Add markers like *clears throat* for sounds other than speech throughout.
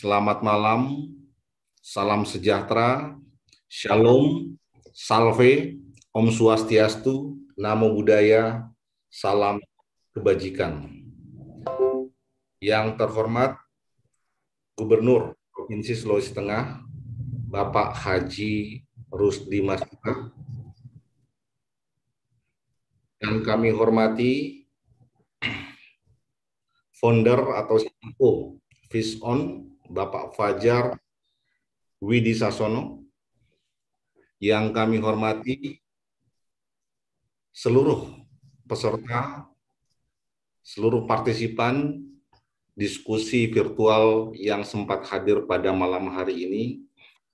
Selamat malam, salam sejahtera, shalom, salve, om swastiastu, namo buddhaya, salam kebajikan. Yang terhormat Gubernur Provinsi Sulawesi Tengah, Bapak Haji Rusdi Masita, yang kami hormati *clears throat* founder atau CEO Fish On Bapak Fajar Widi Sasono, yang kami hormati seluruh peserta, seluruh partisipan diskusi virtual yang sempat hadir pada malam hari ini,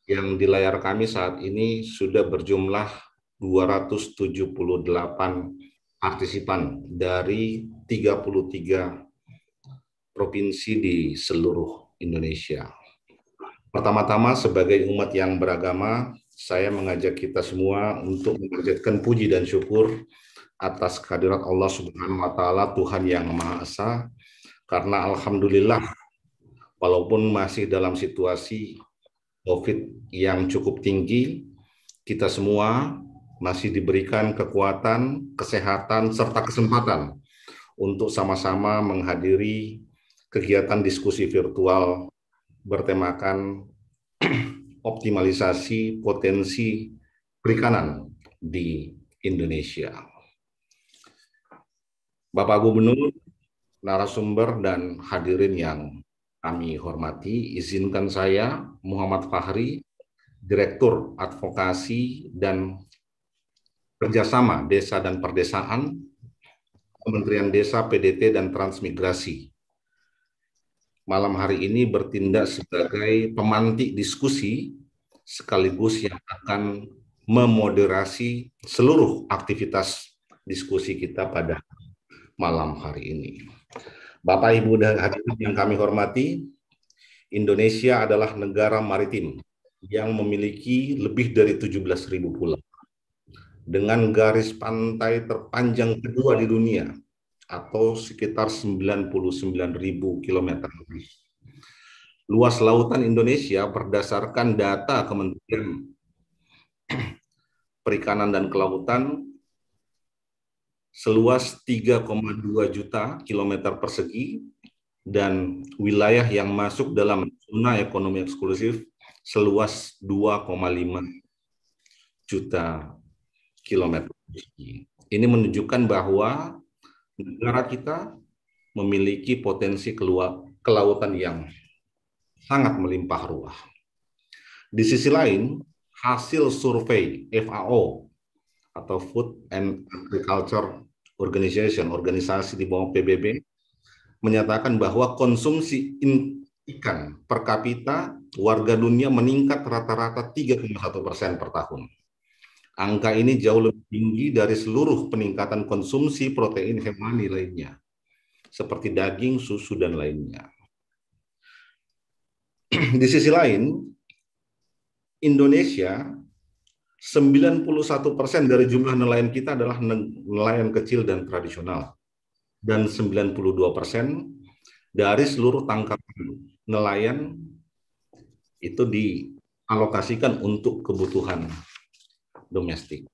yang di layar kami saat ini sudah berjumlah 278 partisipan dari 33 provinsi di seluruh Indonesia. Pertama-tama sebagai umat yang beragama, saya mengajak kita semua untuk mengerjakan puji dan syukur atas kehadirat Allah Subhanahu wa taala Tuhan yang Maha Esa karena alhamdulillah walaupun masih dalam situasi Covid yang cukup tinggi kita semua masih diberikan kekuatan, kesehatan serta kesempatan untuk sama-sama menghadiri kegiatan diskusi virtual bertemakan *clears throat* optimalisasi potensi perikanan di Indonesia. Bapak Gubernur, narasumber, dan hadirin yang kami hormati, izinkan saya Muhammad Fahri, Direktur Advokasi dan Kerjasama Desa dan Perdesaan, Kementerian Desa, PDT, dan Transmigrasi malam hari ini bertindak sebagai pemantik diskusi sekaligus yang akan memoderasi seluruh aktivitas diskusi kita pada malam hari ini. Bapak Ibu dan hadirin yang kami hormati, Indonesia adalah negara maritim yang memiliki lebih dari 17.000 pulau dengan garis pantai terpanjang kedua di dunia atau sekitar 99.000 km lebih. Luas lautan Indonesia berdasarkan data Kementerian *clears throat* Perikanan dan Kelautan seluas 3,2 juta kilometer persegi dan wilayah yang masuk dalam zona ekonomi eksklusif seluas 2,5 juta kilometer persegi. Ini menunjukkan bahwa negara kita memiliki potensi keluar, kelautan yang sangat melimpah ruah. Di sisi lain, hasil survei FAO atau Food and Agriculture Organization, organisasi di bawah PBB, menyatakan bahwa konsumsi ikan per kapita warga dunia meningkat rata-rata 3,1 persen per tahun. Angka ini jauh lebih tinggi dari seluruh peningkatan konsumsi protein hewani lainnya, seperti daging, susu, dan lainnya. *clears throat* Di sisi lain, Indonesia 91% dari jumlah nelayan kita adalah nelayan kecil dan tradisional. Dan 92% dari seluruh tangkapan nelayan itu dialokasikan untuk kebutuhan domestik.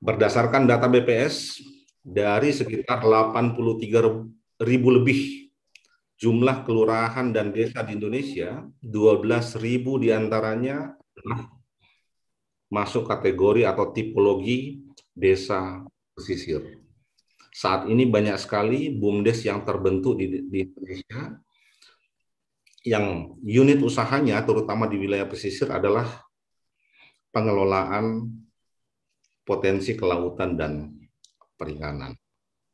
Berdasarkan data BPS, dari sekitar 83 ribu lebih jumlah kelurahan dan desa di Indonesia, 12 ribu diantaranya masuk kategori atau tipologi desa pesisir. Saat ini banyak sekali BUMDes yang terbentuk di, di Indonesia yang unit usahanya terutama di wilayah pesisir adalah pengelolaan potensi kelautan dan perikanan.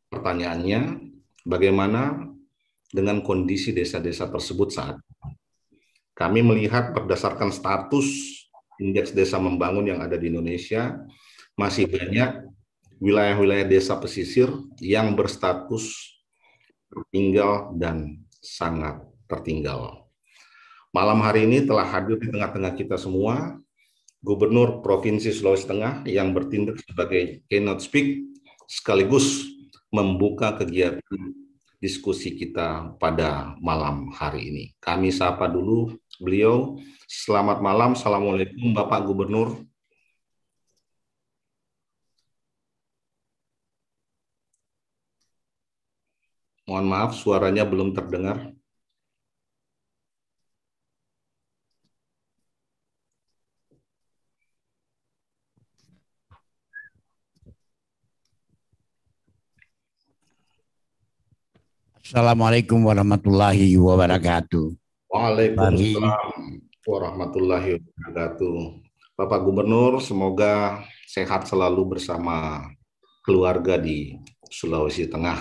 Pertanyaannya, bagaimana dengan kondisi desa-desa tersebut saat kami melihat berdasarkan status indeks desa membangun yang ada di Indonesia masih banyak wilayah-wilayah desa pesisir yang berstatus tertinggal dan sangat tertinggal. Malam hari ini telah hadir di tengah-tengah kita semua Gubernur Provinsi Sulawesi Tengah yang bertindak sebagai keynote speak sekaligus membuka kegiatan diskusi kita pada malam hari ini. Kami sapa dulu beliau. Selamat malam, Assalamualaikum Bapak Gubernur. Mohon maaf, suaranya belum terdengar. Assalamualaikum warahmatullahi wabarakatuh. Waalaikumsalam warahmatullahi wabarakatuh. Bapak Gubernur, semoga sehat selalu bersama keluarga di Sulawesi Tengah.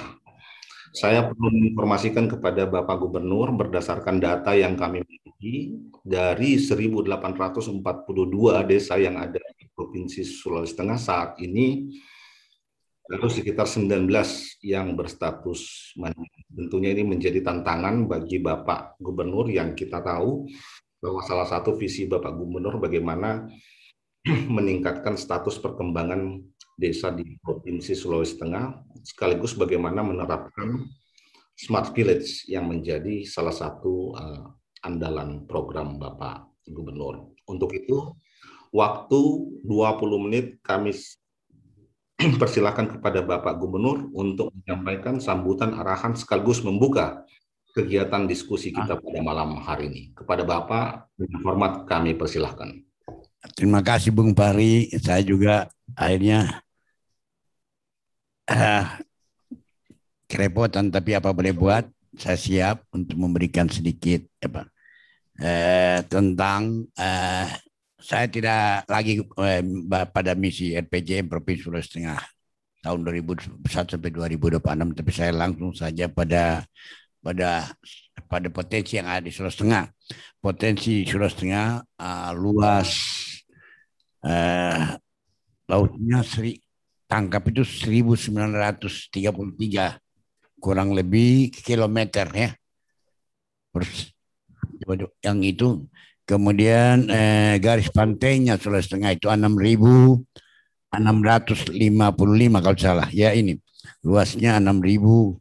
Saya perlu menginformasikan kepada Bapak Gubernur berdasarkan data yang kami miliki dari 1.842 desa yang ada di Provinsi Sulawesi Tengah saat ini lalu sekitar 19 yang berstatus mandiri. Tentunya ini menjadi tantangan bagi Bapak Gubernur yang kita tahu bahwa salah satu visi Bapak Gubernur bagaimana *clears throat* meningkatkan status perkembangan desa di Provinsi Sulawesi Tengah, sekaligus bagaimana menerapkan Smart Village yang menjadi salah satu uh, andalan program Bapak Gubernur. Untuk itu, waktu 20 menit kami *clears throat* persilahkan kepada Bapak Gubernur untuk menyampaikan sambutan arahan sekaligus membuka kegiatan diskusi kita ah. pada malam hari ini. Kepada Bapak, dengan hormat kami persilahkan. Terima kasih Bung Pari, saya juga akhirnya uh, kerepotan tapi apa boleh buat, saya siap untuk memberikan sedikit apa, uh, tentang uh, saya tidak lagi eh, pada misi RPJM Provinsi Sulawesi Tengah tahun 2001 sampai 2026 tapi saya langsung saja pada pada pada potensi yang ada di Sulawesi Tengah. Potensi Sulawesi Tengah uh, luas uh, lautnya seri, tangkap itu 1933 kurang lebih kilometer ya. Terus yang itu Kemudian eh, garis pantainya Sulawesi Tengah itu 6.655 kalau salah. Ya ini luasnya 6.653,31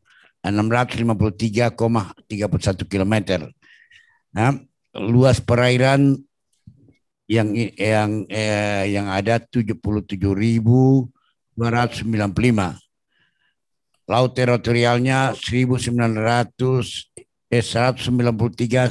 km. Nah, luas perairan yang yang eh, yang ada 77.295. Laut teritorialnya 1900 eh, 193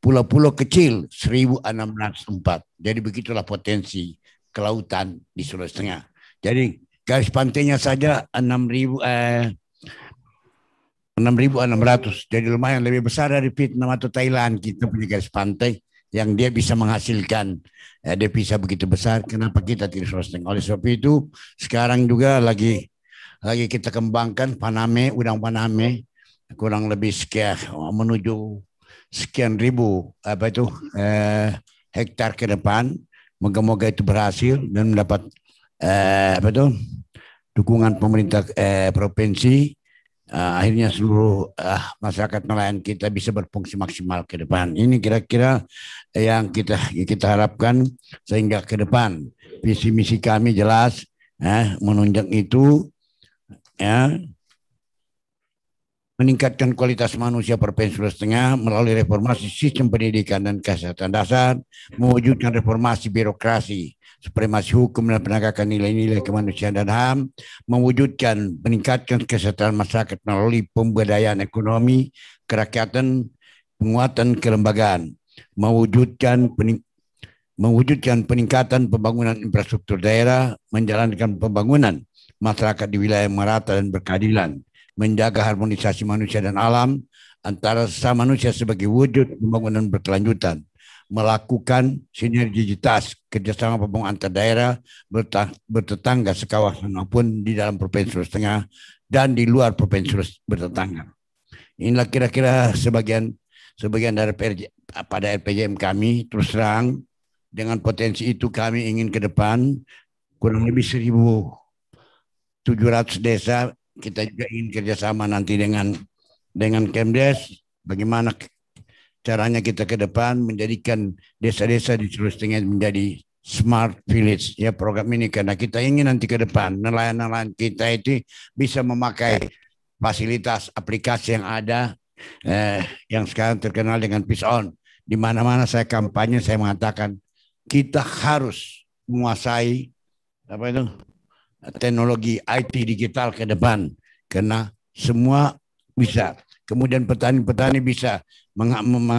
pulau-pulau kecil 1604. Jadi begitulah potensi kelautan di Sulawesi Tengah. Jadi garis pantainya saja 6000 eh 6600. Jadi lumayan lebih besar dari Vietnam atau Thailand kita punya garis pantai yang dia bisa menghasilkan eh, dia bisa begitu besar. Kenapa kita tidak Tengah? Oleh sebab itu sekarang juga lagi lagi kita kembangkan Paname, udang Paname kurang lebih sekian menuju sekian ribu apa itu eh, hektar ke depan. Moga-moga itu berhasil dan mendapat eh, apa itu dukungan pemerintah eh, provinsi. Eh, akhirnya seluruh eh, masyarakat nelayan kita bisa berfungsi maksimal ke depan. Ini kira-kira yang kita kita harapkan sehingga ke depan visi misi kami jelas, eh, menunjang itu, ya meningkatkan kualitas manusia Provinsi Setengah melalui reformasi sistem pendidikan dan kesehatan dasar, mewujudkan reformasi birokrasi, supremasi hukum dan penegakan nilai-nilai kemanusiaan dan HAM, mewujudkan meningkatkan kesejahteraan masyarakat melalui pemberdayaan ekonomi, kerakyatan, penguatan kelembagaan, mewujudkan peningkatan mewujudkan peningkatan pembangunan infrastruktur daerah, menjalankan pembangunan masyarakat di wilayah merata dan berkeadilan, menjaga harmonisasi manusia dan alam antara sesama manusia sebagai wujud pembangunan berkelanjutan, melakukan sinergitas kerjasama pembangunan antar daerah bertetangga sekawasan maupun di dalam provinsi Sulawesi Tengah dan di luar provinsi bertetangga. Inilah kira-kira sebagian sebagian dari PRJ, pada RPJM kami terus terang dengan potensi itu kami ingin ke depan kurang lebih 1.700 desa kita juga ingin kerjasama nanti dengan dengan Kemdes bagaimana caranya kita ke depan menjadikan desa-desa di seluruh Tengah menjadi smart village ya program ini karena kita ingin nanti ke depan nelayan-nelayan kita itu bisa memakai fasilitas aplikasi yang ada eh, yang sekarang terkenal dengan Peace On di mana-mana saya kampanye saya mengatakan kita harus menguasai apa itu teknologi IT digital ke depan karena semua bisa. Kemudian petani-petani bisa meng,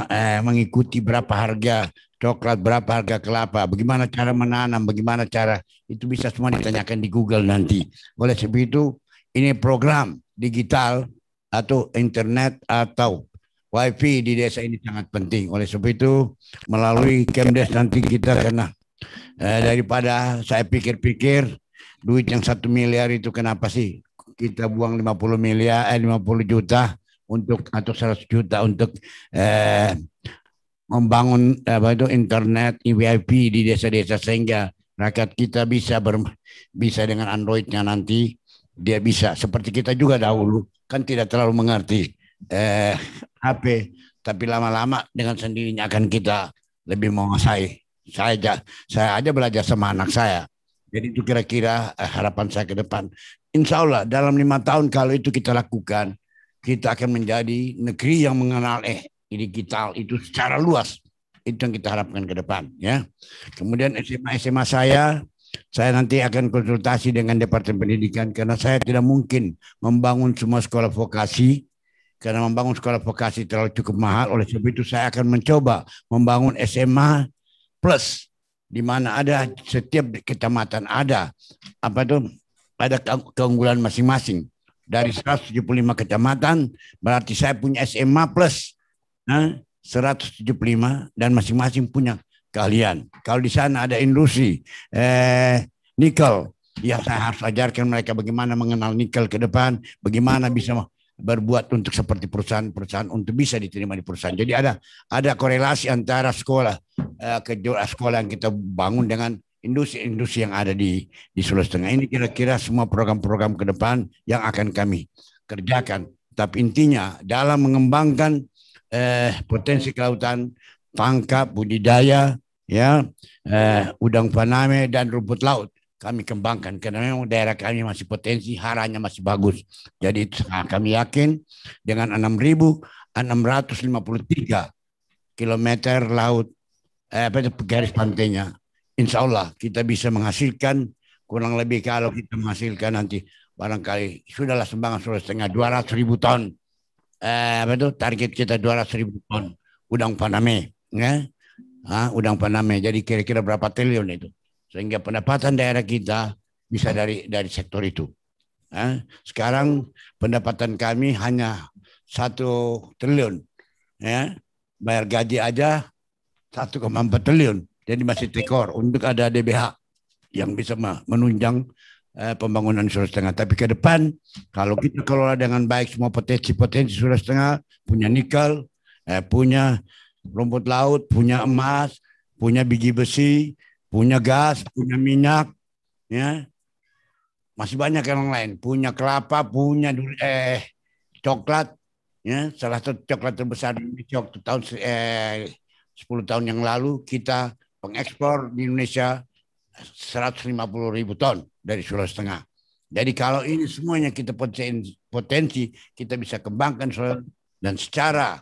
eh, mengikuti berapa harga coklat, berapa harga kelapa, bagaimana cara menanam, bagaimana cara itu bisa semua ditanyakan di Google nanti. Oleh sebab itu ini program digital atau internet atau WiFi di desa ini sangat penting. Oleh sebab itu melalui Kemdes nanti kita karena eh, daripada saya pikir-pikir duit yang satu miliar itu kenapa sih kita buang 50 miliar eh, 50 juta untuk atau 100 juta untuk eh, membangun apa itu internet e VIP di desa-desa sehingga rakyat kita bisa ber, bisa dengan Androidnya nanti dia bisa seperti kita juga dahulu kan tidak terlalu mengerti eh, HP tapi lama-lama dengan sendirinya akan kita lebih menguasai saya aja saya aja belajar sama anak saya jadi itu kira-kira eh, harapan saya ke depan. Insya Allah dalam lima tahun kalau itu kita lakukan, kita akan menjadi negeri yang mengenal eh digital itu secara luas. Itu yang kita harapkan ke depan. ya. Kemudian SMA-SMA saya, saya nanti akan konsultasi dengan Departemen Pendidikan karena saya tidak mungkin membangun semua sekolah vokasi karena membangun sekolah vokasi terlalu cukup mahal. Oleh sebab itu saya akan mencoba membangun SMA plus di mana ada setiap kecamatan ada apa itu ada keunggulan masing-masing. Dari 175 kecamatan berarti saya punya SMA plus nah, eh, 175 dan masing-masing punya keahlian. Kalau di sana ada industri eh, nikel, ya saya harus ajarkan mereka bagaimana mengenal nikel ke depan, bagaimana bisa berbuat untuk seperti perusahaan-perusahaan untuk bisa diterima di perusahaan. Jadi ada ada korelasi antara sekolah uh, sekolah yang kita bangun dengan industri-industri yang ada di di Sulawesi Tengah ini kira-kira semua program-program ke depan yang akan kami kerjakan. Tapi intinya dalam mengembangkan eh, potensi kelautan, tangkap, budidaya, ya eh, udang faname dan rumput laut kami kembangkan karena memang daerah kami masih potensi haranya masih bagus. Jadi eh, kami yakin dengan 6.653 kilometer laut eh, apa garis pantainya. Insya Allah kita bisa menghasilkan kurang lebih kalau kita menghasilkan nanti barangkali sudahlah sumbangan sudah setengah 200 ribu ton. Eh, apa itu target kita 200 ribu ton udang paname, ya? Ah, udang paname. Jadi kira-kira berapa triliun itu? Sehingga pendapatan daerah kita bisa dari dari sektor itu. Eh, sekarang pendapatan kami hanya satu triliun. Ya, bayar gaji aja satu 1,4 triliun. Jadi masih tekor untuk ada DBH yang bisa menunjang eh, pembangunan Sulawesi Setengah. Tapi ke depan kalau kita kelola dengan baik semua potensi-potensi Sulawesi Setengah punya nikel, eh, punya rumput laut, punya emas, punya biji besi, punya gas, punya minyak, ya masih banyak yang lain punya kelapa punya eh coklat ya salah satu coklat terbesar di Indonesia waktu tahun eh, 10 tahun yang lalu kita pengekspor di Indonesia 150 ribu ton dari Sulawesi Tengah. Jadi kalau ini semuanya kita potensi, kita bisa kembangkan dan secara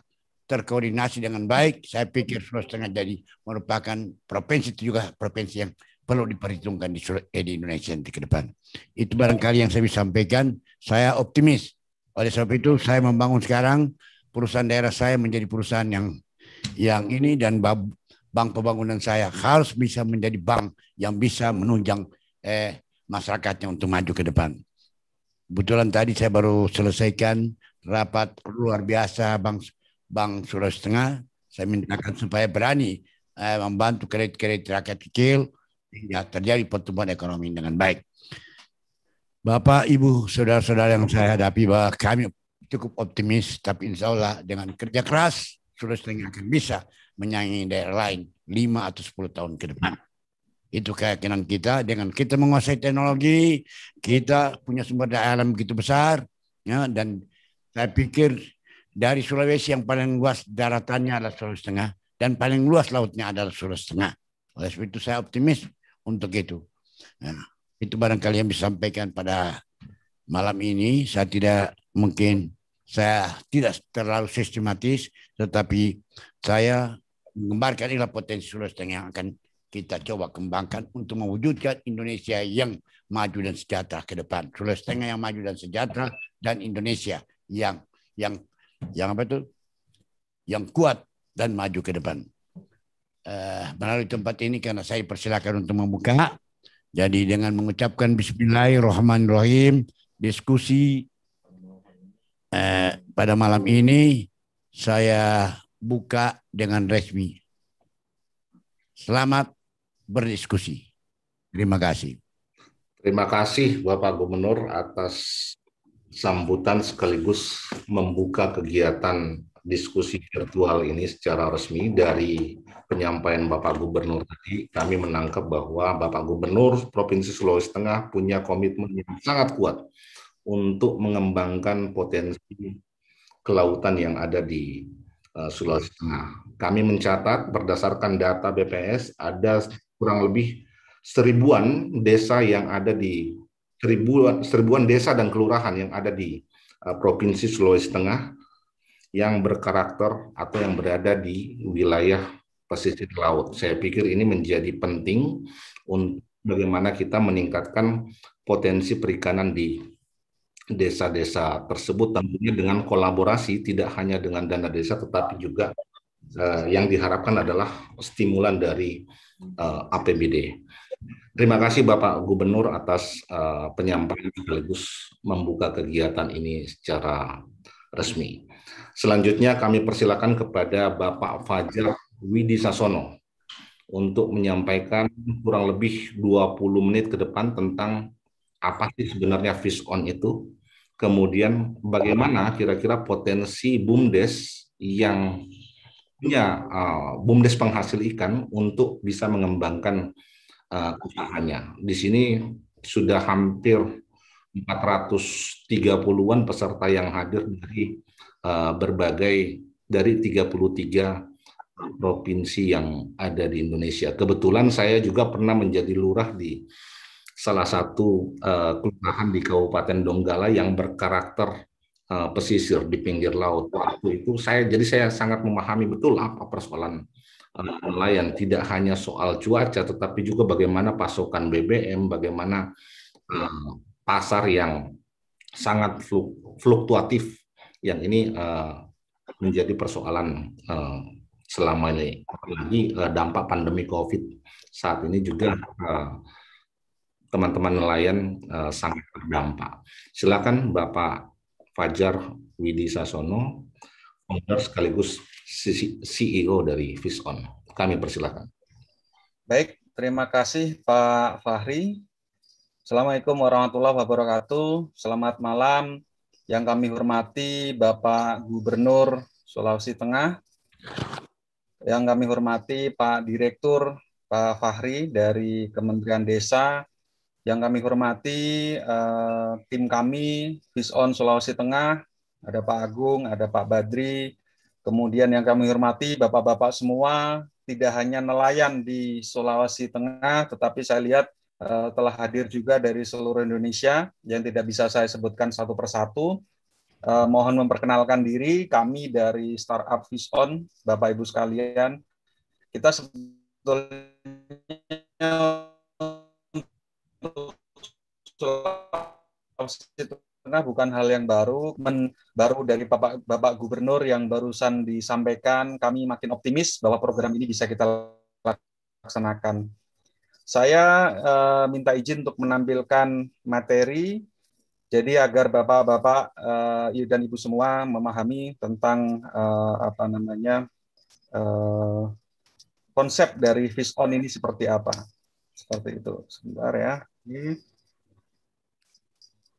terkoordinasi dengan baik, saya pikir Sulawesi Tengah jadi merupakan provinsi itu juga provinsi yang perlu diperhitungkan eh, di, Indonesia nanti ke depan. Itu barangkali yang saya bisa sampaikan. Saya optimis. Oleh sebab itu saya membangun sekarang perusahaan daerah saya menjadi perusahaan yang yang ini dan bank pembangunan saya harus bisa menjadi bank yang bisa menunjang eh, masyarakatnya untuk maju ke depan. Kebetulan tadi saya baru selesaikan rapat luar biasa Bank Bank Sulawesi Tengah. Saya mintakan supaya berani eh, membantu kredit-kredit rakyat kecil hingga terjadi pertumbuhan ekonomi dengan baik. Bapak, Ibu, saudara-saudara yang saya hadapi bahwa kami cukup optimis, tapi insya Allah dengan kerja keras, Sulawesi Tengah akan bisa menyaingi daerah lain 5 atau 10 tahun ke depan. Itu keyakinan kita dengan kita menguasai teknologi, kita punya sumber daya alam begitu besar, ya, dan saya pikir dari Sulawesi yang paling luas daratannya adalah Sulawesi Tengah dan paling luas lautnya adalah Sulawesi Tengah. Oleh sebab itu saya optimis untuk itu. Ya, itu barangkali yang disampaikan pada malam ini. Saya tidak mungkin saya tidak terlalu sistematis, tetapi saya mengembarkan inilah potensi Sulawesi Tengah yang akan kita coba kembangkan untuk mewujudkan Indonesia yang maju dan sejahtera ke depan. Sulawesi Tengah yang maju dan sejahtera dan Indonesia yang yang yang apa itu? Yang kuat dan maju ke depan. Uh, melalui tempat ini karena saya persilakan untuk membuka. Jadi dengan mengucapkan Bismillahirrahmanirrahim, diskusi eh, pada malam ini saya buka dengan resmi. Selamat berdiskusi. Terima kasih. Terima kasih Bapak Gubernur atas sambutan sekaligus membuka kegiatan diskusi virtual ini secara resmi dari penyampaian Bapak Gubernur tadi, kami menangkap bahwa Bapak Gubernur Provinsi Sulawesi Tengah punya komitmen yang sangat kuat untuk mengembangkan potensi kelautan yang ada di eh, Sulawesi Tengah. Kami mencatat berdasarkan data BPS ada kurang lebih seribuan desa yang ada di seribuan, seribuan desa dan kelurahan yang ada di uh, provinsi Sulawesi Tengah yang berkarakter atau yang berada di wilayah pesisir laut. Saya pikir ini menjadi penting untuk bagaimana kita meningkatkan potensi perikanan di desa-desa tersebut tentunya dengan kolaborasi tidak hanya dengan dana desa tetapi juga eh, yang diharapkan adalah stimulan dari eh, APBD. Terima kasih Bapak Gubernur atas eh, penyampaian sekaligus membuka kegiatan ini secara resmi. Selanjutnya kami persilakan kepada Bapak Fajar Widi Sasono untuk menyampaikan kurang lebih 20 menit ke depan tentang apa sih sebenarnya fish on itu, kemudian bagaimana kira-kira potensi bumdes yang punya uh, bumdes penghasil ikan untuk bisa mengembangkan uh, usahanya. Di sini sudah hampir 430-an peserta yang hadir dari uh, berbagai dari 33 provinsi yang ada di Indonesia. Kebetulan saya juga pernah menjadi lurah di salah satu uh, kelurahan di Kabupaten Donggala yang berkarakter uh, pesisir di pinggir laut. Waktu itu saya jadi saya sangat memahami betul apa persoalan uh, nelayan. Tidak hanya soal cuaca, tetapi juga bagaimana pasokan BBM, bagaimana uh, pasar yang sangat fluktuatif, yang ini uh, menjadi persoalan uh, selama ini. Apalagi uh, dampak pandemi COVID saat ini juga uh, teman-teman nelayan uh, sangat berdampak. Silakan Bapak Fajar Widi Sasono, founder sekaligus CEO dari Viscon. Kami persilakan. Baik, terima kasih Pak Fahri. Assalamualaikum warahmatullahi wabarakatuh. Selamat malam yang kami hormati Bapak Gubernur Sulawesi Tengah, yang kami hormati Pak Direktur Pak Fahri dari Kementerian Desa, yang kami hormati uh, tim kami On Sulawesi Tengah, ada Pak Agung, ada Pak Badri, kemudian yang kami hormati Bapak-bapak semua, tidak hanya nelayan di Sulawesi Tengah, tetapi saya lihat uh, telah hadir juga dari seluruh Indonesia yang tidak bisa saya sebutkan satu persatu. Uh, mohon memperkenalkan diri kami dari startup On Bapak Ibu sekalian. Kita sebetulnya Tengah bukan hal yang baru, men, baru dari Bapak, Bapak Gubernur yang barusan disampaikan, kami makin optimis bahwa program ini bisa kita laksanakan. Saya e, minta izin untuk menampilkan materi, jadi agar Bapak-Bapak Ibu eh, dan Ibu semua memahami tentang e, apa namanya konsep dari fish ini seperti apa. Seperti itu. Sebentar ya. Hmm.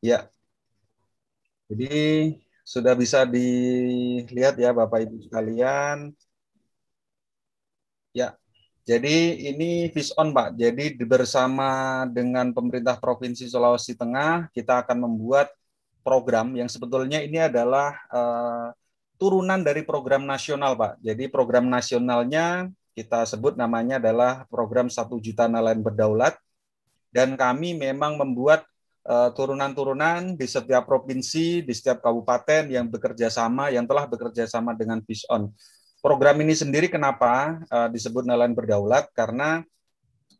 Ya. Jadi sudah bisa dilihat ya Bapak Ibu sekalian. Ya. Jadi ini fish on Pak. Jadi bersama dengan pemerintah Provinsi Sulawesi Tengah kita akan membuat program yang sebetulnya ini adalah uh, turunan dari program nasional Pak. Jadi program nasionalnya kita sebut namanya adalah program satu juta nelayan berdaulat dan kami memang membuat eh, turunan-turunan di setiap provinsi, di setiap kabupaten yang bekerja sama, yang telah bekerja sama dengan Fish On. Program ini sendiri kenapa eh, disebut nelayan berdaulat? Karena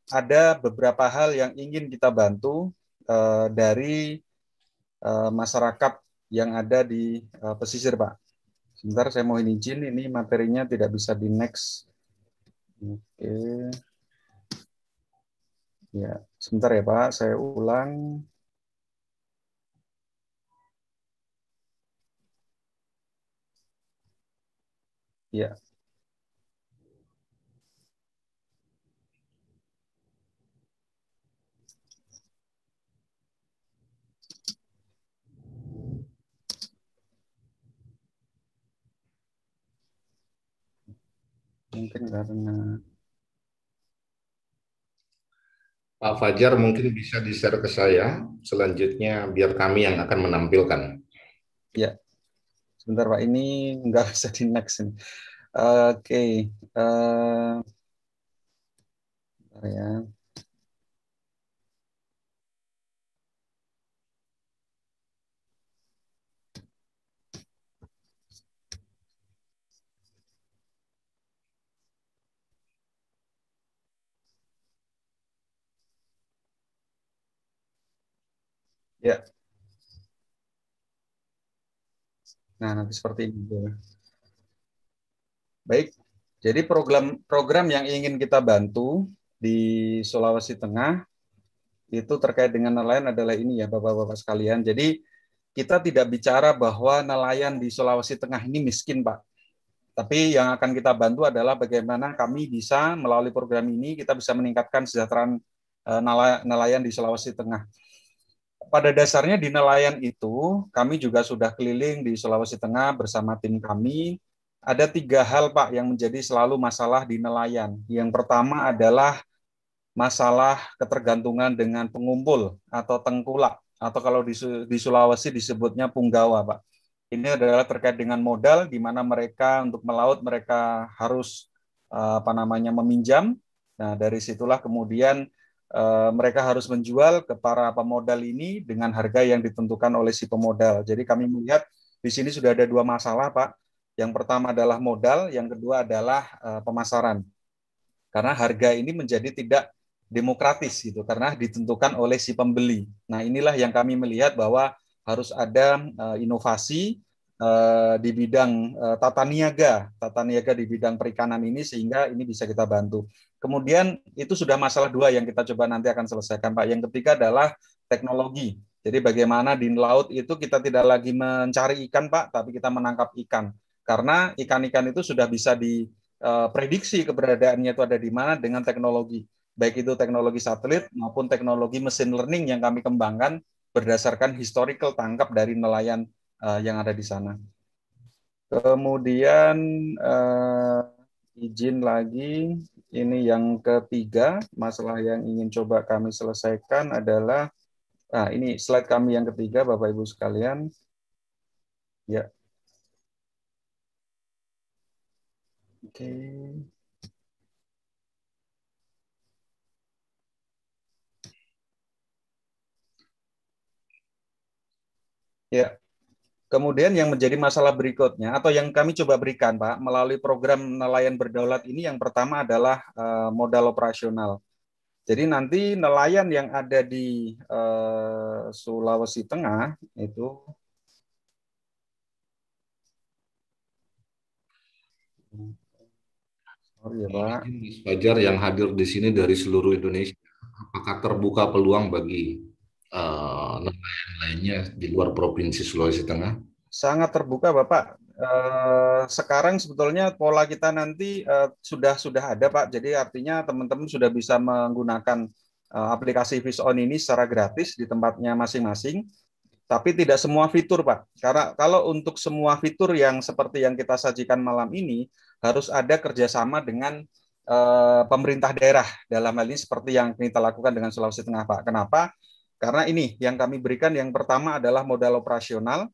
ada beberapa hal yang ingin kita bantu eh, dari masyarakat yang ada di pesisir, Pak. Sebentar, saya mau izin, ini materinya tidak bisa di next. Oke. Okay. Ya, sebentar ya Pak, saya ulang. Ya. Mungkin karena Pak Fajar mungkin bisa di-share ke saya selanjutnya biar kami yang akan menampilkan. Ya, sebentar Pak ini nggak bisa di next. Oke, okay. uh, eh, ya. Ya. Nah, nanti seperti itu. Baik. Jadi program program yang ingin kita bantu di Sulawesi Tengah itu terkait dengan nelayan adalah ini ya Bapak-bapak sekalian. Jadi kita tidak bicara bahwa nelayan di Sulawesi Tengah ini miskin, Pak. Tapi yang akan kita bantu adalah bagaimana kami bisa melalui program ini kita bisa meningkatkan kesejahteraan eh, nelayan di Sulawesi Tengah pada dasarnya di nelayan itu kami juga sudah keliling di Sulawesi Tengah bersama tim kami. Ada tiga hal Pak yang menjadi selalu masalah di nelayan. Yang pertama adalah masalah ketergantungan dengan pengumpul atau tengkulak atau kalau di, di Sulawesi disebutnya punggawa Pak. Ini adalah terkait dengan modal di mana mereka untuk melaut mereka harus eh, apa namanya meminjam. Nah dari situlah kemudian Eh, mereka harus menjual ke para pemodal ini dengan harga yang ditentukan oleh si pemodal. Jadi kami melihat di sini sudah ada dua masalah, Pak. Yang pertama adalah modal, yang kedua adalah eh, pemasaran. Karena harga ini menjadi tidak demokratis gitu karena ditentukan oleh si pembeli. Nah, inilah yang kami melihat bahwa harus ada eh, inovasi di bidang tata niaga, tata niaga di bidang perikanan ini sehingga ini bisa kita bantu. Kemudian itu sudah masalah dua yang kita coba nanti akan selesaikan, Pak. Yang ketiga adalah teknologi. Jadi bagaimana di laut itu kita tidak lagi mencari ikan, Pak, tapi kita menangkap ikan. Karena ikan-ikan itu sudah bisa diprediksi eh, keberadaannya itu ada di mana dengan teknologi. Baik itu teknologi satelit maupun teknologi mesin learning yang kami kembangkan berdasarkan historical tangkap dari nelayan eh, yang ada di sana. Kemudian eh, izin lagi ini yang ketiga, masalah yang ingin coba kami selesaikan adalah nah ini slide kami yang ketiga Bapak Ibu sekalian. Ya. Oke. Okay. Ya, Kemudian yang menjadi masalah berikutnya atau yang kami coba berikan Pak melalui program nelayan berdaulat ini yang pertama adalah eh, modal operasional. Jadi nanti nelayan yang ada di eh, Sulawesi Tengah itu Sorry ya, Pak. Mas Fajar yang hadir di sini dari seluruh Indonesia, apakah terbuka peluang bagi uh, eh, nelayan lainnya di luar provinsi Sulawesi Tengah? Sangat terbuka, Bapak. Eh, sekarang sebetulnya pola kita nanti eh, sudah sudah ada, Pak. Jadi artinya teman-teman sudah bisa menggunakan aplikasi VisOn ini secara gratis di tempatnya masing-masing. Tapi tidak semua fitur, Pak. Karena kalau untuk semua fitur yang seperti yang kita sajikan malam ini, harus ada kerjasama dengan pemerintah daerah dalam hal ini seperti yang kita lakukan dengan Sulawesi Tengah Pak. Kenapa? Karena ini yang kami berikan yang pertama adalah modal operasional.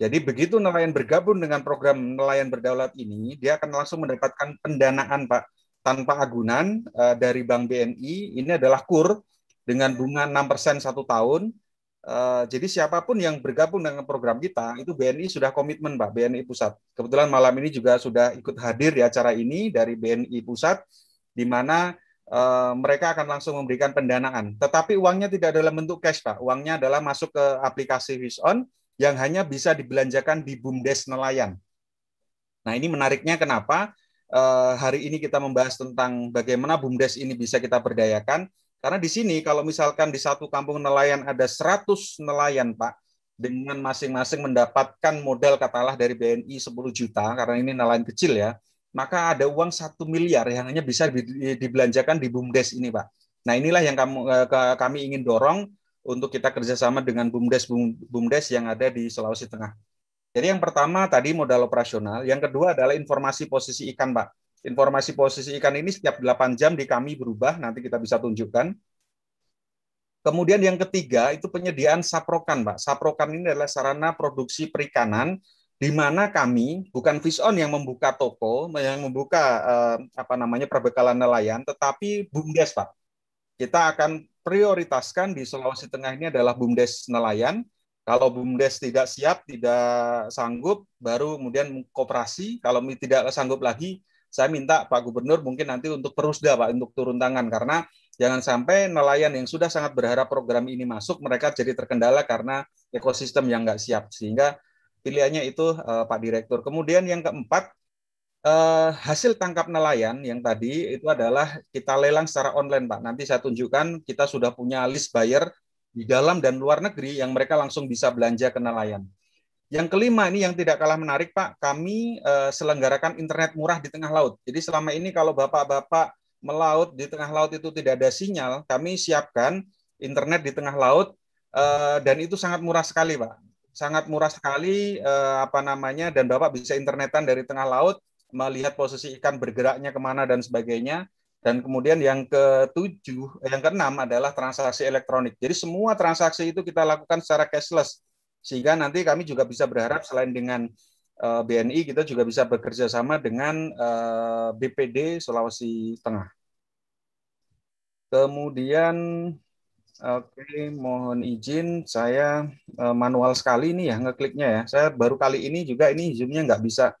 Jadi begitu nelayan bergabung dengan program nelayan berdaulat ini, dia akan langsung mendapatkan pendanaan Pak tanpa agunan eh, dari Bank BNI. Ini adalah KUR dengan bunga 6% satu tahun. Eh, jadi siapapun yang bergabung dengan program kita, itu BNI sudah komitmen Pak, BNI Pusat. Kebetulan malam ini juga sudah ikut hadir di acara ini dari BNI Pusat, di mana Eh, mereka akan langsung memberikan pendanaan. Tetapi uangnya tidak dalam bentuk cash, Pak. Uangnya adalah masuk ke aplikasi Wish yang hanya bisa dibelanjakan di BUMDes nelayan. Nah, ini menariknya kenapa eh, hari ini kita membahas tentang bagaimana BUMDes ini bisa kita berdayakan. Karena di sini kalau misalkan di satu kampung nelayan ada 100 nelayan, Pak, dengan masing-masing mendapatkan modal katalah dari BNI 10 juta, karena ini nelayan kecil ya, maka ada uang satu miliar yang hanya bisa dibelanjakan di BUMDes ini, Pak. Nah inilah yang kamu, eh, kami ingin dorong untuk kita kerjasama dengan BUMDes BUMDes yang ada di Sulawesi Tengah. Jadi yang pertama tadi modal operasional, yang kedua adalah informasi posisi ikan, Pak. Informasi posisi ikan ini setiap 8 jam di kami berubah, nanti kita bisa tunjukkan. Kemudian yang ketiga itu penyediaan saprokan, Pak. Saprokan ini adalah sarana produksi perikanan di mana kami bukan Vision yang membuka toko, yang membuka eh, apa namanya perbekalan nelayan, tetapi bumdes pak. Kita akan prioritaskan di Sulawesi Tengah ini adalah bumdes nelayan. Kalau bumdes tidak siap, tidak sanggup, baru kemudian kooperasi Kalau tidak sanggup lagi, saya minta Pak Gubernur mungkin nanti untuk perusda pak untuk turun tangan karena jangan sampai nelayan yang sudah sangat berharap program ini masuk mereka jadi terkendala karena ekosistem yang nggak siap sehingga pilihannya itu uh, Pak Direktur. Kemudian yang keempat uh, hasil tangkap nelayan yang tadi itu adalah kita lelang secara online Pak. Nanti saya tunjukkan kita sudah punya list buyer di dalam dan luar negeri yang mereka langsung bisa belanja ke nelayan. Yang kelima ini yang tidak kalah menarik Pak, kami uh, selenggarakan internet murah di tengah laut. Jadi selama ini kalau bapak-bapak melaut di tengah laut itu tidak ada sinyal, kami siapkan internet di tengah laut dan itu sangat murah sekali, Pak sangat murah sekali eh, apa namanya dan Bapak bisa internetan dari tengah laut melihat posisi ikan bergeraknya kemana dan sebagainya. Dan kemudian yang ketujuh, eh, yang keenam adalah transaksi elektronik. Jadi semua transaksi itu kita lakukan secara cashless. Sehingga nanti kami juga bisa berharap selain dengan eh, BNI, kita juga bisa bekerja sama dengan eh, BPD Sulawesi Tengah. Kemudian Oke, mohon izin saya eh, manual sekali nih ya ngekliknya ya. Saya baru kali ini juga ini zoomnya nggak bisa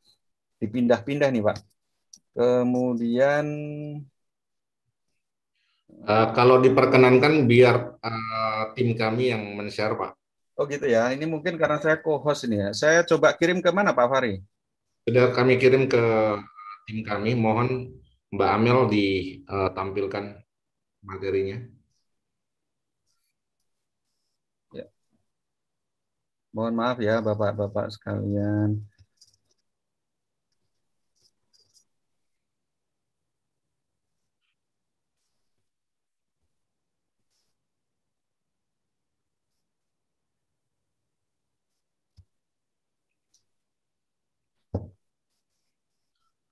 dipindah-pindah nih Pak. Kemudian uh, kalau diperkenankan biar uh, tim kami yang men-share Pak. Oh gitu ya. Ini mungkin karena saya co-host ini ya. Saya coba kirim ke mana Pak Fahri? Sudah kami kirim ke tim kami. Mohon Mbak Amel ditampilkan materinya. Mohon maaf ya Bapak-Bapak sekalian.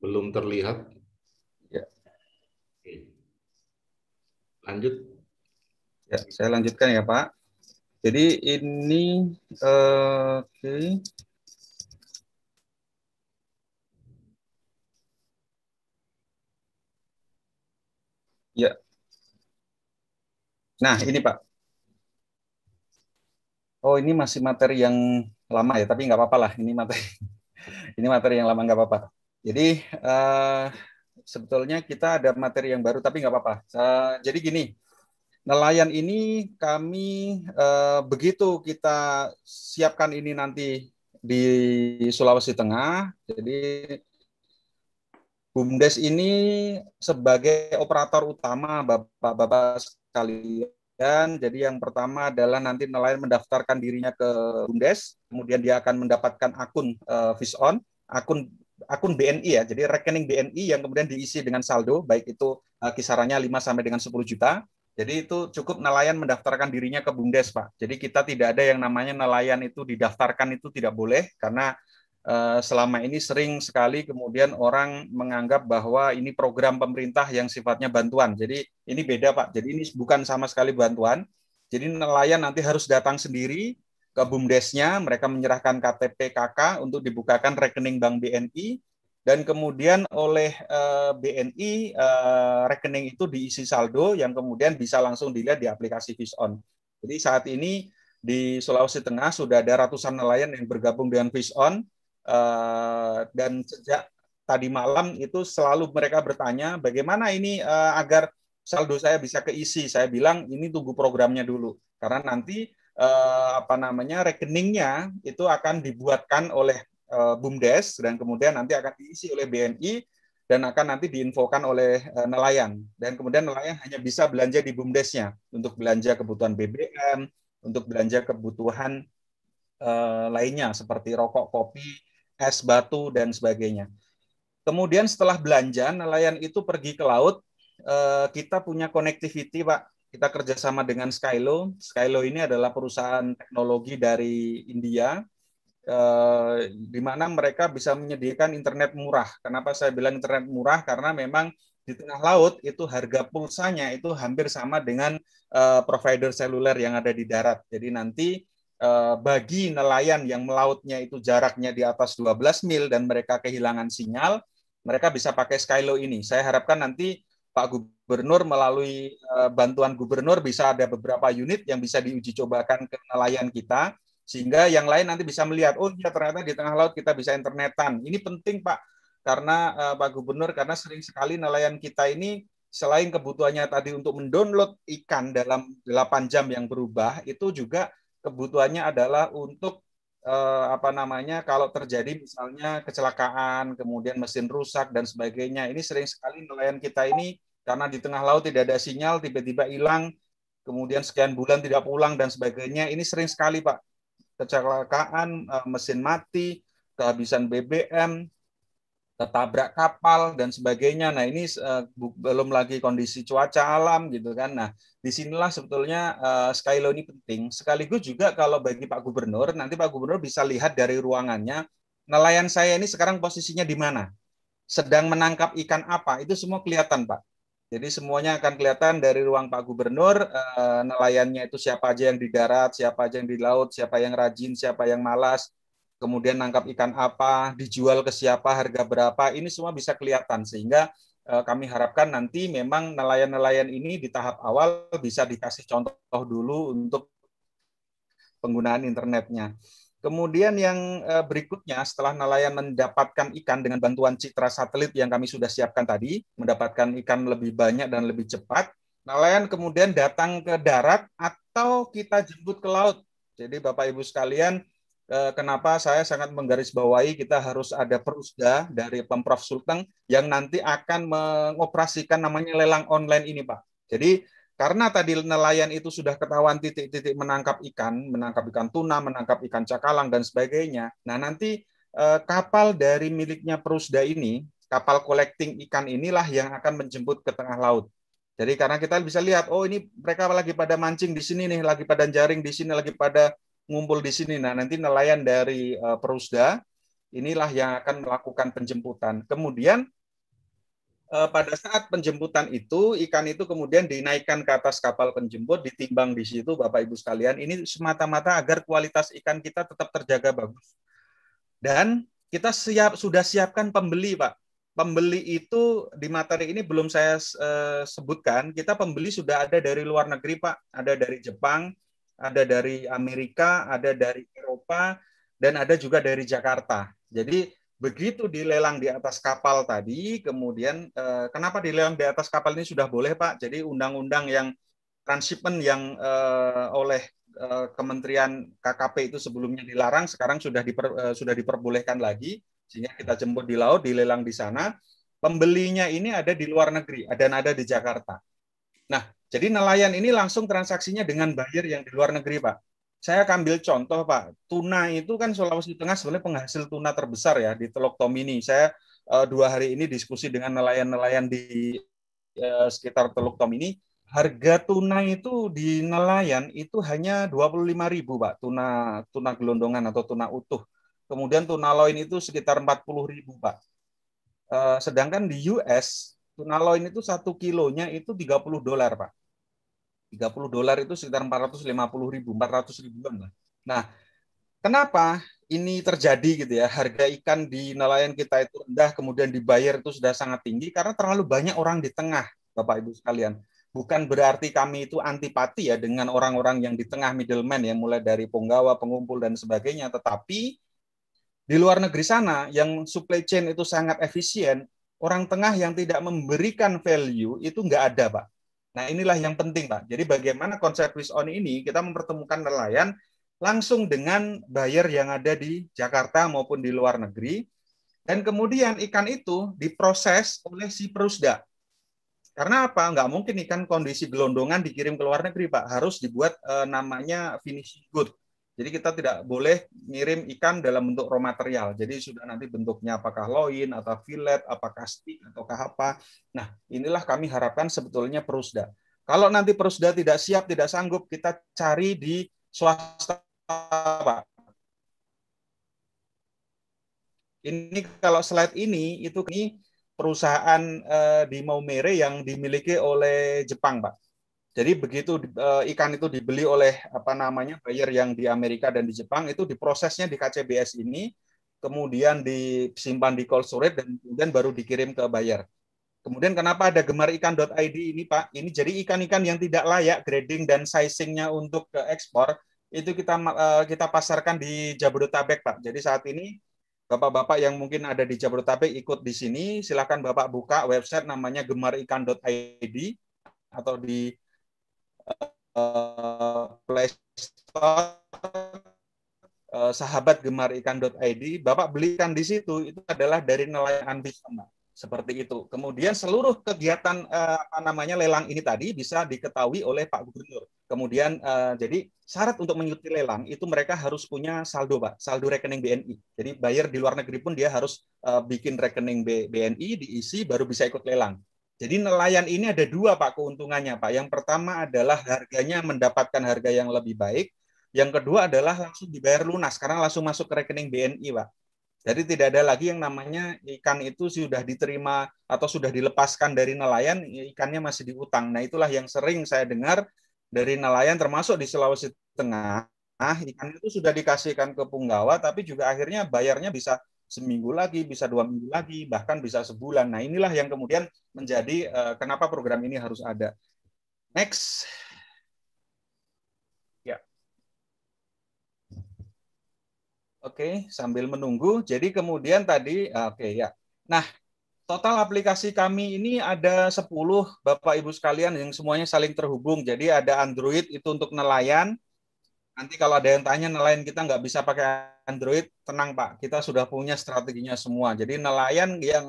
belum terlihat. Ya. Lanjut. Ya, saya lanjutkan ya Pak. Jadi ini uh, oke. Okay. Ya. Nah, ini Pak. Oh, ini masih materi yang lama ya, tapi nggak apa-apa lah. Ini materi, *laughs* ini materi yang lama nggak apa-apa. Jadi uh, sebetulnya kita ada materi yang baru, tapi nggak apa-apa. Uh, jadi gini, nelayan ini kami eh, begitu kita siapkan ini nanti di Sulawesi Tengah. Jadi Bumdes ini sebagai operator utama Bapak-bapak sekalian. Jadi yang pertama adalah nanti nelayan mendaftarkan dirinya ke Bumdes, kemudian dia akan mendapatkan akun uh, fish on, akun akun BNI ya. Jadi rekening BNI yang kemudian diisi dengan saldo baik itu uh, kisarannya 5 sampai dengan 10 juta. Jadi itu cukup nelayan mendaftarkan dirinya ke BUMDes, Pak. Jadi kita tidak ada yang namanya nelayan itu didaftarkan itu tidak boleh karena eh, selama ini sering sekali kemudian orang menganggap bahwa ini program pemerintah yang sifatnya bantuan. Jadi ini beda, Pak. Jadi ini bukan sama sekali bantuan. Jadi nelayan nanti harus datang sendiri ke BUMDesnya, mereka menyerahkan KTP KK untuk dibukakan rekening Bank BNI dan kemudian oleh eh, BNI eh, rekening itu diisi saldo yang kemudian bisa langsung dilihat di aplikasi FishOn. Jadi saat ini di Sulawesi Tengah sudah ada ratusan nelayan yang bergabung dengan FishOn uh, eh, dan sejak tadi malam itu selalu mereka bertanya bagaimana ini agar saldo saya bisa keisi. Saya bilang ini tunggu programnya dulu karena nanti apa namanya rekeningnya itu akan dibuatkan oleh Eh, BUMDes dan kemudian nanti akan diisi oleh BNI dan akan nanti diinfokan oleh eh, nelayan dan kemudian nelayan hanya bisa belanja di BUMDesnya untuk belanja kebutuhan BBM, untuk belanja kebutuhan eh, lainnya seperti rokok, kopi, es batu dan sebagainya. Kemudian setelah belanja nelayan itu pergi ke laut, kita punya connectivity, Pak kita kerjasama dengan Skylo. Skylo ini adalah perusahaan teknologi dari India Eh, di mana mereka bisa menyediakan internet murah. Kenapa saya bilang internet murah? Karena memang di tengah laut itu harga pulsanya itu hampir sama dengan uh, provider seluler yang ada di darat. Jadi nanti uh, bagi nelayan yang melautnya itu jaraknya di atas 12 mil dan mereka kehilangan sinyal, mereka bisa pakai Skylo ini. Saya harapkan nanti Pak Gubernur melalui bantuan Gubernur bisa ada beberapa unit yang bisa diuji cobakan ke nelayan kita sehingga yang lain nanti bisa melihat oh ya ternyata di tengah laut kita bisa internetan ini penting pak karena uh, pak gubernur karena sering sekali nelayan kita ini selain kebutuhannya tadi untuk mendownload ikan dalam 8 jam yang berubah itu juga kebutuhannya adalah untuk uh, apa namanya kalau terjadi misalnya kecelakaan kemudian mesin rusak dan sebagainya ini sering sekali nelayan kita ini karena di tengah laut tidak ada sinyal tiba-tiba hilang kemudian sekian bulan tidak pulang dan sebagainya ini sering sekali pak kecelakaan, eh, mesin mati, kehabisan BBM, tertabrak kapal dan sebagainya. Nah ini eh, belum lagi kondisi cuaca alam gitu kan. Nah disinilah sebetulnya uh, eh, skylo ini penting. Sekaligus juga kalau bagi Pak Gubernur nanti Pak Gubernur bisa lihat dari ruangannya nelayan saya ini sekarang posisinya di mana, sedang menangkap ikan apa itu semua kelihatan Pak. Jadi semuanya akan kelihatan dari ruang Pak Gubernur, eh, nelayannya itu siapa aja yang di darat, siapa aja yang di laut, siapa yang rajin, siapa yang malas, kemudian nangkap ikan apa, dijual ke siapa, harga berapa, ini semua bisa kelihatan. Sehingga eh, kami harapkan nanti memang nelayan-nelayan ini di tahap awal bisa dikasih contoh dulu untuk penggunaan internetnya. Kemudian yang eh, berikutnya setelah nelayan mendapatkan ikan dengan bantuan citra satelit yang kami sudah siapkan tadi, mendapatkan ikan lebih banyak dan lebih cepat, nelayan kemudian datang ke darat atau kita jemput ke laut. Jadi Bapak Ibu sekalian, eh, kenapa saya sangat menggarisbawahi kita harus ada perusda dari Pemprov Sulteng yang nanti akan mengoperasikan namanya lelang online ini, Pak. Jadi karena tadi nelayan itu sudah ketahuan titik-titik menangkap ikan, menangkap ikan tuna, menangkap ikan cakalang dan sebagainya. Nah, nanti eh, kapal dari miliknya Perusda ini, kapal collecting ikan inilah yang akan menjemput ke tengah laut. Jadi karena kita bisa lihat, oh ini mereka lagi pada mancing di sini nih, lagi pada jaring di sini, lagi pada ngumpul di sini. Nah, nanti nelayan dari eh, Perusda inilah yang akan melakukan penjemputan. Kemudian Eh, pada saat penjemputan itu ikan itu kemudian dinaikkan ke atas kapal penjemput, ditimbang di situ Bapak Ibu sekalian. Ini semata-mata agar kualitas ikan kita tetap terjaga bagus. Dan kita siap sudah siapkan pembeli, Pak. Pembeli itu di materi ini belum saya uh, sebutkan. Kita pembeli sudah ada dari luar negeri, Pak. Ada dari Jepang, ada dari Amerika, ada dari Eropa, dan ada juga dari Jakarta. Jadi begitu dilelang di atas kapal tadi, kemudian eh, kenapa dilelang di atas kapal ini sudah boleh Pak? Jadi undang-undang yang transshipment yang eh, oleh eh, Kementerian KKP itu sebelumnya dilarang, sekarang sudah diper, eh, sudah diperbolehkan lagi, sehingga kita jemput di laut, dilelang di sana. Pembelinya ini ada di luar negeri, ada ada di Jakarta. Nah, jadi nelayan ini langsung transaksinya dengan buyer yang di luar negeri, Pak saya ambil contoh Pak, tuna itu kan Sulawesi Tengah sebenarnya penghasil tuna terbesar ya di Teluk Tomini. Saya uh, dua hari ini diskusi dengan nelayan-nelayan di uh, sekitar Teluk Tomini, harga tuna itu di nelayan itu hanya ribu Pak, tuna tuna gelondongan atau tuna utuh. Kemudian tuna loin itu sekitar ribu Pak. uh, sedangkan di US tuna loin itu satu kilonya itu 30 dolar Pak 30 dolar itu sekitar 450 ribu, 400 ribuan lah. Nah, kenapa ini terjadi gitu ya? Harga ikan di nelayan kita itu rendah, kemudian dibayar itu sudah sangat tinggi karena terlalu banyak orang di tengah, Bapak Ibu sekalian. Bukan berarti kami itu antipati ya dengan orang-orang yang di tengah middleman ya, mulai dari penggawa, pengumpul dan sebagainya, tetapi di luar negeri sana yang supply chain itu sangat efisien, orang tengah yang tidak memberikan value itu nggak ada, Pak. Nah, inilah yang penting, Pak. Jadi bagaimana konsep risk On ini kita mempertemukan nelayan langsung dengan buyer yang ada di Jakarta maupun di luar negeri. Dan kemudian ikan itu diproses oleh si perusda. Karena apa? Nggak mungkin ikan kondisi gelondongan dikirim ke luar negeri, Pak. Harus dibuat e, namanya finish good. Jadi kita tidak boleh ngirim ikan dalam bentuk raw material. Jadi sudah nanti bentuknya apakah loin atau fillet, apakah stick ataukah apa. Nah, inilah kami harapkan sebetulnya perusda. Kalau nanti perusda tidak siap, tidak sanggup, kita cari di swasta, Pak. Ini kalau slide ini itu ini perusahaan eh, di Maumere yang dimiliki oleh Jepang, Pak. Jadi begitu uh, ikan itu dibeli oleh apa namanya buyer yang di Amerika dan di Jepang itu diprosesnya di KCBS ini, kemudian disimpan di cold storage dan kemudian baru dikirim ke buyer. Kemudian kenapa ada Gemar Ikan.ID ini Pak? Ini jadi ikan-ikan yang tidak layak grading dan sizingnya untuk ke ekspor itu kita uh, kita pasarkan di Jabodetabek Pak. Jadi saat ini Bapak-bapak yang mungkin ada di Jabodetabek ikut di sini, silakan Bapak buka website namanya gemarikan.id atau di uh, Play uh, sahabat gemar ikan.id, Bapak belikan di situ itu adalah dari nelayan Anbisoma seperti itu. Kemudian seluruh kegiatan uh, apa namanya lelang ini tadi bisa diketahui oleh Pak Gubernur. Kemudian uh, jadi syarat untuk mengikuti lelang itu mereka harus punya saldo Pak, saldo rekening BNI. Jadi bayar di luar negeri pun dia harus uh, bikin rekening BNI diisi baru bisa ikut lelang. Jadi nelayan ini ada dua Pak keuntungannya Pak. Yang pertama adalah harganya mendapatkan harga yang lebih baik. Yang kedua adalah langsung dibayar lunas karena langsung masuk ke rekening BNI Pak. Jadi tidak ada lagi yang namanya ikan itu sudah diterima atau sudah dilepaskan dari nelayan, ikannya masih diutang. Nah itulah yang sering saya dengar dari nelayan termasuk di Sulawesi Tengah. Nah, ikan itu sudah dikasihkan ke punggawa, tapi juga akhirnya bayarnya bisa seminggu lagi, bisa dua minggu lagi, bahkan bisa sebulan. Nah inilah yang kemudian menjadi uh, kenapa program ini harus ada. Next. Ya. Oke, okay, sambil menunggu. Jadi kemudian tadi, ah, oke okay, ya. Nah, total aplikasi kami ini ada 10 Bapak Ibu sekalian yang semuanya saling terhubung. Jadi ada Android itu untuk nelayan, Nanti kalau ada yang tanya nelayan kita nggak bisa pakai Android, tenang Pak, kita sudah punya strateginya semua. Jadi nelayan yang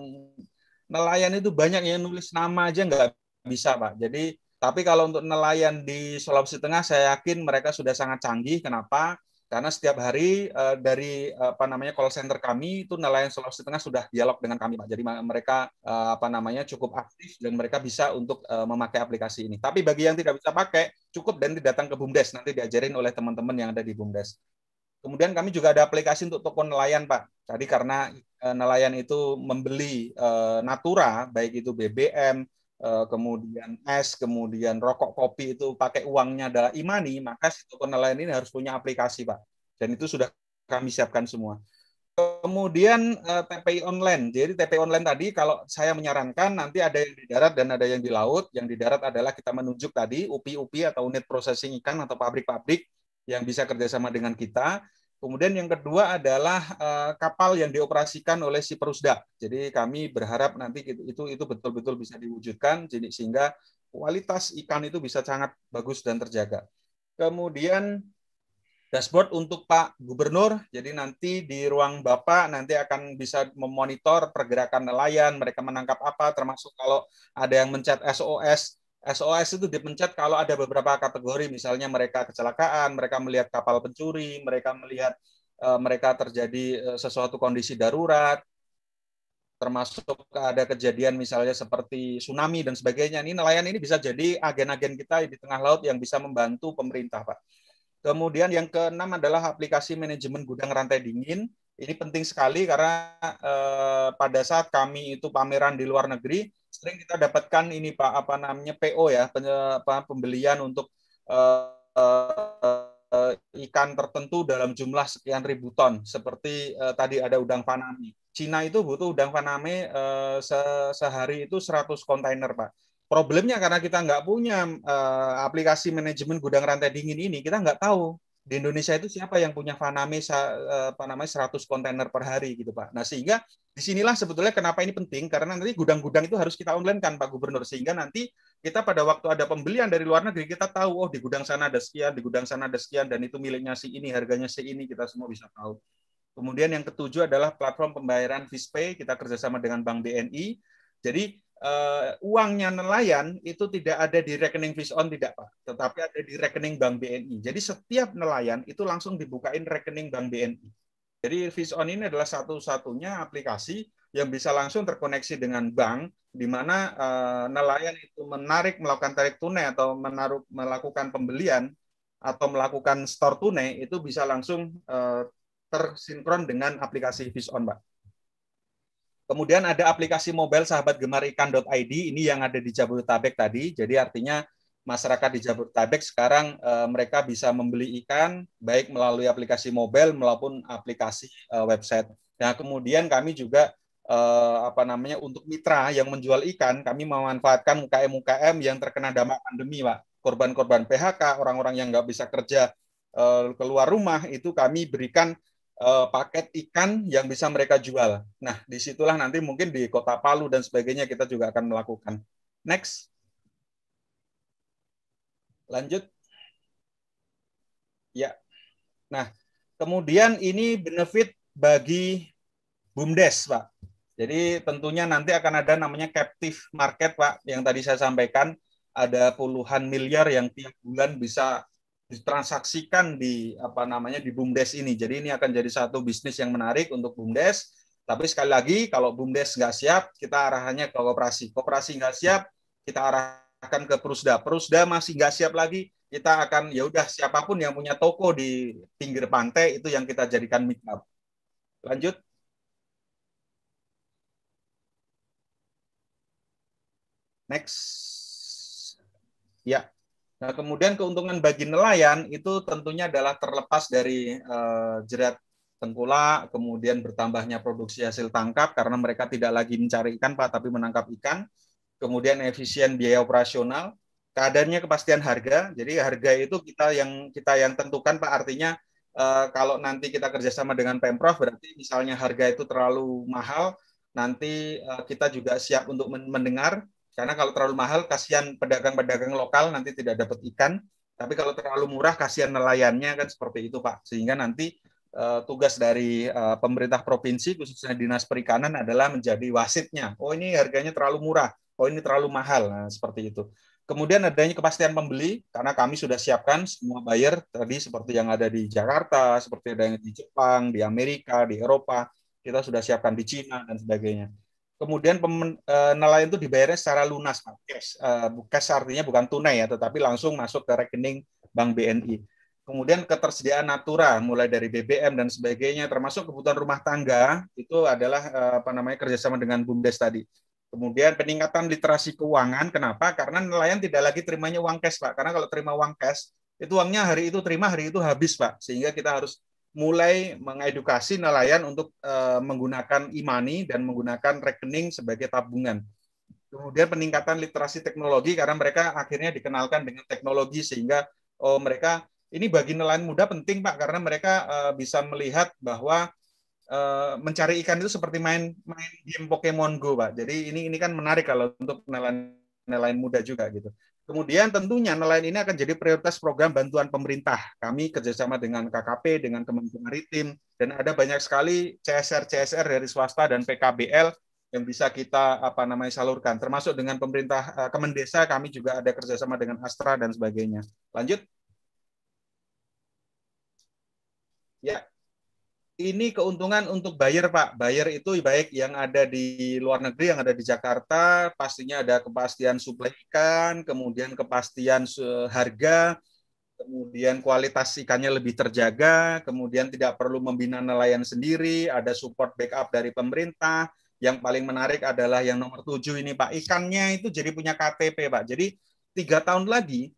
nelayan itu banyak yang nulis nama aja nggak bisa Pak. Jadi tapi kalau untuk nelayan di Sulawesi Tengah, saya yakin mereka sudah sangat canggih. Kenapa? Karena setiap hari uh, dari uh, apa namanya call center kami itu nelayan Sulawesi Tengah sudah dialog dengan kami Pak. Jadi mereka uh, apa namanya cukup aktif dan mereka bisa untuk uh, memakai aplikasi ini. Tapi bagi yang tidak bisa pakai cukup dan datang ke BUMDes nanti diajarin oleh teman-teman yang ada di BUMDes. Kemudian kami juga ada aplikasi untuk toko nelayan Pak. Tadi karena nelayan itu membeli uh, natura baik itu BBM Eh, kemudian es, kemudian rokok kopi itu pakai uangnya adalah imani, maka si toko nelayan ini harus punya aplikasi, Pak. Dan itu sudah kami siapkan semua. Kemudian eh, TPI online. Jadi TPI online tadi kalau saya menyarankan nanti ada yang di darat dan ada yang di laut. Yang di darat adalah kita menunjuk tadi UPI-UPI atau unit processing ikan atau pabrik-pabrik yang bisa kerjasama dengan kita. Kemudian yang kedua adalah eh, kapal yang dioperasikan oleh si perusda. Jadi kami berharap nanti gitu, itu itu betul-betul bisa diwujudkan jadi sehingga kualitas ikan itu bisa sangat bagus dan terjaga. Kemudian dashboard untuk Pak Gubernur. Jadi nanti di ruang Bapak nanti akan bisa memonitor pergerakan nelayan, mereka menangkap apa termasuk kalau ada yang mencet SOS SOS itu dipencet kalau ada beberapa kategori, misalnya mereka kecelakaan, mereka melihat kapal pencuri, mereka melihat eh, mereka terjadi eh, sesuatu kondisi darurat, termasuk ada kejadian misalnya seperti tsunami dan sebagainya. Ini nelayan ini bisa jadi agen-agen kita di tengah laut yang bisa membantu pemerintah, Pak. Kemudian yang keenam adalah aplikasi manajemen gudang rantai dingin. Ini penting sekali karena eh, pada saat kami itu pameran di luar negeri, sering kita dapatkan ini Pak apa namanya PO ya pembelian untuk uh, uh, ikan tertentu dalam jumlah sekian ribu ton seperti uh, tadi ada udang fanami. Cina itu butuh udang faname uh, se sehari itu 100 kontainer Pak. Problemnya karena kita nggak punya uh, aplikasi manajemen gudang rantai dingin ini, kita nggak tahu di Indonesia itu siapa yang punya faname eh, apa namanya 100 kontainer per hari gitu Pak. Nah, sehingga disinilah sebetulnya kenapa ini penting karena nanti gudang-gudang itu harus kita online kan Pak Gubernur sehingga nanti kita pada waktu ada pembelian dari luar negeri kita tahu oh di gudang sana ada sekian, di gudang sana ada sekian dan itu miliknya si ini, harganya si ini kita semua bisa tahu. Kemudian yang ketujuh adalah platform pembayaran Vispay kita kerjasama dengan Bank BNI. Jadi uh, uangnya nelayan itu tidak ada di rekening fish on tidak pak, tetapi ada di rekening bank BNI. Jadi setiap nelayan itu langsung dibukain rekening bank BNI. Jadi fish on ini adalah satu-satunya aplikasi yang bisa langsung terkoneksi dengan bank di mana uh, nelayan itu menarik melakukan tarik tunai atau menaruh melakukan pembelian atau melakukan store tunai itu bisa langsung uh, tersinkron dengan aplikasi fish on pak. Kemudian ada aplikasi mobile sahabat gemar ikan.id ini yang ada di Jabodetabek tadi. Jadi artinya masyarakat di Jabodetabek sekarang e, mereka bisa membeli ikan baik melalui aplikasi mobile maupun aplikasi e, website. Nah, kemudian kami juga e, apa namanya untuk mitra yang menjual ikan, kami memanfaatkan UKM-UKM yang terkena dampak pandemi, Pak. Korban-korban PHK, orang-orang yang nggak bisa kerja e, keluar rumah itu kami berikan Eh, paket ikan yang bisa mereka jual. Nah, disitulah nanti mungkin di kota Palu dan sebagainya kita juga akan melakukan. Next. Lanjut. Ya. Nah, kemudian ini benefit bagi BUMDES, Pak. Jadi tentunya nanti akan ada namanya captive market, Pak, yang tadi saya sampaikan. Ada puluhan miliar yang tiap bulan bisa ditransaksikan di apa namanya di BUMDes ini. Jadi ini akan jadi satu bisnis yang menarik untuk BUMDes. Tapi sekali lagi kalau BUMDes nggak siap, kita arahannya ke kooperasi kooperasi nggak siap, kita arahkan ke Perusda. Perusda masih nggak siap lagi, kita akan ya udah siapapun yang punya toko di pinggir pantai itu yang kita jadikan meetup. Lanjut. Next. Ya, Nah, kemudian keuntungan bagi nelayan itu tentunya adalah terlepas dari uh, jerat tengkulak, kemudian bertambahnya produksi hasil tangkap karena mereka tidak lagi mencari ikan, Pak, tapi menangkap ikan. Kemudian efisien biaya operasional, keadaannya kepastian harga. Jadi harga itu kita yang kita yang tentukan, Pak. Artinya uh, kalau nanti kita kerjasama dengan Pemprov, berarti misalnya harga itu terlalu mahal, nanti uh, kita juga siap untuk mendengar karena kalau terlalu mahal, kasihan pedagang-pedagang lokal nanti tidak dapat ikan. Tapi kalau terlalu murah, kasihan nelayannya kan seperti itu, Pak. Sehingga nanti uh, tugas dari uh, pemerintah provinsi, khususnya dinas perikanan, adalah menjadi wasitnya. Oh ini harganya terlalu murah. Oh ini terlalu mahal. Nah, seperti itu. Kemudian adanya kepastian pembeli, karena kami sudah siapkan semua buyer tadi seperti yang ada di Jakarta, seperti ada yang di Jepang, di Amerika, di Eropa, kita sudah siapkan di Cina, dan sebagainya kemudian pemen, e, nelayan itu dibayarnya secara lunas Pak, cash. E, cash artinya bukan tunai ya, tetapi langsung masuk ke rekening Bank BNI. Kemudian ketersediaan natura mulai dari BBM dan sebagainya termasuk kebutuhan rumah tangga itu adalah e, apa namanya kerjasama dengan BUMDes tadi. Kemudian peningkatan literasi keuangan, kenapa? Karena nelayan tidak lagi terimanya uang cash Pak, karena kalau terima uang cash itu uangnya hari itu terima hari itu habis Pak, sehingga kita harus mulai mengedukasi nelayan untuk uh, menggunakan e dan menggunakan rekening sebagai tabungan. Kemudian peningkatan literasi teknologi karena mereka akhirnya dikenalkan dengan teknologi sehingga oh mereka ini bagi nelayan muda penting Pak karena mereka uh, bisa melihat bahwa uh, mencari ikan itu seperti main main game Pokemon Go Pak. Jadi ini ini kan menarik kalau untuk nelayan nelayan muda juga gitu. Kemudian tentunya nelayan ini akan jadi prioritas program bantuan pemerintah. Kami kerjasama dengan KKP, dengan Kementerian Maritim, dan ada banyak sekali CSR-CSR dari swasta dan PKBL yang bisa kita apa namanya salurkan. Termasuk dengan pemerintah eh, Kemendesa, kami juga ada kerjasama dengan Astra dan sebagainya. Lanjut. Ya, ini keuntungan untuk buyer Pak. Buyer itu baik yang ada di luar negeri, yang ada di Jakarta, pastinya ada kepastian suplai ikan, kemudian kepastian harga, kemudian kualitas ikannya lebih terjaga, kemudian tidak perlu membina nelayan sendiri, ada support backup dari pemerintah. Yang paling menarik adalah yang nomor tujuh ini Pak, ikannya itu jadi punya KTP Pak. Jadi tiga tahun lagi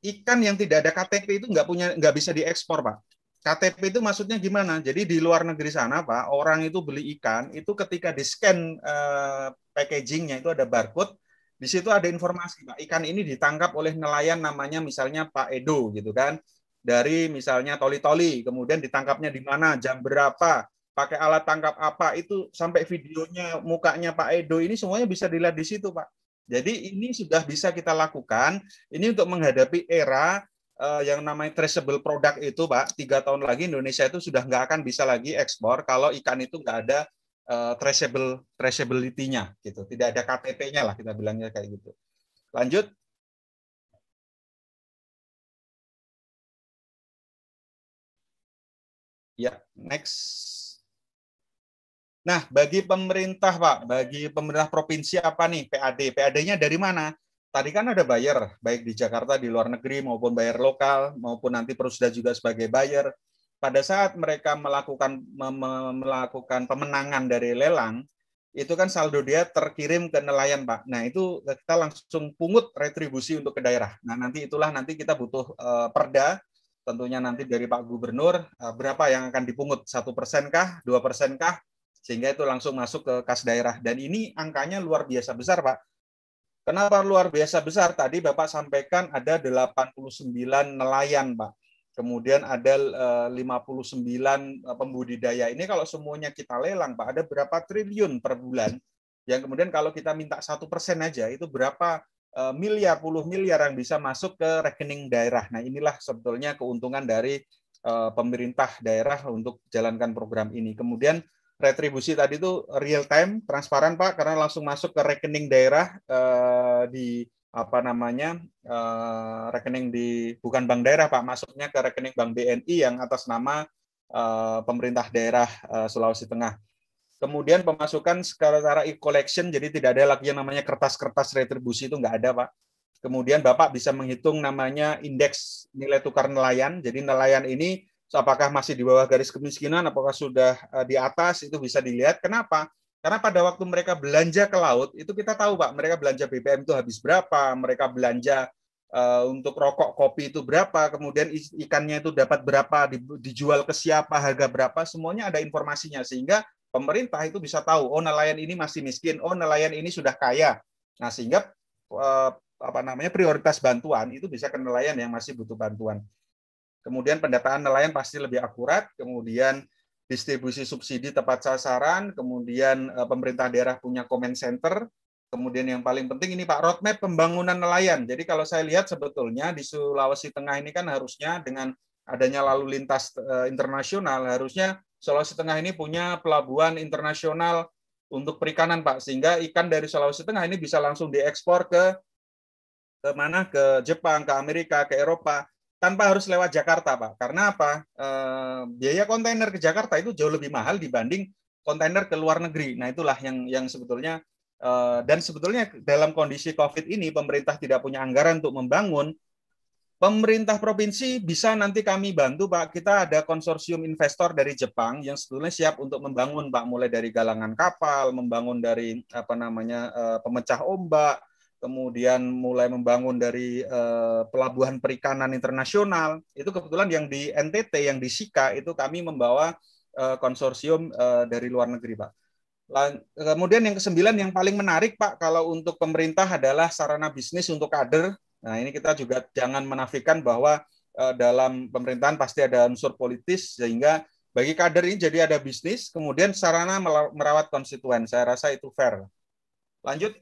ikan yang tidak ada KTP itu nggak punya nggak bisa diekspor Pak KTP itu maksudnya gimana? Jadi di luar negeri sana, Pak, orang itu beli ikan, itu ketika di scan packaging eh, packagingnya itu ada barcode, di situ ada informasi, Pak, ikan ini ditangkap oleh nelayan namanya misalnya Pak Edo, gitu kan, dari misalnya toli-toli, kemudian ditangkapnya di mana, jam berapa, pakai alat tangkap apa, itu sampai videonya, mukanya Pak Edo, ini semuanya bisa dilihat di situ, Pak. Jadi ini sudah bisa kita lakukan, ini untuk menghadapi era uh, yang namanya traceable product itu, Pak, tiga tahun lagi Indonesia itu sudah nggak akan bisa lagi ekspor kalau ikan itu nggak ada uh, traceable traceability-nya, gitu. Tidak ada KTP-nya lah kita bilangnya kayak gitu. Lanjut. Ya, next. Nah, bagi pemerintah, Pak, bagi pemerintah provinsi apa nih PAD? PAD-nya dari mana? tadi kan ada buyer, baik di Jakarta, di luar negeri, maupun buyer lokal, maupun nanti Perusda juga sebagai buyer. Pada saat mereka melakukan me, melakukan pemenangan dari lelang, itu kan saldo dia terkirim ke nelayan, Pak. Nah, itu kita langsung pungut retribusi untuk ke daerah. Nah, nanti itulah nanti kita butuh uh, perda, tentunya nanti dari Pak Gubernur, uh, berapa yang akan dipungut? satu persen kah? dua persen kah? Sehingga itu langsung masuk ke kas daerah. Dan ini angkanya luar biasa besar, Pak Kenapa luar biasa besar? Tadi Bapak sampaikan ada 89 nelayan, Pak. Kemudian ada 59 eh, eh, pembudidaya. Ini kalau semuanya kita lelang, Pak, ada berapa triliun per bulan? Yang kemudian kalau kita minta satu persen aja, itu berapa eh, miliar, puluh miliar yang bisa masuk ke rekening daerah. Nah inilah sebetulnya keuntungan dari pemerintah daerah untuk jalankan program ini. Kemudian retribusi tadi itu real time, transparan Pak, karena langsung masuk ke rekening daerah eh, di apa namanya eh, rekening di bukan bank daerah Pak, masuknya ke rekening bank BNI yang atas nama eh, pemerintah daerah eh, Sulawesi Tengah. Kemudian pemasukan secara e-collection, jadi tidak ada lagi yang namanya kertas-kertas retribusi itu nggak ada Pak. Kemudian Bapak bisa menghitung namanya indeks nilai tukar nelayan. Jadi nelayan ini apakah masih di bawah garis kemiskinan, apakah sudah eh, di atas, itu bisa dilihat. Kenapa? Karena pada waktu mereka belanja ke laut, itu kita tahu Pak, mereka belanja BBM itu habis berapa, mereka belanja uh, untuk rokok, kopi itu berapa, kemudian ikannya itu dapat berapa, dijual ke siapa, harga berapa, semuanya ada informasinya. Sehingga pemerintah itu bisa tahu, oh nelayan ini masih miskin, oh nelayan ini sudah kaya. Nah sehingga uh, apa namanya prioritas bantuan itu bisa ke nelayan yang masih butuh bantuan kemudian pendataan nelayan pasti lebih akurat, kemudian distribusi subsidi tepat sasaran, kemudian eh, pemerintah daerah punya comment center, kemudian yang paling penting ini Pak roadmap pembangunan nelayan. Jadi kalau saya lihat sebetulnya di Sulawesi Tengah ini kan harusnya dengan adanya lalu lintas eh, internasional harusnya Sulawesi Tengah ini punya pelabuhan internasional untuk perikanan Pak sehingga ikan dari Sulawesi Tengah ini bisa langsung diekspor ke ke mana ke Jepang, ke Amerika, ke Eropa tanpa harus lewat Jakarta, Pak. Karena apa? E, biaya kontainer ke Jakarta itu jauh lebih mahal dibanding kontainer ke luar negeri. Nah, itulah yang yang sebetulnya e, dan sebetulnya dalam kondisi Covid ini pemerintah tidak punya anggaran untuk membangun Pemerintah provinsi bisa nanti kami bantu, Pak. Kita ada konsorsium investor dari Jepang yang sebetulnya siap untuk membangun, Pak, mulai dari galangan kapal, membangun dari apa namanya eh, pemecah ombak, kemudian mulai membangun dari eh, pelabuhan perikanan internasional. Itu kebetulan yang di NTT, yang di Sika itu kami membawa eh, konsorsium eh, dari luar negeri, Pak. kemudian yang kesembilan yang paling menarik, Pak, kalau untuk pemerintah adalah sarana bisnis untuk kader. Nah, ini kita juga jangan menafikan bahwa eh, dalam pemerintahan pasti ada unsur politis sehingga bagi kader ini jadi ada bisnis, kemudian sarana merawat konstituen. Saya rasa itu fair. Lanjut,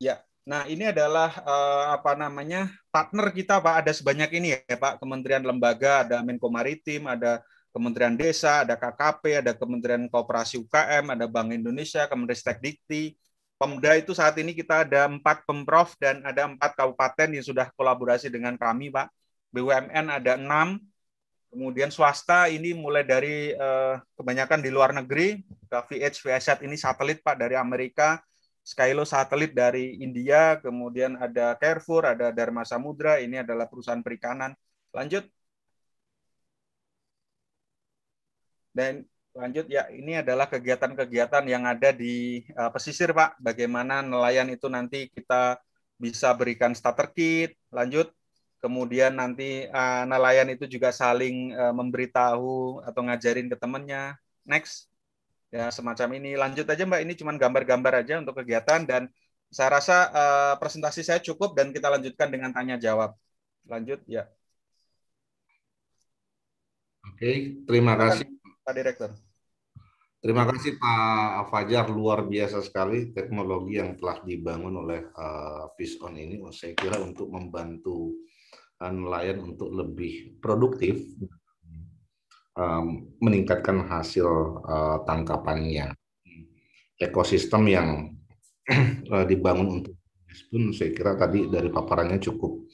Ya, nah ini adalah uh, apa namanya partner kita Pak. Ada sebanyak ini ya Pak. Kementerian lembaga, ada Menko Maritim, ada Kementerian Desa, ada KKP, ada Kementerian Kooperasi UKM, ada Bank Indonesia, Kementerian Dikti, Pemda itu saat ini kita ada empat pemprov dan ada empat kabupaten yang sudah kolaborasi dengan kami, Pak. BUMN ada enam, kemudian swasta ini mulai dari eh, kebanyakan di luar negeri, VH, VSAT ini satelit Pak dari Amerika, Skylo satelit dari India, kemudian ada Carrefour, ada Dharma Samudra, ini adalah perusahaan perikanan. Lanjut. Dan lanjut ya, ini adalah kegiatan-kegiatan yang ada di eh, pesisir, Pak. Bagaimana nelayan itu nanti kita bisa berikan starter kit. Lanjut. Kemudian nanti eh, nelayan itu juga saling eh, memberitahu atau ngajarin ke temannya. Next ya semacam ini. Lanjut aja Mbak, ini cuma gambar-gambar aja untuk kegiatan dan saya rasa uh, presentasi saya cukup dan kita lanjutkan dengan tanya jawab. Lanjut ya. Oke, terima kasih Pak Direktur. Terima kasih Pak Fajar, luar biasa sekali teknologi yang telah dibangun oleh uh, ini. Saya kira untuk membantu eh, nelayan untuk lebih produktif meningkatkan hasil uh, eh, tangkapannya. Ekosistem yang *clears throat* eh, dibangun untuk pun saya kira tadi dari paparannya cukup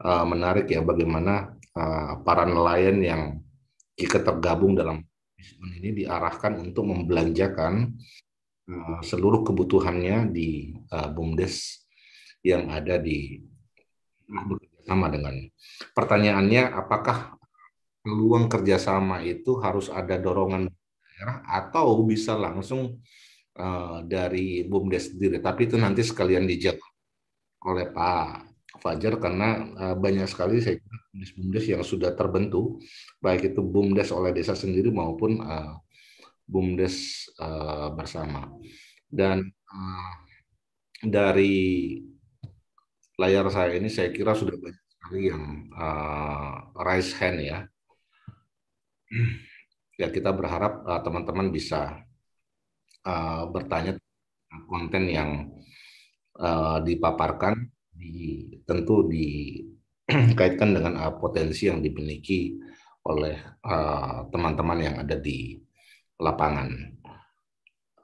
uh, menarik ya bagaimana uh, para nelayan yang jika tergabung dalam ini diarahkan untuk membelanjakan uh, seluruh kebutuhannya di uh, BUMDes yang ada di sama dengan pertanyaannya apakah peluang kerjasama itu harus ada dorongan daerah atau bisa langsung uh, dari BUMDes sendiri. Tapi itu nanti sekalian dijawab oleh Pak Fajar karena uh, banyak sekali saya kira BUMDes yang sudah terbentuk, baik itu BUMDes oleh desa sendiri maupun uh, BUMDes uh, bersama. Dan uh, dari layar saya ini saya kira sudah banyak sekali yang uh, raise hand ya ya kita berharap eh, teman-teman uh, bisa uh, bertanya konten yang uh, dipaparkan di, tentu dikaitkan *clears throat* dengan uh, potensi yang dimiliki oleh teman-teman uh, yang ada di lapangan.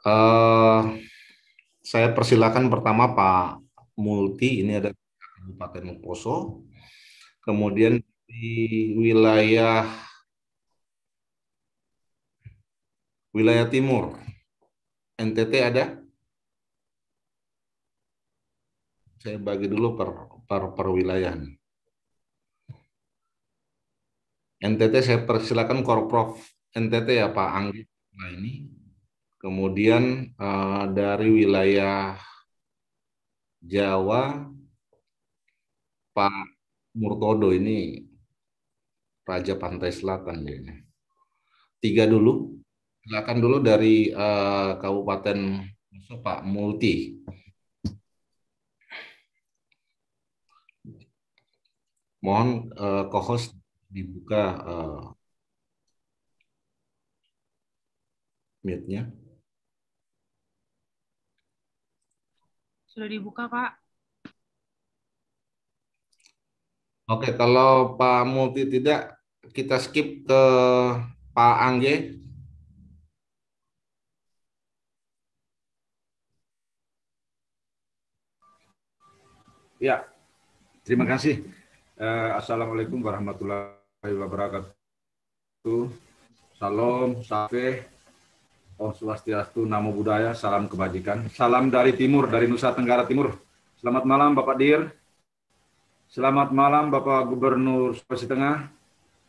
Uh, saya persilakan pertama Pak Multi, ini ada Kabupaten Poso, kemudian di wilayah Wilayah Timur. NTT ada? Saya bagi dulu per, per, per wilayah. NTT saya persilakan Korprov NTT ya Pak Anggi. Nah ini kemudian uh, dari wilayah Jawa Pak Murtodo ini Raja Pantai Selatan ini. Tiga dulu silakan dulu dari uh, Kabupaten Poso, Pak Multi. Mohon uh, eh, co dibuka uh, mute-nya. Sudah dibuka, Pak. Oke, kalau Pak Multi tidak, kita skip ke Pak Angge Ya, terima kasih. Uh, Assalamualaikum warahmatullahi wabarakatuh. Salam, safe, Om Swastiastu, Namo Buddhaya, salam kebajikan. Salam dari timur, dari Nusa Tenggara Timur. Selamat malam Bapak Dir. Selamat malam Bapak Gubernur Sulawesi Tengah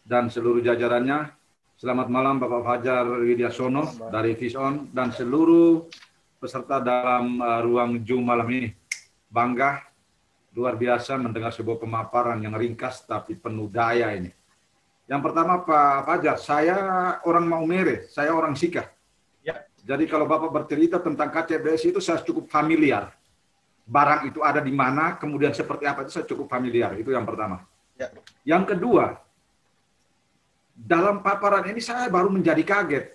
dan seluruh jajarannya. Selamat malam Bapak Fajar Widyasono dari Vision dan seluruh peserta dalam eh, ruang Zoom malam ini. Bangga luar biasa mendengar sebuah pemaparan yang ringkas tapi penuh daya ini. Yang pertama Pak Fajar, saya orang Maumere, saya orang Sika. Ya. Jadi kalau Bapak bercerita tentang KCBS itu saya cukup familiar. Barang itu ada di mana, kemudian seperti apa itu saya cukup familiar. Itu yang pertama. Ya. Yang kedua, dalam paparan ini saya baru menjadi kaget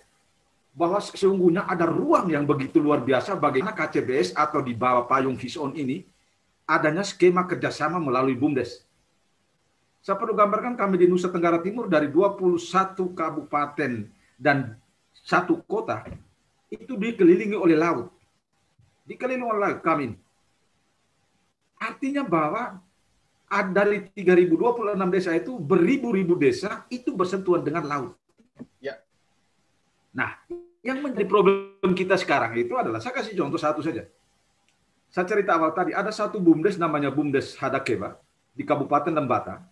bahwa sesungguhnya ada ruang yang begitu luar biasa bagaimana KCBS atau di bawah payung Vision ini adanya skema kerjasama melalui BUMDes. Saya perlu gambarkan kami di Nusa Tenggara Timur dari 21 kabupaten dan satu kota itu dikelilingi oleh laut. Dikelilingi oleh laut kami. Artinya bahwa dari 3026 desa itu beribu-ribu desa itu bersentuhan dengan laut. Ya. Nah, yang menjadi problem kita sekarang itu adalah saya kasih contoh satu saja. Saya cerita awal tadi, ada satu BUMDes namanya BUMDes Hadakeba di Kabupaten Lembata.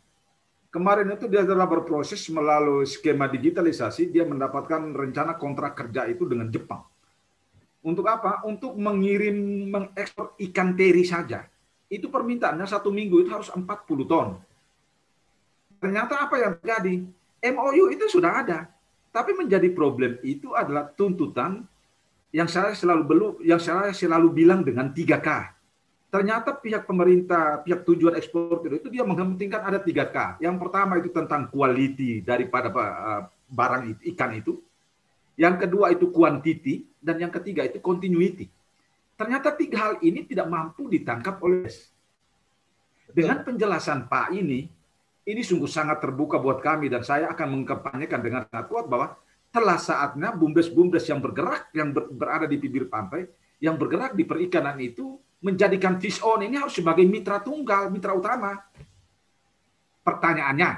Kemarin itu dia telah berproses melalui skema digitalisasi, dia mendapatkan rencana kontrak kerja itu dengan Jepang. Untuk apa? Untuk mengirim, mengekspor ikan teri saja. Itu permintaannya satu minggu itu harus 40 ton. Ternyata apa yang terjadi? MOU itu sudah ada. Tapi menjadi problem itu adalah tuntutan yang saya selalu belu, yang saya selalu bilang dengan 3K. Ternyata pihak pemerintah, pihak tujuan ekspor itu dia menghentikan ada 3K. Yang pertama itu tentang quality daripada eh, barang ikan itu. Yang kedua itu quantity dan yang ketiga itu continuity. Ternyata tiga hal ini tidak mampu ditangkap oleh dengan penjelasan Pak ini, ini sungguh sangat terbuka buat kami dan saya akan mengkampanyekan dengan sangat kuat bahwa telah saatnya bumdes-bumdes yang bergerak, yang ber, berada di bibir pantai, yang bergerak di perikanan itu menjadikan fish on ini harus sebagai mitra tunggal, mitra utama. Pertanyaannya,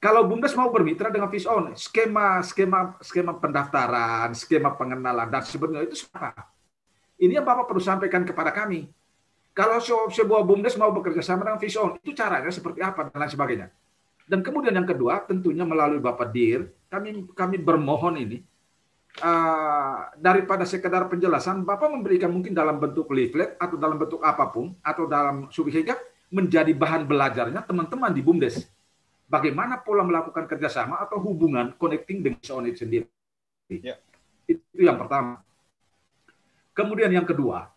kalau bumdes mau bermitra dengan fish on, skema skema skema pendaftaran, skema pengenalan dan sebenarnya itu siapa? Ini yang Bapak perlu sampaikan kepada kami. Kalau sebuah bumdes mau bekerja sama dengan fish on, itu caranya seperti apa dan lain sebagainya. Dan kemudian yang kedua, tentunya melalui Bapak Dir, kami kami bermohon ini uh, daripada sekedar penjelasan, Bapak memberikan mungkin dalam bentuk leaflet atau dalam bentuk apapun atau dalam suri hijab menjadi bahan belajarnya teman-teman di BUMDes. Bagaimana pola melakukan kerjasama atau hubungan connecting dengan seorang sendiri. Yeah. Itu yang pertama. Kemudian yang kedua,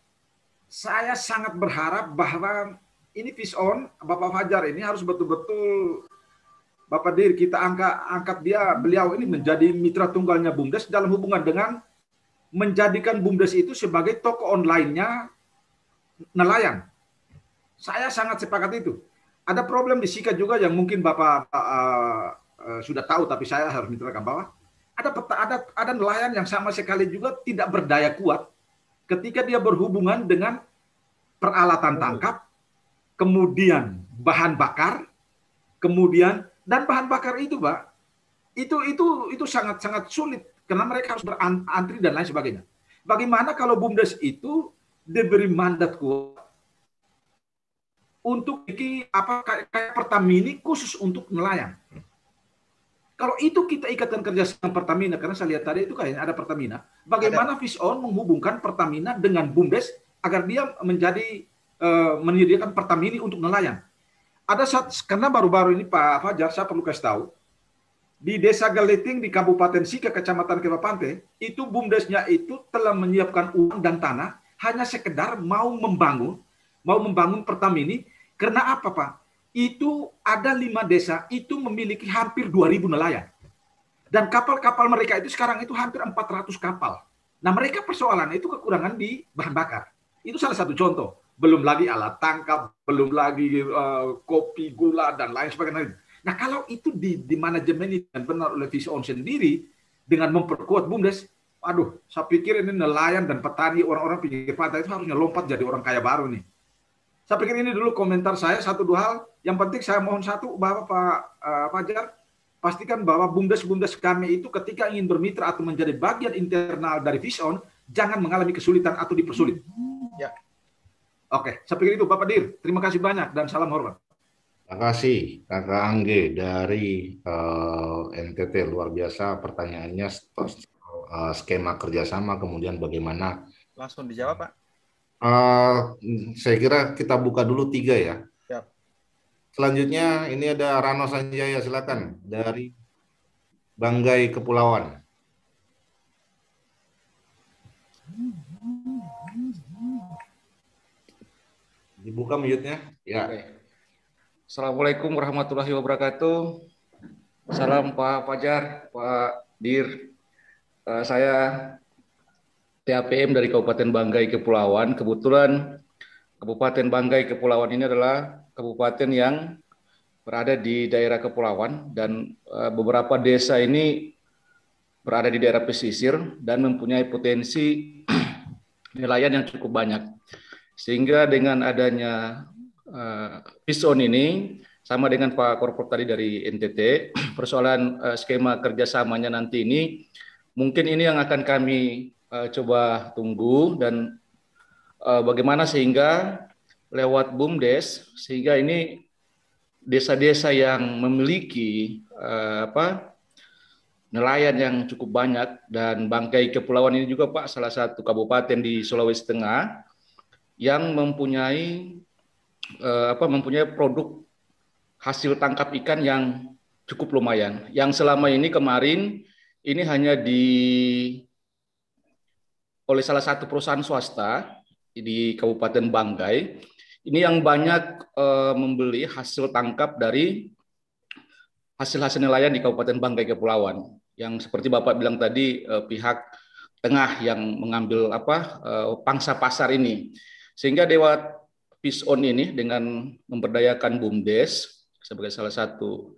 saya sangat berharap bahwa ini Vision Bapak Fajar ini harus betul-betul Bapak Dir, kita angkat angkat dia beliau ini menjadi mitra tunggalnya BUMDes dalam hubungan dengan menjadikan BUMDes itu sebagai toko online-nya nelayan. Saya sangat sepakat itu. Ada problem di Sika juga yang mungkin Bapak uh, uh, sudah tahu tapi saya harus mengatakan bahwa ada peta, ada ada nelayan yang sama sekali juga tidak berdaya kuat ketika dia berhubungan dengan peralatan tangkap, kemudian bahan bakar, kemudian dan bahan bakar itu, Pak, itu itu itu sangat sangat sulit karena mereka harus berantri dan lain sebagainya. Bagaimana kalau bumdes itu diberi mandat kuat untuk bikin apa kayak Pertamini khusus untuk nelayan. Kalau itu kita ikatkan kerjasama Pertamina, karena saya lihat tadi itu kayaknya ada Pertamina. Bagaimana Vision menghubungkan Pertamina dengan Bumdes agar dia menjadi uh, menyediakan Pertamini untuk nelayan? ada saat, karena baru-baru ini Pak Fajar, saya perlu kasih tahu, di Desa Geliting di Kabupaten Sika, Kecamatan Kepapante, itu BUMDESnya itu telah menyiapkan uang dan tanah hanya sekedar mau membangun, mau membangun Pertamini, karena apa Pak? Itu ada lima desa, itu memiliki hampir 2.000 nelayan. Dan kapal-kapal mereka itu sekarang itu hampir 400 kapal. Nah mereka persoalannya itu kekurangan di bahan bakar. Itu salah satu contoh belum lagi alat tangkap, belum lagi uh, kopi, gula dan lain sebagainya. Nah, kalau itu di, di manajemen dan benar oleh Vision sendiri dengan memperkuat BUMDes, aduh, saya pikir ini nelayan dan petani orang-orang pinggir pantai itu harusnya lompat jadi orang kaya baru nih. Saya pikir ini dulu komentar saya satu dua hal. Yang penting saya mohon satu bahwa Pak uh, Fajar pastikan bahwa bumdes-bumdes kami itu ketika ingin bermitra atau menjadi bagian internal dari Vision jangan mengalami kesulitan atau dipersulit. Ya. Oke, saya pikir itu Bapak Dir. Terima kasih banyak dan salam hormat. Terima kasih Kakak Angge dari uh, eh, NTT luar biasa pertanyaannya uh, skema kerjasama kemudian bagaimana langsung dijawab Pak. Uh, saya kira kita buka dulu tiga ya. Siap. Ya. Selanjutnya ini ada Rano Sanjaya silakan dari Banggai Kepulauan. Dibuka mute-nya. Ya. Okay. Assalamualaikum warahmatullahi wabarakatuh. Salam Pak Fajar, Pak Dir. Uh, saya TAPM dari Kabupaten Banggai Kepulauan. Kebetulan Kabupaten Banggai Kepulauan ini adalah kabupaten yang berada di daerah kepulauan dan uh, beberapa desa ini berada di daerah pesisir dan mempunyai potensi *clears throat* nelayan yang cukup banyak. Sehingga dengan adanya uh, ini, sama dengan Pak Korpor tadi dari NTT, *clears throat* persoalan uh, skema kerjasamanya nanti ini, mungkin ini yang akan kami uh, coba tunggu dan uh, bagaimana sehingga lewat BUMDes, sehingga ini desa-desa yang memiliki uh, apa nelayan yang cukup banyak dan bangkai kepulauan ini juga Pak salah satu kabupaten di Sulawesi Tengah yang mempunyai eh, apa mempunyai produk hasil tangkap ikan yang cukup lumayan. Yang selama ini kemarin ini hanya di oleh salah satu perusahaan swasta di Kabupaten Banggai. Ini yang banyak eh, membeli hasil tangkap dari hasil-hasil nelayan di Kabupaten Banggai Kepulauan. Yang seperti Bapak bilang tadi eh, pihak tengah yang mengambil apa eh, pangsa pasar ini. Sehingga Dewa PISON ini dengan memberdayakan BUMDes sebagai salah satu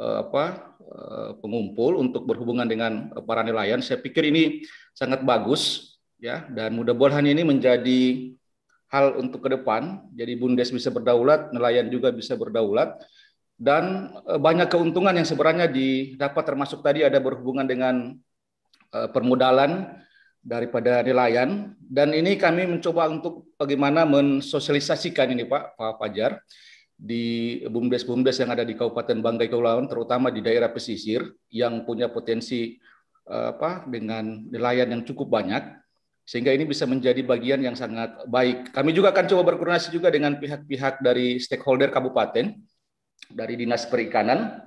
uh, apa uh, pengumpul untuk berhubungan dengan para nelayan, saya pikir ini sangat bagus ya dan mudah-mudahan ini menjadi hal untuk ke depan. Jadi BUMDes bisa berdaulat, nelayan juga bisa berdaulat dan eh, banyak keuntungan yang sebenarnya didapat termasuk tadi ada berhubungan dengan permodalan daripada nelayan dan ini kami mencoba untuk bagaimana mensosialisasikan ini Pak Pak Fajar di bumdes-bumdes yang ada di Kabupaten Banggai Kepulauan terutama di daerah pesisir yang punya potensi eh, apa dengan nelayan yang cukup banyak sehingga ini bisa menjadi bagian yang sangat baik. Kami juga akan coba berkoordinasi juga dengan pihak-pihak dari stakeholder kabupaten dari Dinas Perikanan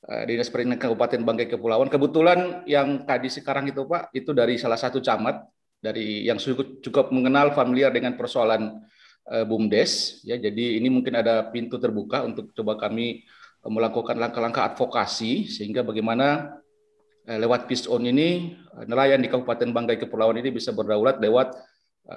Eh, Dinas Perindustrian Kabupaten Bangkai Kepulauan. Kebetulan yang tadi sekarang itu Pak, itu dari salah satu camat dari yang cukup, mengenal familiar dengan persoalan eh, BUMDes. Ya, jadi ini mungkin ada pintu terbuka untuk coba kami eh, melakukan langkah-langkah advokasi sehingga bagaimana lewat peace on ini nelayan di Kabupaten Banggai Kepulauan ini bisa berdaulat lewat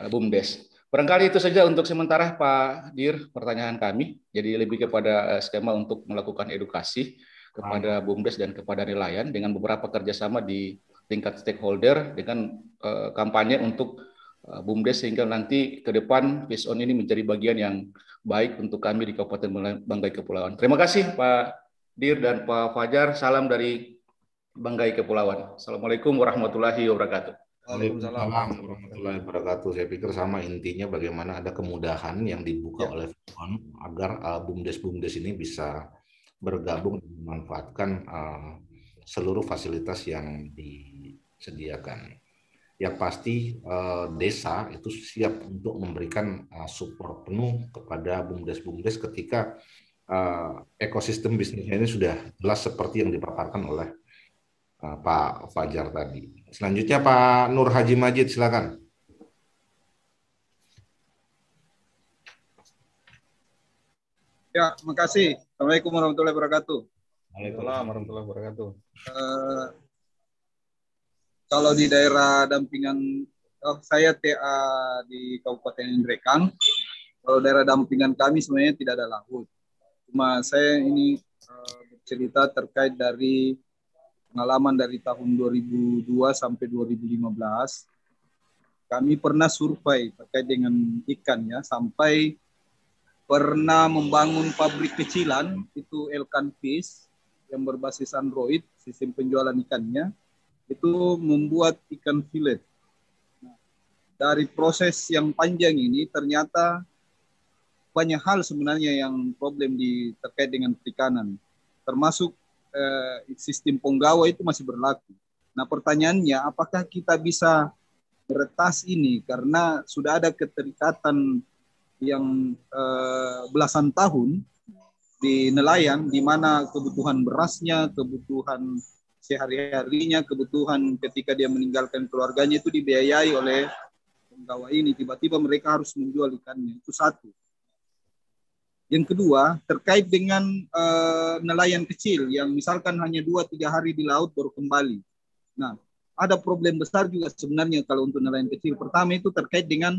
BUMDes. Barangkali itu saja untuk sementara Pak Dir pertanyaan kami. Jadi lebih kepada skema untuk melakukan edukasi kepada BUMDes dan kepada nelayan dengan beberapa kerjasama di tingkat stakeholder dengan uh, kampanye untuk uh, BUMDes sehingga nanti ke depan based on ini menjadi bagian yang baik untuk kami di Kabupaten Banggai Kepulauan. Terima kasih Pak Dir dan Pak Fajar. Salam dari Banggai Kepulauan. Assalamualaikum warahmatullahi wabarakatuh. Waalaikumsalam warahmatullahi wabarakatuh. Saya pikir sama intinya bagaimana ada kemudahan yang dibuka ya. oleh Fon agar eh, bumdes bumdes ini bisa bergabung dan memanfaatkan uh, seluruh fasilitas yang disediakan. Yang pasti uh, desa itu siap untuk memberikan uh, support penuh kepada bumdes-bumdes ketika uh, ekosistem bisnisnya ini sudah jelas seperti yang dipaparkan oleh uh, Pak Fajar tadi. Selanjutnya Pak Nur Haji Majid silakan. Ya, terima kasih. Assalamualaikum warahmatullahi wabarakatuh. Waalaikumsalam warahmatullahi wabarakatuh. Uh, kalau di daerah dampingan, oh, saya TA di Kabupaten Indrekang. Kalau daerah dampingan kami sebenarnya tidak ada laut. Cuma saya ini uh, bercerita terkait dari pengalaman dari tahun 2002 sampai 2015 kami pernah survei terkait dengan ikan ya sampai pernah membangun pabrik kecilan itu Elkan Fish yang berbasis Android sistem penjualan ikannya itu membuat ikan filet. Nah, dari proses yang panjang ini ternyata banyak hal sebenarnya yang problem di terkait dengan perikanan termasuk eh, sistem penggawa itu masih berlaku. Nah pertanyaannya apakah kita bisa meretas ini karena sudah ada keterikatan yang uh, belasan tahun di nelayan di mana kebutuhan berasnya, kebutuhan sehari-harinya, kebutuhan ketika dia meninggalkan keluarganya itu dibiayai oleh penggawa ini. Tiba-tiba mereka harus menjual ikannya. Itu satu. Yang kedua, terkait dengan uh, nelayan kecil yang misalkan hanya dua tiga hari di laut baru kembali. Nah, ada problem besar juga sebenarnya kalau untuk nelayan kecil. Pertama itu terkait dengan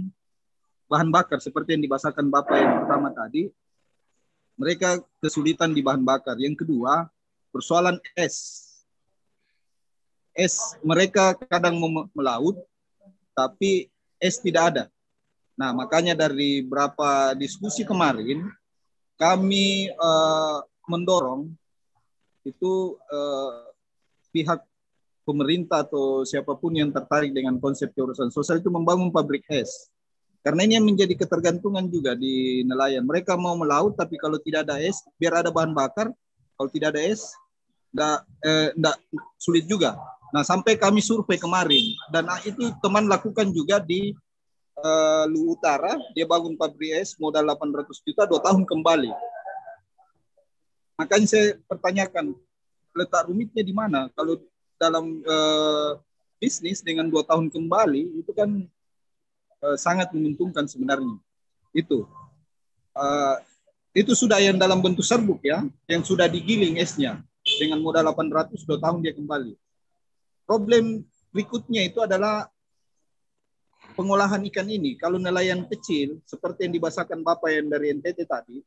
bahan bakar seperti yang dibahasakan Bapak yang pertama tadi, mereka kesulitan di bahan bakar. Yang kedua, persoalan es. Es mereka kadang melaut, tapi es tidak ada. Nah, makanya dari berapa diskusi kemarin, kami uh, mendorong itu uh, pihak pemerintah atau siapapun yang tertarik dengan konsep keurusan sosial itu membangun pabrik es. Karena ini yang menjadi ketergantungan juga di nelayan. Mereka mau melaut, tapi kalau tidak ada es, biar ada bahan bakar, kalau tidak ada es, enggak, eh, enggak sulit juga. Nah, sampai kami survei kemarin, dan ah, itu teman lakukan juga di eh, Lu Utara, dia bangun pabrik es modal 800 juta, dua tahun kembali. Makanya saya pertanyakan, letak rumitnya di mana? Kalau dalam eh, bisnis dengan dua tahun kembali, itu kan Eh, sangat menguntungkan sebenarnya. Itu. Uh, itu sudah yang dalam bentuk serbuk ya, yang sudah digiling esnya dengan modal 800 dua tahun dia kembali. Problem berikutnya itu adalah pengolahan ikan ini. Kalau nelayan kecil seperti yang dibahasakan Bapak yang dari NTT tadi,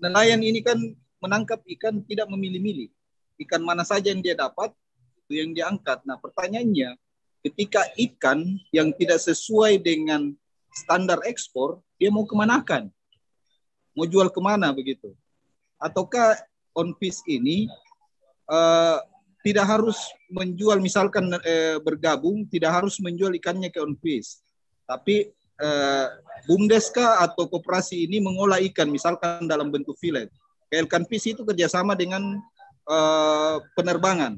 nelayan ini kan menangkap ikan tidak memilih-milih. Ikan mana saja yang dia dapat, itu yang dia angkat. Nah, pertanyaannya, ketika ikan yang tidak sesuai dengan standar ekspor, dia mau kemanakan? Mau jual kemana begitu? Ataukah on fish ini uh, tidak harus menjual misalkan uh, bergabung tidak harus menjual ikannya ke on onfish tapi uh, eh, bumdeska atau koperasi ini mengolah ikan misalkan dalam bentuk filet klkan fish itu kerjasama dengan uh, penerbangan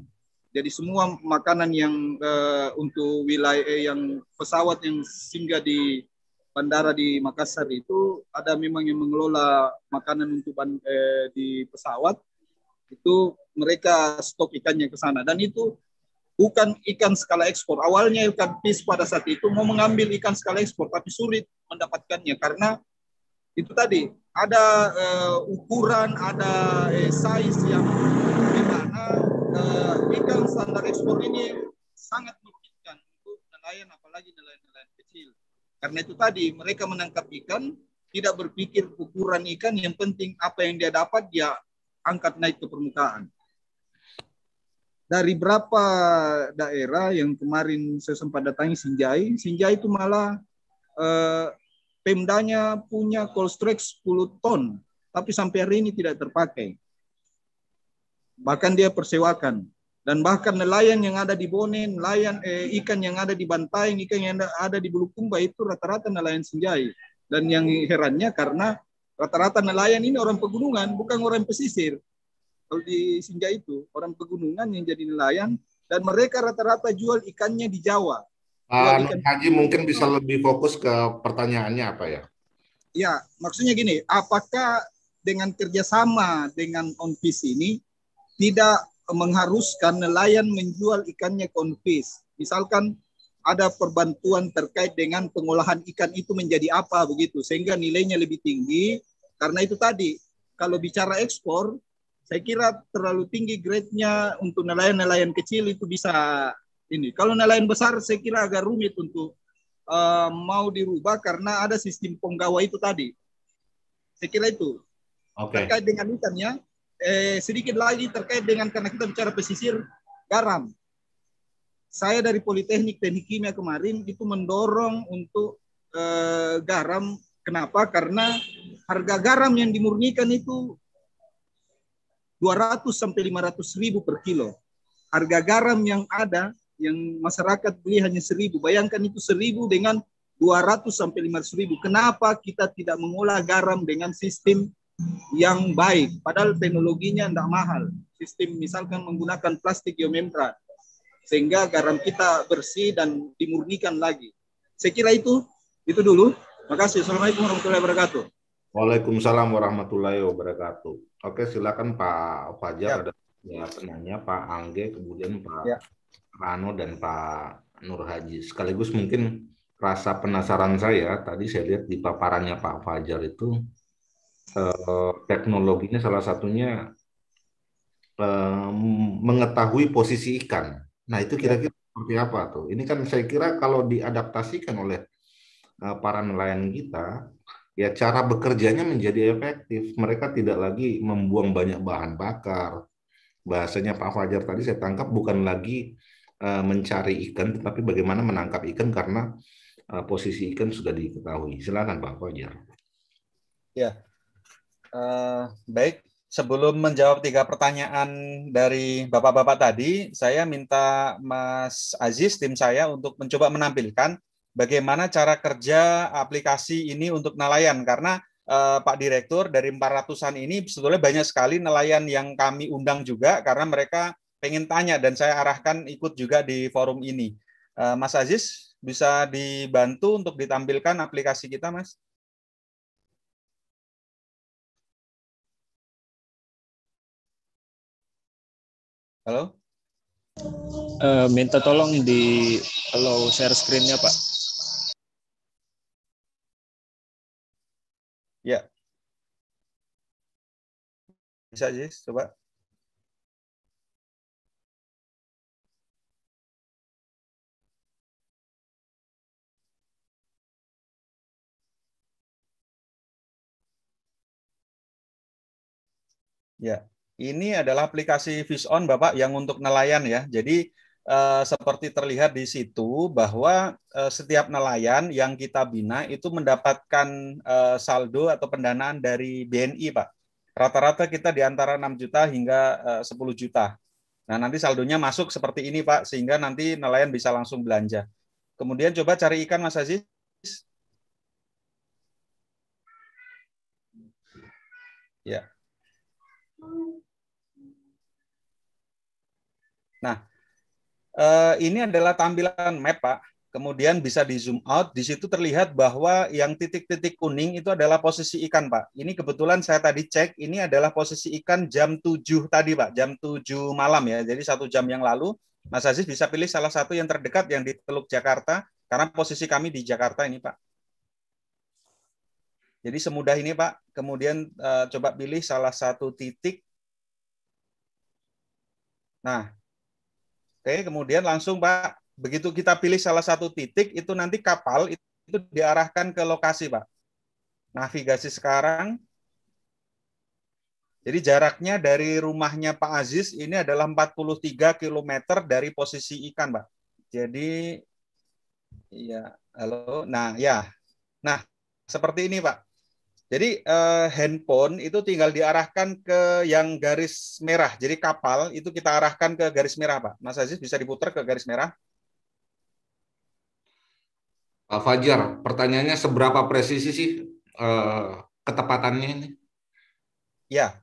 jadi semua makanan yang uh, untuk wilayah yang pesawat yang singgah di bandara di Makassar itu ada memang yang mengelola makanan untuk ban, eh, di pesawat itu mereka stok ikannya ke sana dan itu bukan ikan skala ekspor. Awalnya ikan pis pada saat itu mau mengambil ikan skala ekspor tapi sulit mendapatkannya karena itu tadi ada uh, ukuran, ada uh, size yang ikan standar ekspor ini sangat memungkinkan untuk nelayan apalagi nelayan-nelayan kecil. Karena itu tadi mereka menangkap ikan tidak berpikir ukuran ikan yang penting apa yang dia dapat dia angkat naik ke permukaan. Dari berapa daerah yang kemarin saya sempat datangi Sinjai, Sinjai itu malah eh, Pemdanya punya cold strike 10 ton, tapi sampai hari ini tidak terpakai. Bahkan dia persewakan. Dan bahkan nelayan yang ada di Bone, nelayan eh, ikan yang ada di Bantai, ikan yang ada di Bulukumba itu rata-rata nelayan Senjai. Dan yang herannya karena rata-rata nelayan ini orang pegunungan, bukan orang pesisir. Kalau di Senjai itu orang pegunungan yang jadi nelayan dan mereka rata-rata jual ikannya di Jawa. Uh, Haji mungkin bisa lebih fokus ke pertanyaannya apa ya? Ya, maksudnya gini, apakah dengan kerjasama dengan Onvis ini tidak mengharuskan nelayan menjual ikannya konfis. Misalkan ada perbantuan terkait dengan pengolahan ikan itu menjadi apa begitu sehingga nilainya lebih tinggi karena itu tadi kalau bicara ekspor saya kira terlalu tinggi grade-nya untuk nelayan-nelayan kecil itu bisa ini kalau nelayan besar saya kira agak rumit untuk uh, mau dirubah karena ada sistem penggawa itu tadi saya kira itu okay. terkait dengan ikannya eh, sedikit lagi terkait dengan karena kita bicara pesisir garam. Saya dari Politeknik Teknik Kimia kemarin itu mendorong untuk eh, garam. Kenapa? Karena harga garam yang dimurnikan itu 200 sampai 500 ribu per kilo. Harga garam yang ada yang masyarakat beli hanya 1000. Bayangkan itu 1000 dengan 200 sampai 500 ribu. Kenapa kita tidak mengolah garam dengan sistem yang baik. Padahal teknologinya tidak mahal. Sistem misalkan menggunakan plastik geomembran. Sehingga garam kita bersih dan dimurnikan lagi. Saya kira itu, itu dulu. Makasih. Assalamualaikum warahmatullahi wabarakatuh. Waalaikumsalam warahmatullahi wabarakatuh. Oke, silakan Pak Fajar ya. ada ya, penanya Pak Angge, kemudian Pak ya. Rano dan Pak Nur Haji. Sekaligus mungkin rasa penasaran saya tadi saya lihat di paparannya Pak Fajar itu Eh, teknologinya salah satunya eh, mengetahui posisi ikan. Nah itu ya. kira-kira seperti apa tuh? Ini kan saya kira kalau diadaptasikan oleh eh, para nelayan kita, ya cara bekerjanya menjadi efektif. Mereka tidak lagi membuang banyak bahan bakar. Bahasanya Pak Fajar tadi saya tangkap bukan lagi mencari ikan, tetapi bagaimana menangkap ikan karena posisi ikan sudah diketahui. Silakan Pak Fajar. Ya, Eh, baik, sebelum menjawab tiga pertanyaan dari bapak-bapak tadi, saya minta Mas Aziz tim saya untuk mencoba menampilkan bagaimana cara kerja aplikasi ini untuk nelayan karena eh, Pak Direktur dari 400-an ini sebetulnya banyak sekali nelayan yang kami undang juga karena mereka pengen tanya dan saya arahkan ikut juga di forum ini. Eh, Mas Aziz bisa dibantu untuk ditampilkan aplikasi kita, Mas? Halo? Uh, minta tolong di halo share screen-nya, Pak. Ya. Bisa, Jis, coba. Ya. Ini adalah aplikasi Fish On Bapak yang untuk nelayan ya. Jadi eh, seperti terlihat di situ bahwa eh, setiap nelayan yang kita bina itu mendapatkan eh, saldo atau pendanaan dari BNI Pak. Rata-rata kita di antara 6 juta hingga eh, 10 juta. Nah, nanti saldonya masuk seperti ini, Pak, sehingga nanti nelayan bisa langsung belanja. Kemudian coba cari ikan, Mas Aziz. Ya. Nah, eh, ini adalah tampilan map, Pak. Kemudian bisa di zoom out, di situ terlihat bahwa yang titik-titik kuning itu adalah posisi ikan, Pak. Ini kebetulan saya tadi cek, ini adalah posisi ikan jam 7 tadi, Pak. Jam 7 malam ya, jadi satu jam yang lalu. Mas Aziz bisa pilih salah satu yang terdekat yang di Teluk Jakarta, karena posisi kami di Jakarta ini, Pak. Jadi semudah ini, Pak. Kemudian eh, coba pilih salah satu titik. Nah, Oke, kemudian langsung Pak, begitu kita pilih salah satu titik itu nanti kapal itu, diarahkan ke lokasi Pak. Navigasi sekarang. Jadi jaraknya dari rumahnya Pak Aziz ini adalah 43 km dari posisi ikan, Pak. Jadi ya, halo. Nah, ya. Nah, seperti ini, Pak. Jadi uh, handphone itu tinggal diarahkan ke yang garis merah. Jadi kapal itu kita arahkan ke garis merah, Pak. Mas Aziz bisa diputar ke garis merah. Pak Fajar, pertanyaannya seberapa presisi sih uh, ketepatannya ini? Ya,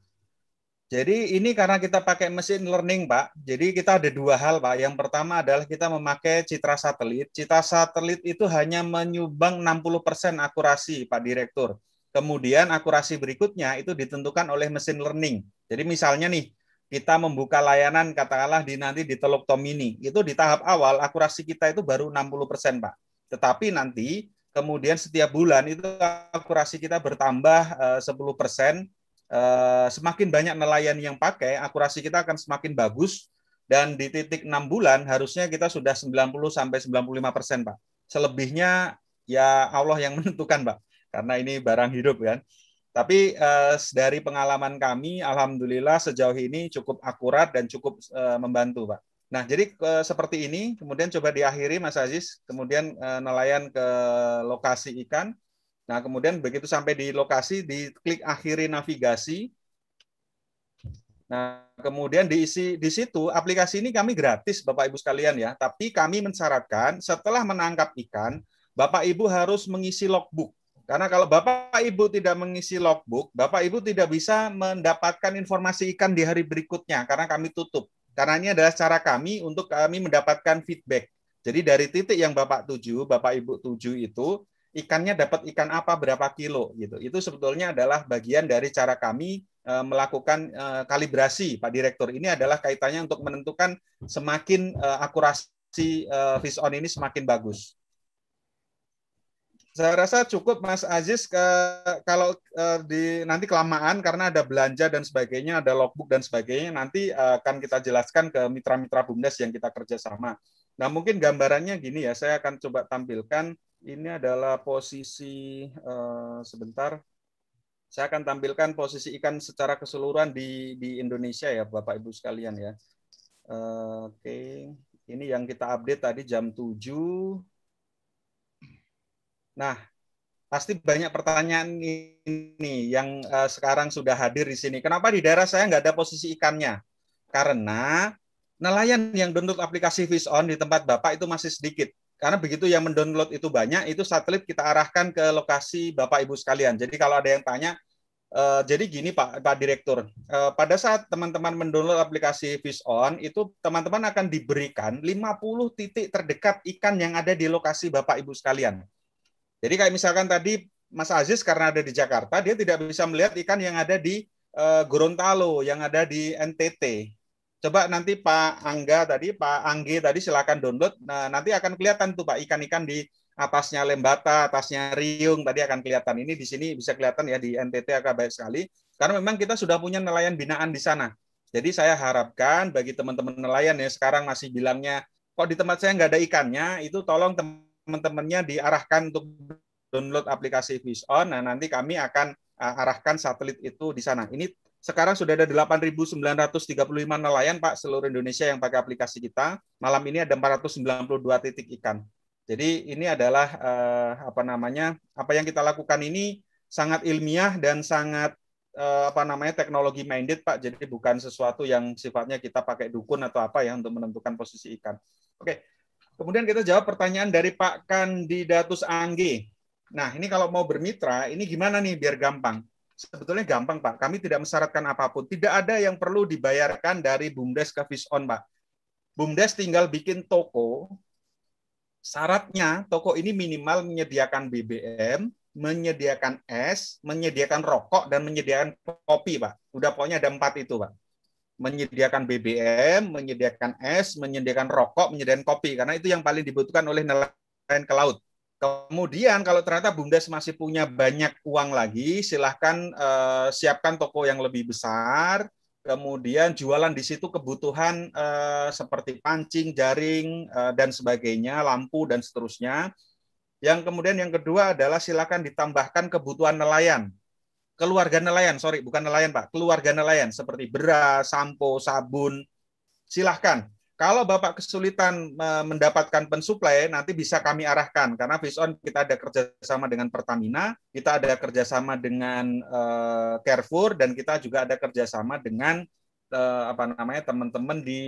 jadi ini karena kita pakai mesin learning, Pak. Jadi kita ada dua hal, Pak. Yang pertama adalah kita memakai citra satelit. Citra satelit itu hanya menyumbang 60% akurasi, Pak Direktur. Kemudian akurasi berikutnya itu ditentukan oleh mesin learning. Jadi misalnya nih, kita membuka layanan katakanlah di nanti di Teluk Tomini, itu di tahap awal akurasi kita itu baru 60%, Pak. Tetapi nanti kemudian setiap bulan itu akurasi kita bertambah 10%, eh, eh, semakin banyak nelayan yang pakai, akurasi kita akan semakin bagus dan di titik enam bulan harusnya kita sudah 90 sampai 95%, Pak. Selebihnya ya Allah yang *laughs* menentukan, Pak karena ini barang hidup kan. Tapi eh, dari pengalaman kami, alhamdulillah sejauh ini cukup akurat dan cukup eh, membantu, Pak. Nah, jadi eh, seperti ini. Kemudian coba diakhiri, Mas Aziz. Kemudian eh, nelayan ke lokasi ikan. Nah, kemudian begitu sampai di lokasi, di klik akhiri navigasi. Nah, kemudian diisi di situ aplikasi ini kami gratis Bapak Ibu sekalian ya, tapi kami mensyaratkan setelah menangkap ikan, Bapak Ibu harus mengisi logbook. Karena kalau Bapak Ibu tidak mengisi logbook, Bapak Ibu tidak bisa mendapatkan informasi ikan di hari berikutnya karena kami tutup. Karena ini adalah cara kami untuk kami mendapatkan feedback. Jadi dari titik yang Bapak tuju, Bapak Ibu tuju itu ikannya dapat ikan apa berapa kilo gitu. Itu sebetulnya adalah bagian dari cara kami e, melakukan e, kalibrasi Pak Direktur. Ini adalah kaitannya untuk menentukan semakin e, akurasi e, fish on ini semakin bagus saya rasa cukup Mas Aziz ke, kalau e, di nanti kelamaan karena ada belanja dan sebagainya, ada logbook dan sebagainya nanti e, akan kita jelaskan ke mitra-mitra BUMDes yang kita kerjasama. Nah mungkin gambarannya gini ya, saya akan coba tampilkan. Ini adalah posisi e, sebentar. Saya akan tampilkan posisi ikan secara keseluruhan di di Indonesia ya Bapak Ibu sekalian ya. Oke, okay. ini yang kita update tadi jam 7 Nah, pasti banyak pertanyaan ini yang uh, sekarang sudah hadir di sini. Kenapa di daerah saya nggak ada posisi ikannya? Karena nelayan yang download aplikasi Fish On di tempat Bapak itu masih sedikit. Karena begitu yang mendownload itu banyak, itu satelit kita arahkan ke lokasi Bapak Ibu sekalian. Jadi kalau ada yang tanya, Uh, jadi gini Pak Pak Direktur, uh, pada saat teman-teman mendownload aplikasi Fish On itu teman-teman akan diberikan 50 titik terdekat ikan yang ada di lokasi Bapak Ibu sekalian. Jadi kayak misalkan tadi Mas Aziz karena ada di Jakarta, dia tidak bisa melihat ikan yang ada di uh, Gorontalo, yang ada di NTT. Coba nanti Pak Angga tadi, Pak Anggi tadi silakan download. Nah, nanti akan kelihatan tuh Pak ikan-ikan di atasnya Lembata, atasnya Riung tadi akan kelihatan. Ini di sini bisa kelihatan ya di NTT agak baik sekali karena memang kita sudah punya nelayan binaan di sana. Jadi saya harapkan bagi teman-teman nelayan yang sekarang masih bilangnya kok di tempat saya nggak ada ikannya, itu tolong teman teman-temannya diarahkan untuk download aplikasi Fish On. Nah, nanti kami akan eh, arahkan satelit itu di sana. Ini sekarang sudah ada 8.935 nelayan Pak seluruh Indonesia yang pakai aplikasi kita. Malam ini ada 492 titik ikan. Jadi ini adalah uh, apa namanya? Apa yang kita lakukan ini sangat ilmiah dan sangat uh, apa namanya? teknologi minded Pak. Jadi bukan sesuatu yang sifatnya kita pakai dukun atau apa ya untuk menentukan posisi ikan. Oke, Kemudian kita jawab pertanyaan dari Pak Kandidatus Anggi. Nah, ini kalau mau bermitra, ini gimana nih biar gampang? Sebetulnya gampang, Pak. Kami tidak mensyaratkan apapun. Tidak ada yang perlu dibayarkan dari BUMDES ke Vision, Pak. BUMDES tinggal bikin toko. Syaratnya toko ini minimal menyediakan BBM, menyediakan es, menyediakan rokok, dan menyediakan kopi, Pak. Udah pokoknya ada empat itu, Pak menyediakan BBM, menyediakan es, menyediakan rokok, menyediakan kopi karena itu yang paling dibutuhkan oleh nelayan ke laut. Kemudian kalau ternyata BUMDes masih punya banyak uang lagi, silahkan eh, siapkan toko yang lebih besar, kemudian jualan di situ kebutuhan eh, seperti pancing, jaring eh, dan sebagainya, lampu dan seterusnya. Yang kemudian yang kedua adalah silakan ditambahkan kebutuhan nelayan keluarga nelayan, sorry, bukan nelayan Pak, keluarga nelayan seperti beras, sampo, sabun, silahkan. Kalau Bapak kesulitan mendapatkan pensuplai, nanti bisa kami arahkan. Karena based kita ada kerjasama dengan Pertamina, kita ada kerjasama dengan uh, Carrefour, dan kita juga ada kerjasama dengan uh, apa namanya teman-teman di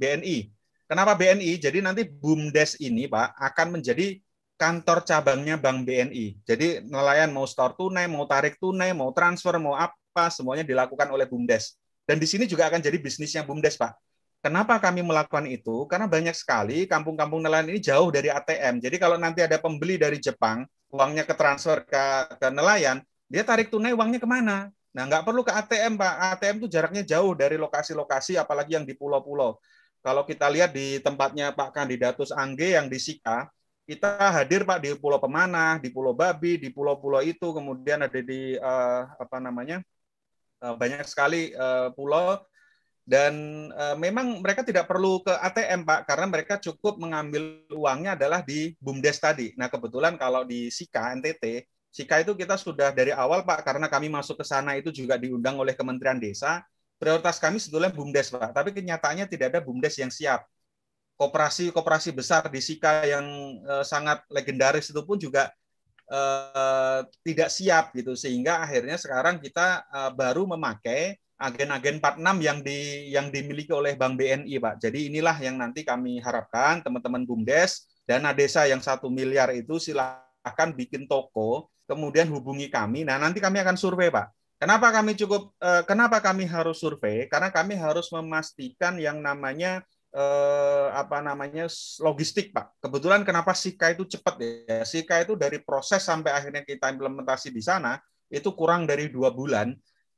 BNI. Kenapa BNI? Jadi nanti BUMDes ini Pak akan menjadi kantor cabangnya Bank BNI. Jadi nelayan mau store tunai, mau tarik tunai, mau transfer, mau apa, semuanya dilakukan oleh BUMDes. Dan di sini juga akan jadi bisnisnya BUMDes, Pak. Kenapa kami melakukan itu? Karena banyak sekali kampung-kampung nelayan ini jauh dari ATM. Jadi kalau nanti ada pembeli dari Jepang, uangnya ke transfer ke, ke nelayan, dia tarik tunai uangnya kemana? Nah, nggak perlu ke ATM, Pak. ATM itu jaraknya jauh dari lokasi-lokasi, apalagi yang di pulau-pulau. Kalau kita lihat di tempatnya Pak Kandidatus Angge yang di Sika, kita hadir Pak di Pulau Pemanah, di Pulau Babi, di pulau-pulau itu, kemudian ada di uh, apa namanya uh, banyak sekali uh, pulau dan uh, memang mereka tidak perlu ke ATM Pak karena mereka cukup mengambil uangnya adalah di bumdes tadi. Nah kebetulan kalau di Sika NTT, Sika itu kita sudah dari awal Pak karena kami masuk ke sana itu juga diundang oleh Kementerian Desa. Prioritas kami sebetulnya bumdes Pak, tapi kenyataannya tidak ada bumdes yang siap koperasi-koperasi besar di Sika yang uh, sangat legendaris itu pun juga uh, tidak siap gitu sehingga akhirnya sekarang kita uh, baru memakai agen-agen 46 yang di yang dimiliki oleh Bank BNI Pak. Jadi inilah yang nanti kami harapkan teman-teman BUMDes dana desa yang satu miliar itu silakan bikin toko kemudian hubungi kami. Nah nanti kami akan survei Pak. Kenapa kami cukup kenapa kami harus survei? Karena kami harus memastikan yang namanya eh, apa namanya logistik pak. Kebetulan kenapa Sika itu cepat ya? Sika itu dari proses sampai akhirnya kita implementasi di sana itu kurang dari dua bulan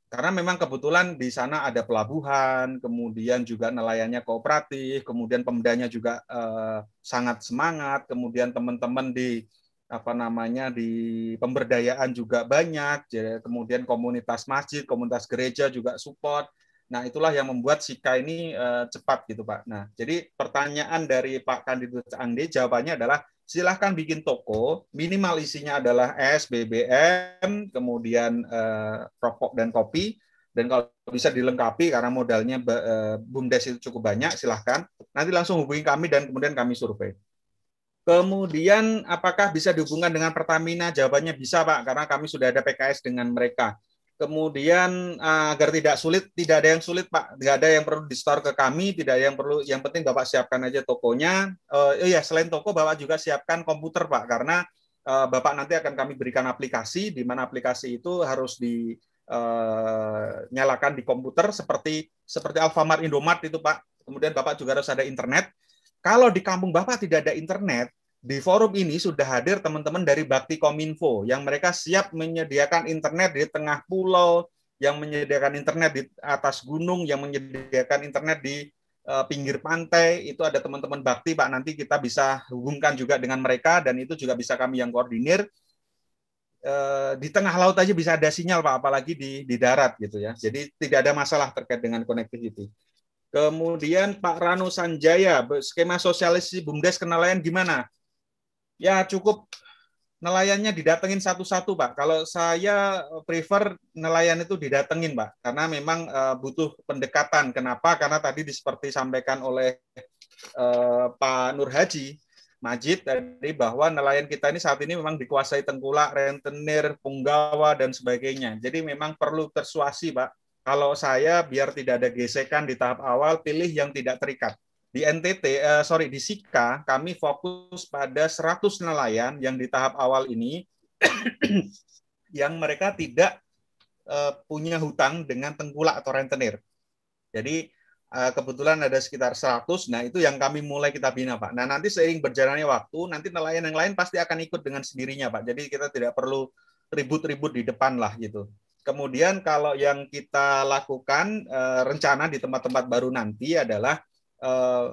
karena memang kebetulan di sana ada pelabuhan, kemudian juga nelayannya kooperatif, kemudian pemdanya juga eh, sangat semangat, kemudian teman-teman di apa namanya di pemberdayaan juga banyak, kemudian komunitas masjid, komunitas gereja juga support Nah, itulah yang membuat Sika ini uh, cepat gitu, Pak. Nah, jadi pertanyaan dari Pak Kandidat Angde jawabannya adalah silahkan bikin toko, minimal isinya adalah es, BBM, kemudian uh, rokok dan kopi, dan kalau bisa dilengkapi karena modalnya uh, BUMDes itu cukup banyak, silahkan. Nanti langsung hubungi kami dan kemudian kami survei. Kemudian apakah bisa dihubungkan dengan Pertamina? Jawabannya bisa Pak, karena kami sudah ada PKS dengan mereka. Kemudian eh, agar tidak sulit, tidak ada yang sulit Pak, tidak ada yang perlu di store ke kami, tidak ada yang perlu. Yang penting Bapak siapkan aja tokonya. Uh, iya ya selain toko Bapak juga siapkan komputer Pak, karena uh, Bapak nanti akan kami berikan aplikasi, di mana aplikasi itu harus dinyalakan uh, di komputer seperti seperti Alfamart Indomart itu Pak. Kemudian Bapak juga harus ada internet. Kalau di kampung Bapak tidak ada internet, di forum ini sudah hadir teman-teman dari Bakti Kominfo yang mereka siap menyediakan internet di tengah pulau, yang menyediakan internet di atas gunung, yang menyediakan internet di eh, pinggir pantai. Itu ada teman-teman Bakti, Pak. Nanti kita bisa hubungkan juga dengan mereka dan itu juga bisa kami yang koordinir. Eh, di tengah laut aja bisa ada sinyal, Pak, apalagi di di darat gitu ya. Jadi tidak ada masalah terkait dengan connectivity. Kemudian Pak Rano Sanjaya, skema sosialisasi BUMDes kenalayan gimana? ya cukup nelayannya didatengin satu-satu pak. Kalau saya eh, prefer nelayan itu didatengin pak, karena memang uh, butuh pendekatan. Kenapa? Karena tadi seperti disampaikan oleh uh, Pak Nurhaji Majid tadi bahwa nelayan kita ini saat ini memang dikuasai tengkulak, rentenir, punggawa dan sebagainya. Jadi memang perlu persuasi pak. Kalau saya biar tidak ada gesekan di tahap awal, pilih yang tidak terikat. Di NTT, uh, eh, sorry, di Sika, kami fokus pada 100 nelayan yang di tahap awal ini *coughs* yang mereka tidak uh, punya hutang dengan tengkulak atau rentenir. Jadi uh, kebetulan ada sekitar 100, nah itu yang kami mulai kita bina, Pak. Nah nanti seiring berjalannya waktu, nanti nelayan yang lain pasti akan ikut dengan sendirinya, Pak. Jadi kita tidak perlu ribut-ribut di depan lah gitu. Kemudian kalau yang kita lakukan uh, rencana di tempat-tempat baru nanti adalah Eh,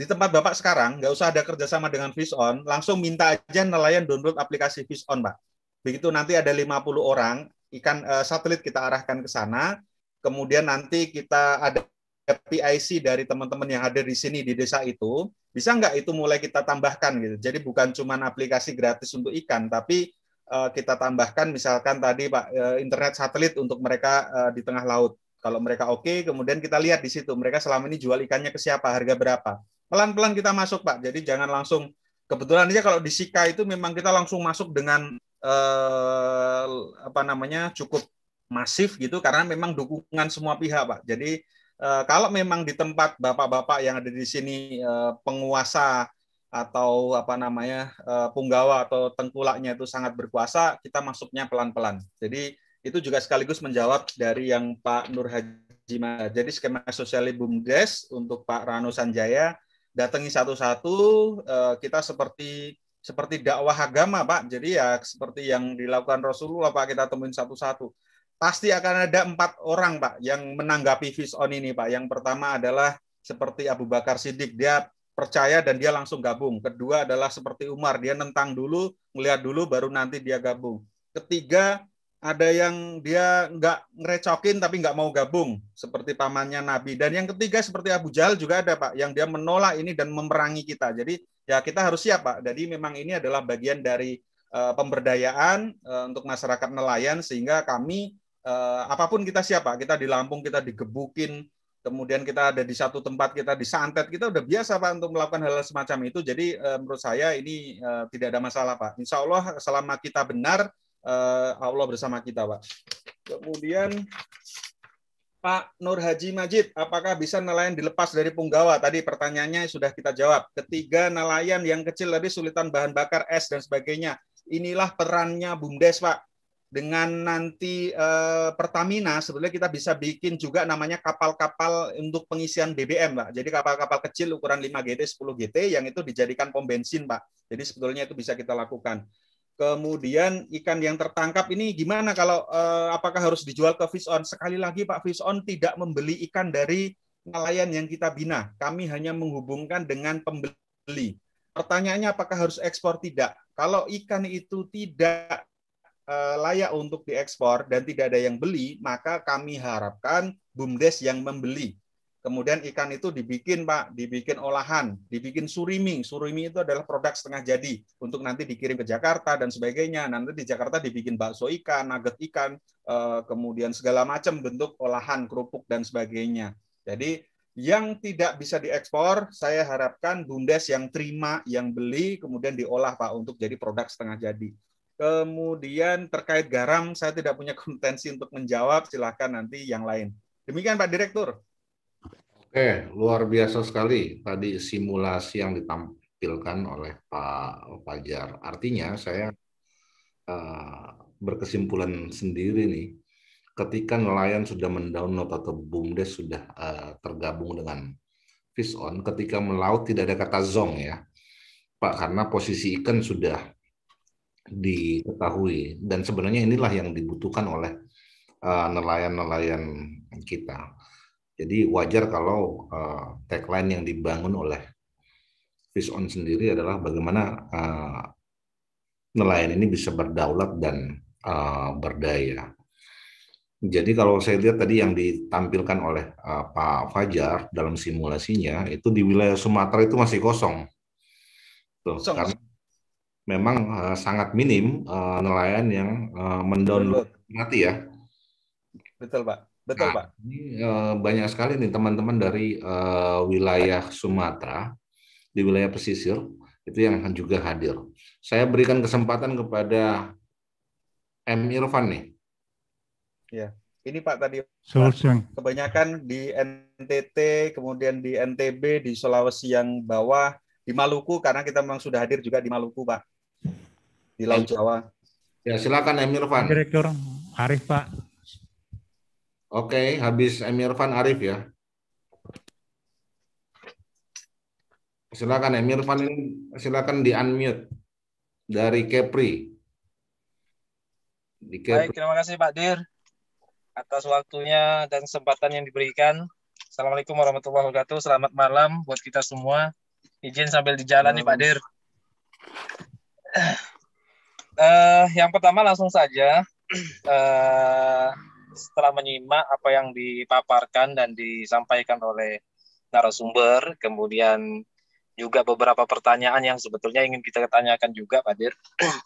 di tempat Bapak sekarang nggak usah ada kerjasama dengan Fish On, langsung minta aja nelayan download aplikasi Fish On, Pak. Begitu nanti ada 50 orang, ikan uh, satelit kita arahkan ke sana, kemudian nanti kita ada PIC dari teman-teman yang ada di sini di desa itu, bisa nggak itu mulai kita tambahkan gitu. Jadi bukan cuma aplikasi gratis untuk ikan, tapi uh, kita tambahkan misalkan tadi Pak uh, internet satelit untuk mereka uh, di tengah laut kalau mereka oke, okay, kemudian kita lihat di situ mereka selama ini jual ikannya ke siapa, harga berapa. Pelan-pelan kita masuk, Pak. Jadi jangan langsung kebetulan aja kalau di Sika itu memang kita langsung masuk dengan eh, apa namanya? cukup masif gitu karena memang dukungan semua pihak, Pak. Jadi eh, kalau memang di tempat bapak-bapak yang ada di sini eh, penguasa atau apa namanya eh, punggawa atau tengkulaknya itu sangat berkuasa, kita masuknya pelan-pelan. Jadi itu juga sekaligus menjawab dari yang Pak Nur Haji Jadi skema sosial BUMDes untuk Pak Rano Sanjaya datangi satu-satu eh, kita seperti seperti dakwah agama Pak. Jadi ya seperti yang dilakukan Rasulullah Pak kita temuin satu-satu. Pasti akan ada empat orang Pak yang menanggapi vis on ini Pak. Yang pertama adalah seperti Abu Bakar Siddiq dia percaya dan dia langsung gabung. Kedua adalah seperti Umar dia nentang dulu, melihat dulu baru nanti dia gabung. Ketiga ada yang dia nggak ngerecokin tapi nggak mau gabung seperti pamannya Nabi dan yang ketiga seperti Abu Jahal juga ada pak yang dia menolak ini dan memerangi kita jadi ya kita harus siap pak jadi memang ini adalah bagian dari uh, pemberdayaan uh, untuk masyarakat nelayan sehingga kami uh, apapun kita siap pak kita di Lampung kita digebukin kemudian kita ada di satu tempat kita disantet kita udah biasa pak untuk melakukan hal, -hal semacam itu jadi uh, menurut saya ini uh, tidak ada masalah pak Insya Allah selama kita benar Eh, Allah bersama kita, Pak. Kemudian Pak Nur Haji Majid, apakah bisa nelayan dilepas dari punggawa? Tadi pertanyaannya sudah kita jawab. Ketiga, nelayan yang kecil tadi sulitan bahan bakar es dan sebagainya. Inilah perannya BUMDes, Pak. Dengan nanti eh, Pertamina, sebetulnya kita bisa bikin juga namanya kapal-kapal untuk pengisian BBM, Pak. Jadi kapal-kapal kecil ukuran 5 GT, 10 GT yang itu dijadikan pom bensin, Pak. Jadi sebetulnya itu bisa kita lakukan. Kemudian ikan yang tertangkap ini gimana kalau eh, apakah harus dijual ke fish on? Sekali lagi Pak Fish on tidak membeli ikan dari nelayan yang kita bina. Kami hanya menghubungkan dengan pembeli. Pertanyaannya apakah harus ekspor tidak? Kalau ikan itu tidak eh, layak untuk diekspor dan tidak ada yang beli, maka kami harapkan BUMDes yang membeli. Kemudian ikan itu dibikin, Pak, dibikin olahan, dibikin surimi. Surimi itu adalah produk setengah jadi untuk nanti dikirim ke Jakarta dan sebagainya. Nah, nanti di Jakarta dibikin bakso ikan, nugget ikan, eh, kemudian segala macam bentuk olahan kerupuk dan sebagainya. Jadi yang tidak bisa diekspor, saya harapkan bundes yang terima, yang beli, kemudian diolah Pak untuk jadi produk setengah jadi. Kemudian terkait garam, saya tidak punya *laughs* kompetensi untuk menjawab, Silakan nanti yang lain. Demikian Pak Direktur. Oke, luar biasa sekali tadi simulasi yang ditampilkan oleh Pak Fajar. Artinya saya uh, berkesimpulan sendiri nih, ketika nelayan sudah mendownload atau BUMDes sudah uh, tergabung dengan fish on, ketika melaut tidak ada kata zong ya, Pak, karena posisi ikan sudah diketahui dan sebenarnya inilah yang dibutuhkan oleh eh, nelayan-nelayan uh, nelayan -nelayan kita jadi wajar kalau uh, tagline yang dibangun oleh Fish On sendiri adalah bagaimana uh, nelayan ini bisa berdaulat dan uh, berdaya. Jadi kalau saya lihat tadi yang ditampilkan oleh uh, Pak Fajar dalam simulasinya itu di wilayah Sumatera itu masih kosong. Tuh, kosong. karena memang uh, sangat minim uh, nelayan yang uh, mendownload mati ya. Betul, Pak. Betul, nah, Pak. Ini uh, banyak sekali nih teman-teman dari uh, wilayah Sumatera di wilayah pesisir itu yang akan juga hadir. Saya berikan kesempatan kepada M Irfan nih. Ya, ini Pak tadi Pak, kebanyakan di NTT, kemudian di NTB, di Sulawesi yang bawah, di Maluku karena kita memang sudah hadir juga di Maluku, Pak. Di Laut Jawa. Ya, silakan M Irfan. Direktur Arif, Pak. Oke, habis Emir Van Arif ya. Silakan Emirfan ini silakan di unmute dari Kepri. Di Kepri. Baik, terima kasih Pak Dir atas waktunya dan kesempatan yang diberikan. Assalamualaikum warahmatullahi wabarakatuh. Selamat malam buat kita semua. Izin sambil di jalan nih Pak Dir. Uh, yang pertama langsung saja uh, setelah menyimak apa yang dipaparkan dan disampaikan oleh narasumber, kemudian juga beberapa pertanyaan yang sebetulnya ingin kita tanyakan juga, Pak Dir. *clears throat*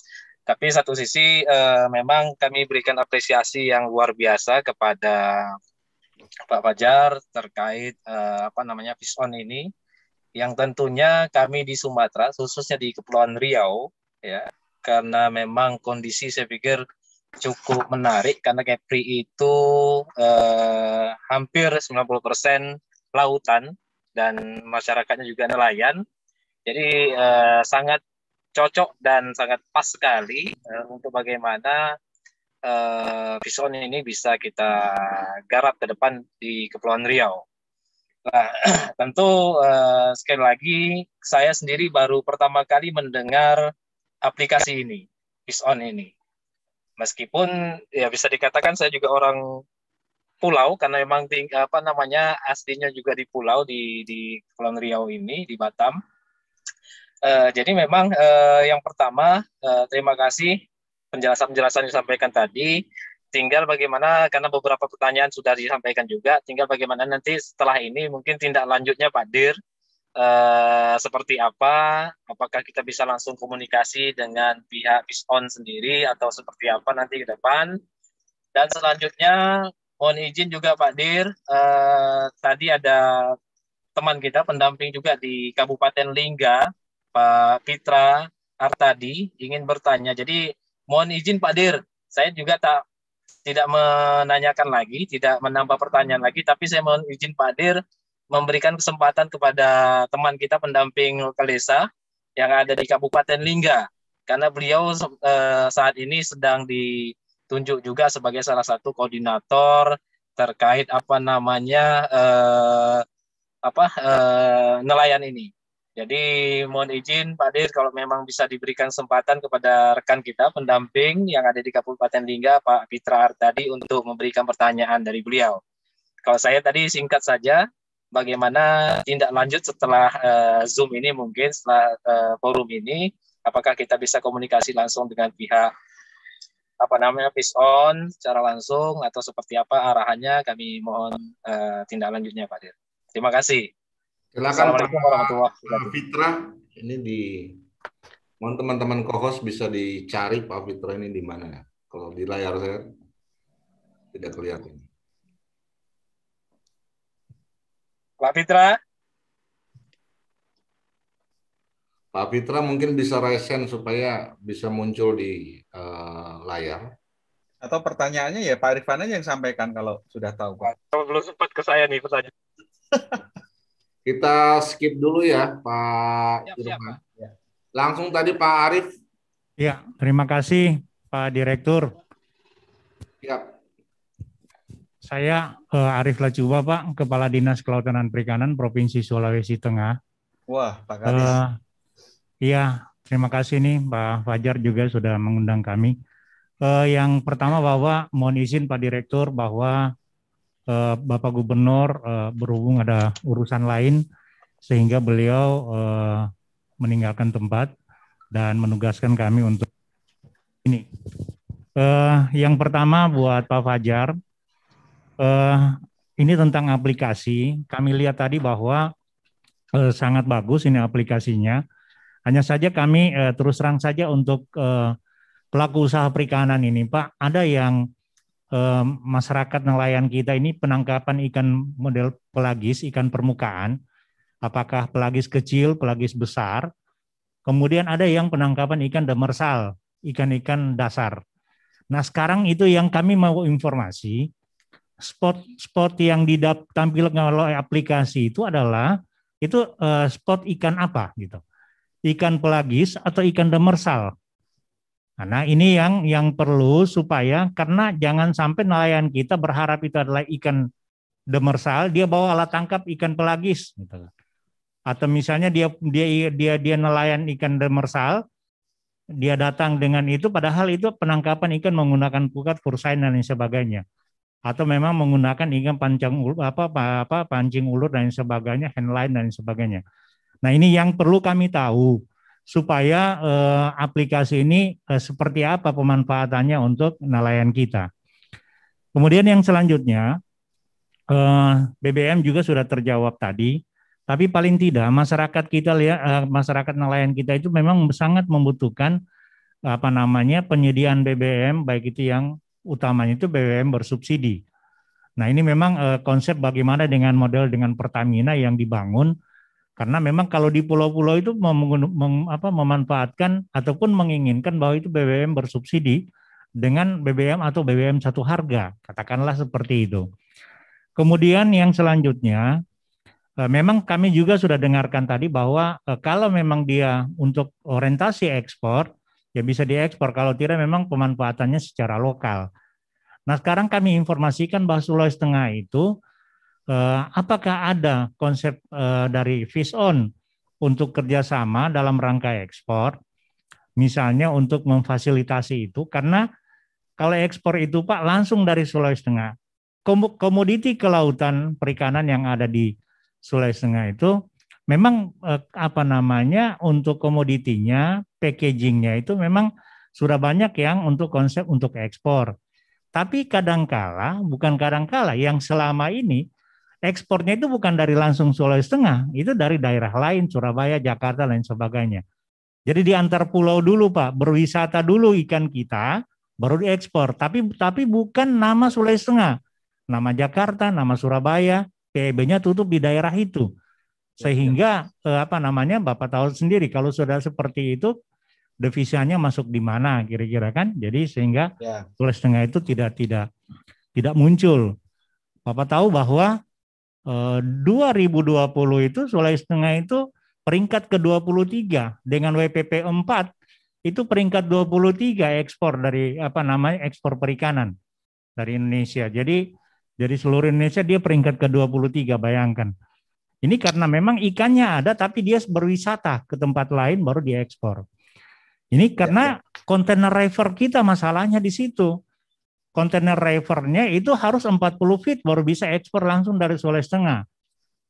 Tapi satu sisi eh, memang kami berikan apresiasi yang luar biasa kepada Pak Fajar terkait eh, apa namanya vision ini yang tentunya kami di Sumatera khususnya di Kepulauan Riau ya karena memang kondisi saya pikir cukup menarik karena Kepri itu eh, hampir 90% lautan dan masyarakatnya juga nelayan. Jadi eh, sangat cocok dan sangat pas sekali eh, untuk bagaimana eh, pison ini bisa kita garap ke depan di Kepulauan Riau. Nah, *clears throat* tentu eh, sekali lagi saya sendiri baru pertama kali mendengar aplikasi ini, pison ini Meskipun ya bisa dikatakan saya juga orang pulau karena memang ting, apa namanya aslinya juga di pulau di di Kepulauan Riau ini di Batam. Uh, jadi memang uh, yang pertama uh, terima kasih penjelasan-penjelasan yang disampaikan tadi. Tinggal bagaimana karena beberapa pertanyaan sudah disampaikan juga. Tinggal bagaimana nanti setelah ini mungkin tindak lanjutnya Pak Dir uh, seperti apa? Apakah kita bisa langsung komunikasi dengan pihak Bison sendiri atau seperti apa nanti ke depan? Dan selanjutnya mohon izin juga Pak Dir, uh, tadi ada teman kita pendamping juga di Kabupaten Lingga, Pak Pitra Artadi ingin bertanya. Jadi mohon izin Pak Dir, saya juga tak tidak menanyakan lagi, tidak menambah pertanyaan lagi, tapi saya mohon izin Pak Dir memberikan kesempatan kepada teman kita pendamping lokal desa yang ada di Kabupaten Lingga karena beliau eh, saat ini sedang ditunjuk juga sebagai salah satu koordinator terkait apa namanya eh, apa eh, nelayan ini. Jadi mohon izin Pak Dir kalau memang bisa diberikan kesempatan kepada rekan kita pendamping yang ada di Kabupaten Lingga Pak Pitra Tadi untuk memberikan pertanyaan dari beliau. Kalau saya tadi singkat saja, bagaimana tindak lanjut setelah uh, Zoom ini mungkin setelah uh, forum ini apakah kita bisa komunikasi langsung dengan pihak apa namanya piece on secara langsung atau seperti apa arahannya kami mohon uh, tindak lanjutnya Pak Dir. Terima kasih. Silakan Pak Fitra ini di mohon teman-teman co bisa dicari Pak Fitra ini di mana ya? Kalau di layar saya tidak kelihatan. Pak Fitra. Pak Fitra mungkin bisa resen supaya bisa muncul di uh, layar. Atau pertanyaannya ya Pak Arifan aja yang sampaikan kalau sudah tahu. Pak. Kalau belum sempat ke saya nih pertanyaan. *laughs* Kita skip dulu ya Pak siap, ya. Langsung tadi Pak Arif. Ya, terima kasih Pak Direktur. Siap. Ya. Saya uh, Arif Lajuba, Pak, Kepala Dinas Kelautan dan Perikanan Provinsi Sulawesi Tengah. Wah, Pak Kadis. Uh, iya, terima kasih nih Pak Fajar juga sudah mengundang kami. Uh, yang pertama bahwa mohon izin Pak Direktur bahwa uh, Bapak Gubernur uh, berhubung ada urusan lain sehingga beliau uh, meninggalkan tempat dan menugaskan kami untuk ini. Uh, yang pertama buat Pak Fajar, Uh, ini tentang aplikasi. Kami lihat tadi bahwa uh, sangat bagus ini aplikasinya. Hanya saja kami uh, terus terang saja untuk uh, pelaku usaha perikanan ini, Pak, ada yang uh, masyarakat nelayan kita ini penangkapan ikan model pelagis, ikan permukaan, apakah pelagis kecil, pelagis besar. Kemudian ada yang penangkapan ikan demersal, ikan-ikan dasar. Nah, sekarang itu yang kami mau informasi, spot-spot yang ditampilkan oleh aplikasi itu adalah itu eh, spot ikan apa gitu. Ikan pelagis atau ikan demersal. Nah, ini yang yang perlu supaya karena jangan sampai nelayan kita berharap itu adalah ikan demersal, dia bawa alat tangkap ikan pelagis gitu. Atau misalnya dia dia dia dia nelayan ikan demersal, dia datang dengan itu padahal itu penangkapan ikan menggunakan pukat, fursain dan lain sebagainya atau memang menggunakan ikan panjang ulur apa, apa apa pancing ulur dan sebagainya handline dan sebagainya. Nah, ini yang perlu kami tahu supaya eh, aplikasi ini eh, seperti apa pemanfaatannya untuk nelayan kita. Kemudian yang selanjutnya eh, BBM juga sudah terjawab tadi, tapi paling tidak masyarakat kita lihat eh, masyarakat nelayan kita itu memang sangat membutuhkan apa namanya penyediaan BBM baik itu yang utamanya itu BBM bersubsidi. Nah ini memang uh, konsep bagaimana dengan model dengan Pertamina yang dibangun karena memang kalau di pulau-pulau itu mem, mem, apa, memanfaatkan ataupun menginginkan bahwa itu BBM bersubsidi dengan BBM atau BBM satu harga katakanlah seperti itu. Kemudian yang selanjutnya eh, memang kami juga sudah dengarkan tadi bahwa eh, kalau memang dia untuk orientasi ekspor ya bisa diekspor. Kalau tidak memang pemanfaatannya secara lokal. Nah sekarang kami informasikan bahwa Sulawesi Tengah itu eh, apakah ada konsep eh, dari fish on untuk kerjasama dalam rangka ekspor, misalnya untuk memfasilitasi itu, karena kalau ekspor itu Pak langsung dari Sulawesi Tengah, komoditi kelautan perikanan yang ada di Sulawesi Tengah itu memang eh, apa namanya untuk komoditinya, packagingnya itu memang sudah banyak yang untuk konsep untuk ekspor. Tapi kadangkala, bukan kadangkala, yang selama ini ekspornya itu bukan dari langsung Sulawesi Tengah, itu dari daerah lain, Surabaya, Jakarta, lain sebagainya. Jadi di antar pulau dulu Pak, berwisata dulu ikan kita, baru diekspor. Tapi tapi bukan nama Sulawesi Tengah, nama Jakarta, nama Surabaya, PEB-nya tutup di daerah itu. Ya, ya. Sehingga eh, apa namanya Bapak tahu sendiri kalau sudah seperti itu devisanya masuk di mana kira-kira kan. Jadi sehingga ya. tulis tengah itu tidak tidak tidak muncul. Bapak tahu bahwa eh, 2020 itu Sulawesi Tengah itu peringkat ke-23 dengan WPP 4 itu peringkat 23 ekspor dari apa namanya ekspor perikanan dari Indonesia. Jadi dari seluruh Indonesia dia peringkat ke-23 bayangkan. Ini karena memang ikannya ada tapi dia berwisata ke tempat lain baru diekspor. Ini ya, karena kontainer ya. river kita masalahnya di situ. Kontainer rivernya itu harus 40 feet baru bisa ekspor langsung dari Sulawesi Tengah.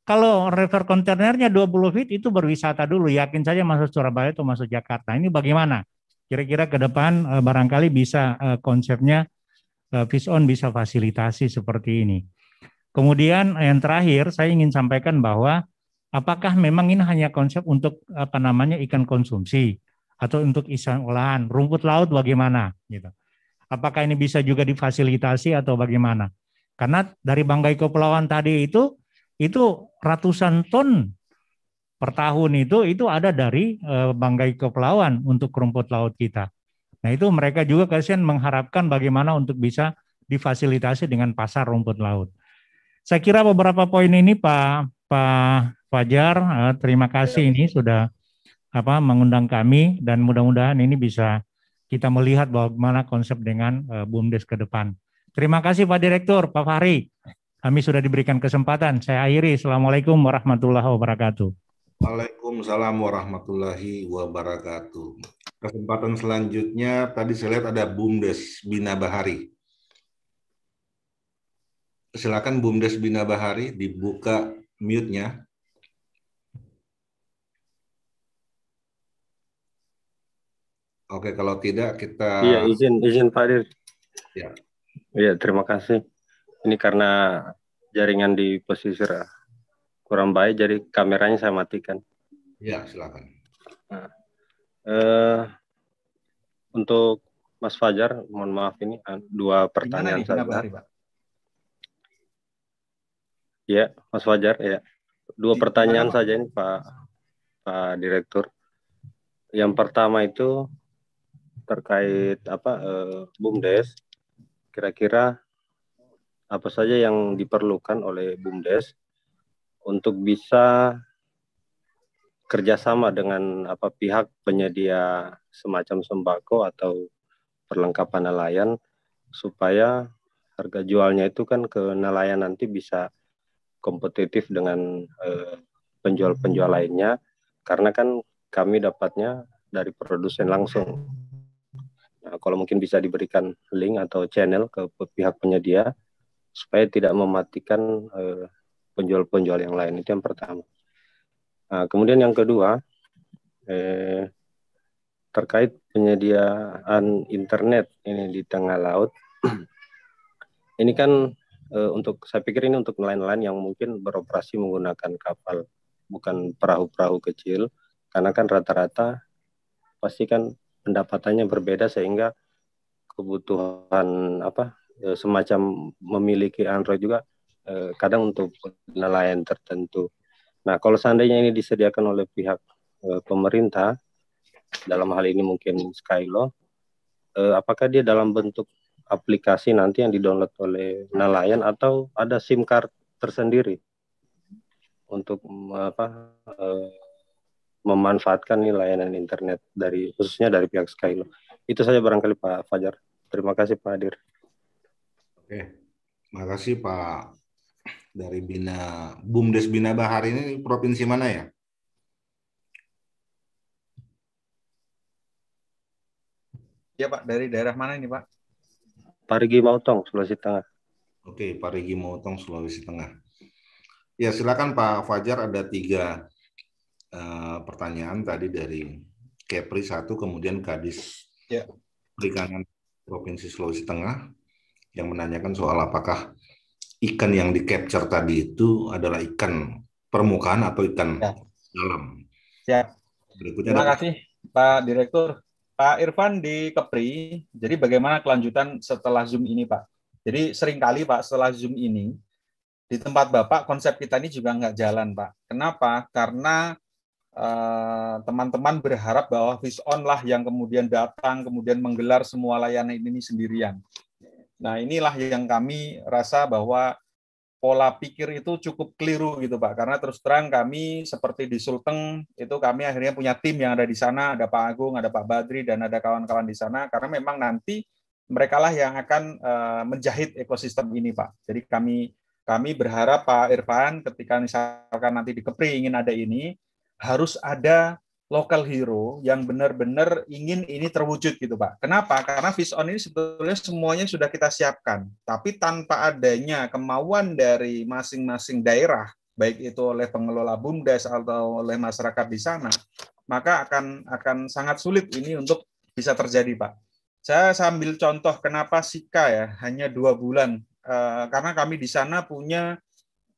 Kalau river kontainernya 20 feet itu berwisata dulu, yakin saja masuk Surabaya atau masuk Jakarta. Ini bagaimana? Kira-kira ke depan eh, barangkali bisa eh, konsepnya eh, Fish On bisa fasilitasi seperti ini. Kemudian yang terakhir saya ingin sampaikan bahwa apakah memang ini hanya konsep untuk apa namanya ikan konsumsi atau untuk ikan olahan, rumput laut bagaimana gitu. Apakah ini bisa juga difasilitasi atau bagaimana? Karena dari Banggai Kepulauan tadi itu itu ratusan ton per tahun itu itu ada dari eh, Banggai Kepulauan untuk rumput laut kita. Nah, itu mereka juga kasihan mengharapkan bagaimana untuk bisa difasilitasi dengan pasar rumput laut. Saya kira beberapa poin ini Pak Pak Fajar, eh, terima kasih ini sudah apa mengundang kami dan mudah-mudahan ini bisa kita melihat bagaimana konsep dengan eh, BUMDes ke depan. Terima kasih Pak Direktur, Pak Fahri. Kami sudah diberikan kesempatan. Saya akhiri. Assalamualaikum warahmatullahi wabarakatuh. Waalaikumsalam warahmatullahi wabarakatuh. Kesempatan selanjutnya tadi saya lihat ada BUMDes Bina Bahari silakan Bumdes Bina Bahari dibuka mute-nya. Oke, kalau tidak kita Iya, izin izin Pak Dir. Ya. Iya, terima kasih. Ini karena jaringan di pesisir kurang baik jadi kameranya saya matikan. Iya silakan. Nah, eh, untuk Mas Fajar, mohon maaf ini ah, dua pertanyaan saja. Pak? Ya, Mas Fajar, ya. Dua pertanyaan saja ini Pak Pak Direktur. Yang pertama itu terkait apa eh, BUMDes. Kira-kira apa saja yang diperlukan oleh BUMDes untuk bisa kerjasama dengan apa pihak penyedia semacam sembako atau perlengkapan nelayan supaya harga jualnya itu kan ke nelayan nanti bisa kompetitif dengan eh, penjual-penjual lainnya karena kan kami dapatnya dari produsen langsung. Nah, kalau mungkin bisa diberikan link atau channel ke pihak penyedia supaya tidak mematikan eh, penjual-penjual yang lain itu yang pertama. Nah, kemudian yang kedua eh, terkait penyediaan internet ini di tengah laut. *clears throat* ini kan uh, untuk saya pikir ini untuk nelayan-nelayan yang mungkin beroperasi menggunakan kapal bukan perahu-perahu kecil karena kan rata-rata pasti kan pendapatannya berbeda sehingga kebutuhan apa eh, semacam memiliki Android juga eh, kadang untuk nelayan tertentu. Nah, kalau seandainya ini disediakan oleh pihak pemerintah dalam hal ini mungkin Skylo apakah dia dalam bentuk aplikasi nanti yang didownload oleh nelayan atau ada SIM card tersendiri untuk mm, apa eh, memanfaatkan nih layanan internet dari khususnya dari pihak Skylo. Itu saja barangkali Pak Fajar. Terima kasih Pak Hadir. Oke. Terima kasih Pak dari Bina Bumdes Bina Bahar ini provinsi mana ya? Ya Pak, dari daerah mana ini Pak? Parigi Mautong, Sulawesi Tengah. Oke, Parigi Mautong, Sulawesi Tengah. Ya, silakan Pak Fajar ada tiga uh, pertanyaan tadi dari Kepri satu, kemudian Kadis ya. Perikanan Provinsi Sulawesi Tengah yang menanyakan soal apakah ikan yang di capture tadi itu adalah ikan permukaan atau ikan ya. dalam. Ya. Berikutnya Terima kasih Pak Direktur. Pak Irfan di Kepri, jadi bagaimana kelanjutan setelah Zoom ini, Pak? Jadi seringkali, Pak, setelah Zoom ini, di tempat Bapak, konsep kita ini juga nggak jalan, Pak. Kenapa? Karena eh, teman-teman eh, berharap bahwa Fish On lah yang kemudian datang, kemudian menggelar semua layanan ini sendirian. Nah, inilah yang kami rasa bahwa pola pikir itu cukup keliru gitu Pak. Karena terus terang kami seperti di Sulteng itu kami akhirnya punya tim yang ada di sana, ada Pak Agung, ada Pak Badri dan ada kawan-kawan di sana karena memang nanti mereka lah yang akan eh, menjahit ekosistem ini Pak. Jadi kami kami berharap Pak Irfan ketika misalkan nanti di Kepri ingin ada ini harus ada local hero yang benar-benar ingin ini terwujud gitu Pak. Kenapa? Karena Vision ini sebetulnya semuanya sudah kita siapkan. Tapi tanpa adanya kemauan dari masing-masing daerah, baik itu oleh pengelola BUMDES atau oleh masyarakat di sana, maka akan akan sangat sulit ini untuk bisa terjadi Pak. Saya sambil contoh kenapa Sika ya hanya dua bulan. Eh, karena kami di sana punya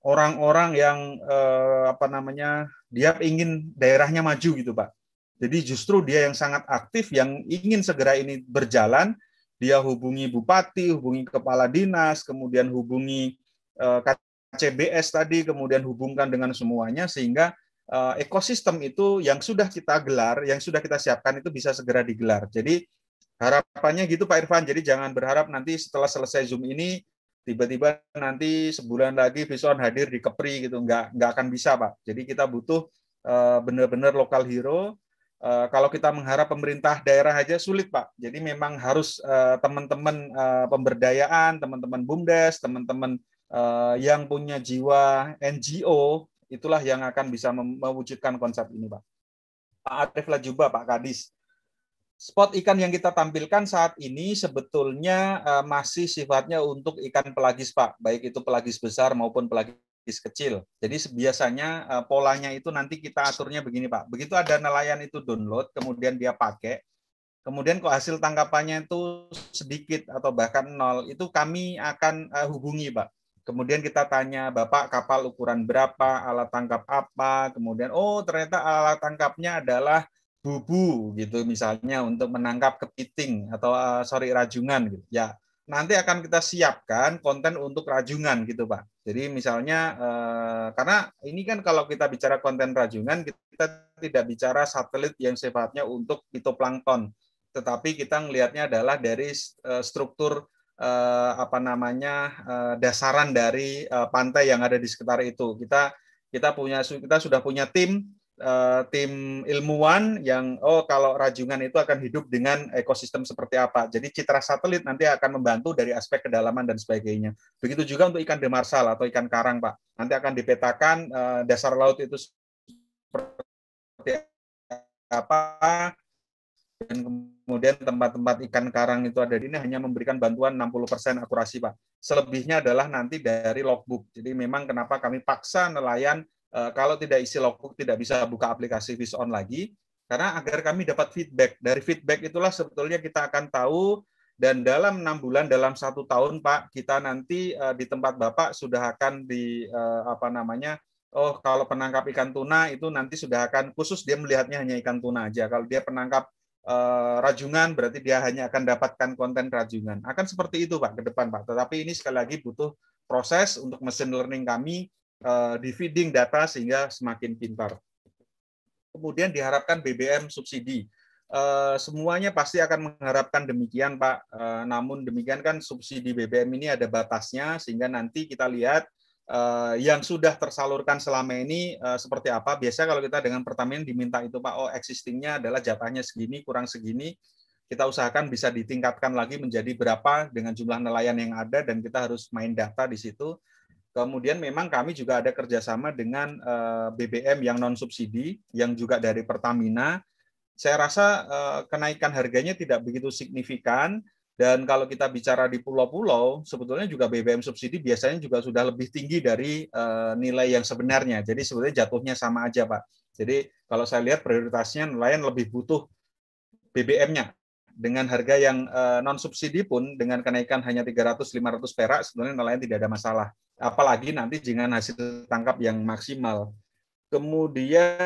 orang-orang yang eh, apa namanya dia ingin daerahnya maju gitu pak jadi justru dia yang sangat aktif yang ingin segera ini berjalan dia hubungi bupati hubungi kepala dinas kemudian hubungi eh, KCBS tadi kemudian hubungkan dengan semuanya sehingga eh, ekosistem itu yang sudah kita gelar yang sudah kita siapkan itu bisa segera digelar jadi harapannya gitu Pak Irfan jadi jangan berharap nanti setelah selesai zoom ini tiba-tiba nanti sebulan lagi Vison hadir di Kepri gitu nggak nggak akan bisa pak jadi kita butuh eh, benar-benar lokal hero eh, kalau kita mengharap pemerintah daerah aja sulit pak jadi memang harus eh, teman-teman pemberdayaan teman-teman bumdes teman-teman yang punya jiwa NGO itulah yang akan bisa mewujudkan konsep ini pak Pak Arif Lajuba Pak Kadis Spot ikan yang kita tampilkan saat ini sebetulnya eh, masih sifatnya untuk ikan pelagis, Pak, baik itu pelagis besar maupun pelagis kecil. Jadi biasanya eh, polanya itu nanti kita aturnya begini, Pak. Begitu ada nelayan itu download, kemudian dia pakai, kemudian kok hasil tangkapannya itu sedikit atau bahkan nol, itu kami akan eh, hubungi, Pak. Kemudian kita tanya, Bapak kapal ukuran berapa, alat tangkap apa, kemudian oh ternyata alat tangkapnya adalah bubu gitu misalnya untuk menangkap kepiting atau uh, sorry rajungan gitu ya nanti akan kita siapkan konten untuk rajungan gitu pak jadi misalnya uh, karena ini kan kalau kita bicara konten rajungan kita tidak bicara satelit yang sifatnya untuk fitoplankton tetapi kita melihatnya adalah dari uh, struktur uh, apa namanya uh, dasaran dari uh, pantai yang ada di sekitar itu kita kita punya kita sudah punya tim Eh, tim ilmuwan yang oh kalau rajungan itu akan hidup dengan ekosistem seperti apa. Jadi citra satelit nanti akan membantu dari aspek kedalaman dan sebagainya. Begitu juga untuk ikan demersal atau ikan karang, Pak. Nanti akan dipetakan eh, dasar laut itu seperti apa dan kemudian tempat-tempat ikan karang itu ada di ini hanya memberikan bantuan 60% akurasi, Pak. Selebihnya adalah nanti dari logbook. Jadi memang kenapa kami paksa nelayan Eh, kalau tidak isi logbook tidak bisa buka aplikasi VisOn lagi karena agar kami dapat feedback dari feedback itulah sebetulnya kita akan tahu dan dalam enam bulan dalam satu tahun Pak kita nanti eh, di tempat Bapak sudah akan di eh, apa namanya oh kalau penangkap ikan tuna itu nanti sudah akan khusus dia melihatnya hanya ikan tuna aja kalau dia penangkap rajungan berarti dia hanya akan dapatkan konten rajungan akan seperti itu Pak ke depan Pak tetapi ini sekali lagi butuh proses untuk mesin learning kami Eh, di data sehingga semakin pintar. Kemudian diharapkan BBM subsidi. Eh, semuanya pasti akan mengharapkan demikian, Pak. Eh, namun demikian kan subsidi BBM ini ada batasnya, sehingga nanti kita lihat yang sudah tersalurkan selama ini seperti apa. Biasanya kalau kita dengan Pertamina diminta itu, Pak, oh existingnya adalah jatahnya segini, kurang segini. Kita usahakan bisa ditingkatkan lagi menjadi berapa dengan jumlah nelayan yang ada, dan kita harus main data di situ Kemudian memang kami juga ada kerjasama dengan eh, BBM yang non subsidi, yang juga dari Pertamina. Saya rasa eh, kenaikan harganya tidak begitu signifikan. Dan kalau kita bicara di pulau-pulau, sebetulnya juga BBM subsidi biasanya juga sudah lebih tinggi dari eh, nilai yang sebenarnya. Jadi sebetulnya jatuhnya sama aja, Pak. Jadi kalau saya lihat prioritasnya nelayan lebih butuh BBM-nya dengan harga yang uh, eh, non subsidi pun dengan kenaikan hanya 300 500 perak sebenarnya nelayan tidak ada masalah. Apalagi nanti dengan hasil tangkap yang maksimal. Kemudian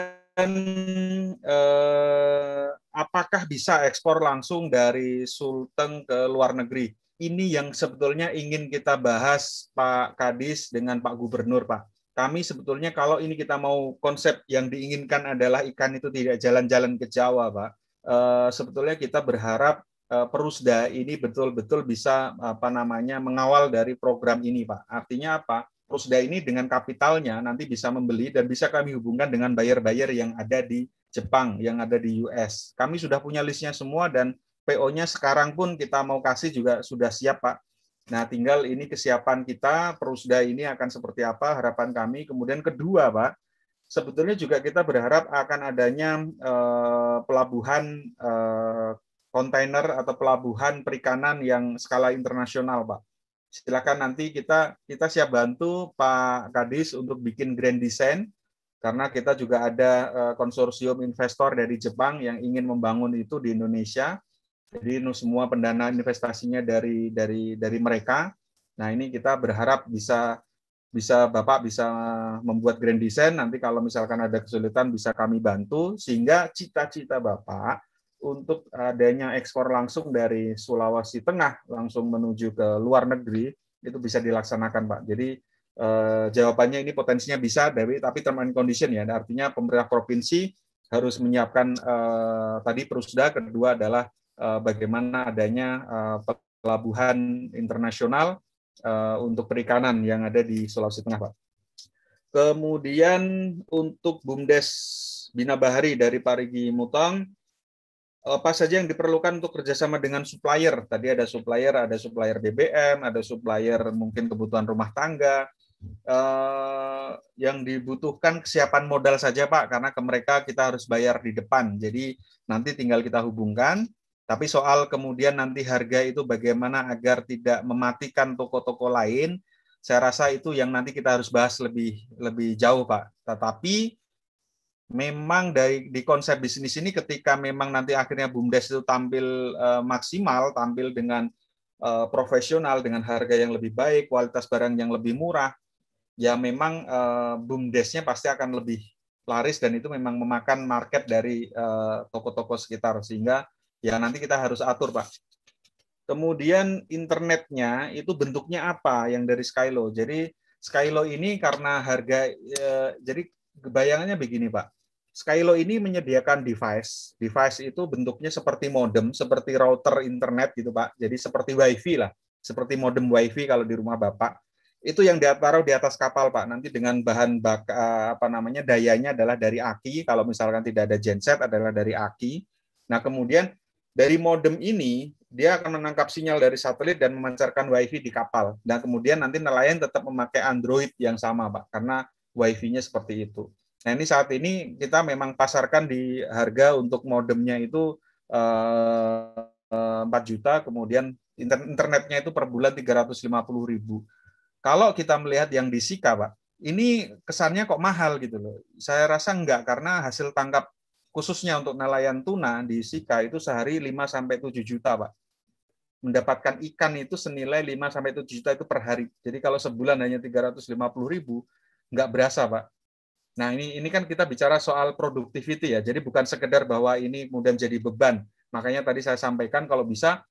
uh, apakah bisa ekspor langsung dari Sulteng ke luar negeri? Ini yang sebetulnya ingin kita bahas Pak Kadis dengan Pak Gubernur, Pak kami sebetulnya kalau ini kita mau konsep yang diinginkan adalah ikan itu tidak jalan-jalan ke Jawa, Pak. Eh, sebetulnya kita berharap eh, Perusda ini betul-betul bisa apa namanya mengawal dari program ini, Pak. Artinya apa? Perusda ini dengan kapitalnya nanti bisa membeli dan bisa kami hubungkan dengan buyer-buyer yang ada di Jepang, yang ada di US. Kami sudah punya listnya semua dan PO-nya sekarang pun kita mau kasih juga sudah siap, Pak. Nah, tinggal ini kesiapan kita, Perusda ini akan seperti apa harapan kami. Kemudian kedua, Pak, sebetulnya juga kita berharap akan adanya eh, pelabuhan eh, kontainer atau pelabuhan perikanan yang skala internasional, Pak. Silakan nanti kita kita siap bantu Pak Kadis untuk bikin grand design karena kita juga ada eh, konsorsium investor dari Jepang yang ingin membangun itu di Indonesia. Jadi semua pendanaan investasinya dari dari dari mereka. Nah, ini kita berharap bisa bisa Bapak bisa membuat grand design nanti kalau misalkan ada kesulitan bisa kami bantu sehingga cita-cita Bapak untuk adanya ekspor langsung dari Sulawesi Tengah langsung menuju ke luar negeri itu bisa dilaksanakan Pak. Jadi eh, jawabannya ini potensinya bisa Dewi tapi term and condition ya. Artinya pemerintah provinsi harus menyiapkan eh, tadi perusda kedua adalah eh, bagaimana adanya eh, pelabuhan internasional Eh, untuk perikanan yang ada di Sulawesi Tengah, Pak. Kemudian untuk BUMDes Bina Bahari dari Parigi Mutong, apa saja yang diperlukan untuk kerjasama dengan supplier? Tadi ada supplier, ada supplier BBM, ada supplier mungkin kebutuhan rumah tangga. Eh, yang dibutuhkan kesiapan modal saja Pak, karena ke mereka kita harus bayar di depan. Jadi nanti tinggal kita hubungkan, tapi soal kemudian nanti harga itu bagaimana agar tidak mematikan toko-toko lain, saya rasa itu yang nanti kita harus bahas lebih lebih jauh, Pak. Tetapi memang dari di konsep bisnis ini ketika memang nanti akhirnya BUMDes itu tampil e, maksimal, tampil dengan e, profesional dengan harga yang lebih baik, kualitas barang yang lebih murah, ya memang bumdes eh, BUMDesnya pasti akan lebih laris dan itu memang memakan market dari toko-toko sekitar sehingga ya nanti kita harus atur Pak. Kemudian internetnya itu bentuknya apa yang dari Skylo. Jadi Skylo ini karena harga eh, jadi bayangannya begini Pak. Skylo ini menyediakan device. Device itu bentuknya seperti modem, seperti router internet gitu Pak. Jadi seperti WiFi lah, seperti modem WiFi kalau di rumah Bapak. Itu yang ditaruh di atas kapal Pak. Nanti dengan bahan bak eh, apa namanya dayanya adalah dari aki. Kalau misalkan tidak ada genset adalah dari aki. Nah kemudian dari modem ini, dia akan menangkap sinyal dari satelit dan memancarkan WiFi di kapal. Dan kemudian nanti nelayan tetap memakai Android yang sama, Pak, karena WiFi-nya seperti itu. Nah ini saat ini kita memang pasarkan di harga untuk modemnya itu eh, empat juta, kemudian internetnya itu per bulan tiga ratus lima puluh ribu. Kalau kita melihat yang di Sika, Pak, ini kesannya kok mahal gitu loh. Saya rasa enggak, karena hasil tangkap khususnya untuk nelayan tuna di Sika itu sehari 5 sampai 7 juta, Pak. Mendapatkan ikan itu senilai 5 sampai 7 juta itu per hari. Jadi kalau sebulan hanya puluh ribu, nggak berasa, Pak. Nah, ini ini kan kita bicara soal productivity ya. Jadi bukan sekedar bahwa ini mudah jadi beban. Makanya tadi saya sampaikan kalau bisa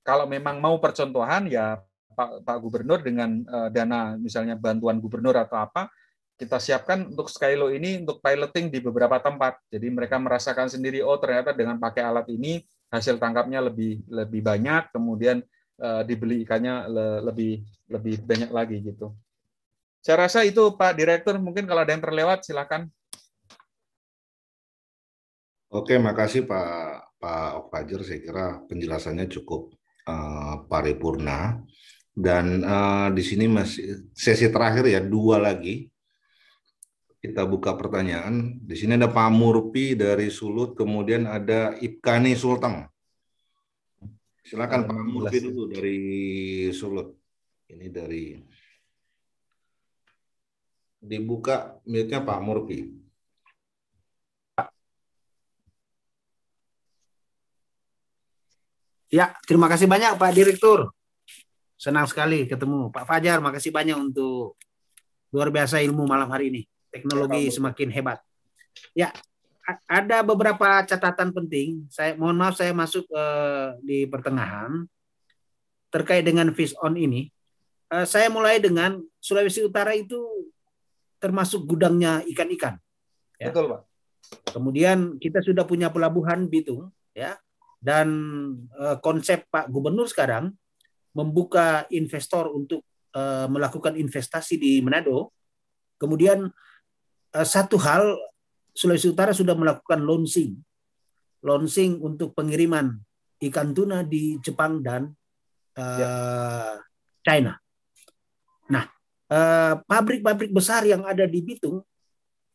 kalau memang mau percontohan ya Pak, Pak Gubernur dengan uh, dana misalnya bantuan gubernur atau apa kita siapkan untuk Skylo ini untuk piloting di beberapa tempat. Jadi mereka merasakan sendiri oh ternyata dengan pakai alat ini hasil tangkapnya lebih lebih banyak, kemudian uh, dibeli ikannya le, lebih lebih banyak lagi gitu. Saya rasa itu Pak Direktur mungkin kalau ada yang terlewat silakan. Oke, makasih Pak Pak Okfajer. Saya kira penjelasannya cukup uh, paripurna dan uh, di sini masih sesi terakhir ya dua lagi kita buka pertanyaan. Di sini ada Pak Murpi dari Sulut, kemudian ada Ibkani Sulteng. Silakan Pak Murpi dulu dari Sulut. Ini dari dibuka miliknya Pak Murpi. Ya, terima kasih banyak Pak Direktur. Senang sekali ketemu Pak Fajar. Makasih banyak untuk luar biasa ilmu malam hari ini teknologi iya, semakin hebat. Ya, ada beberapa catatan penting. Saya mohon maaf saya masuk uh, di pertengahan terkait dengan fish on ini. Uh, saya mulai dengan Sulawesi Utara itu termasuk gudangnya ikan-ikan. Ya. Betul, Pak. Kemudian kita sudah punya pelabuhan Bitung, ya. Dan uh, konsep Pak Gubernur sekarang membuka investor untuk melakukan investasi di Manado. Kemudian Eh, satu hal Sulawesi Utara sudah melakukan launching launching untuk pengiriman ikan tuna di Jepang dan uh, ya. China. Nah, eh, pabrik-pabrik uh, pabrik -pabrik besar yang ada di Bitung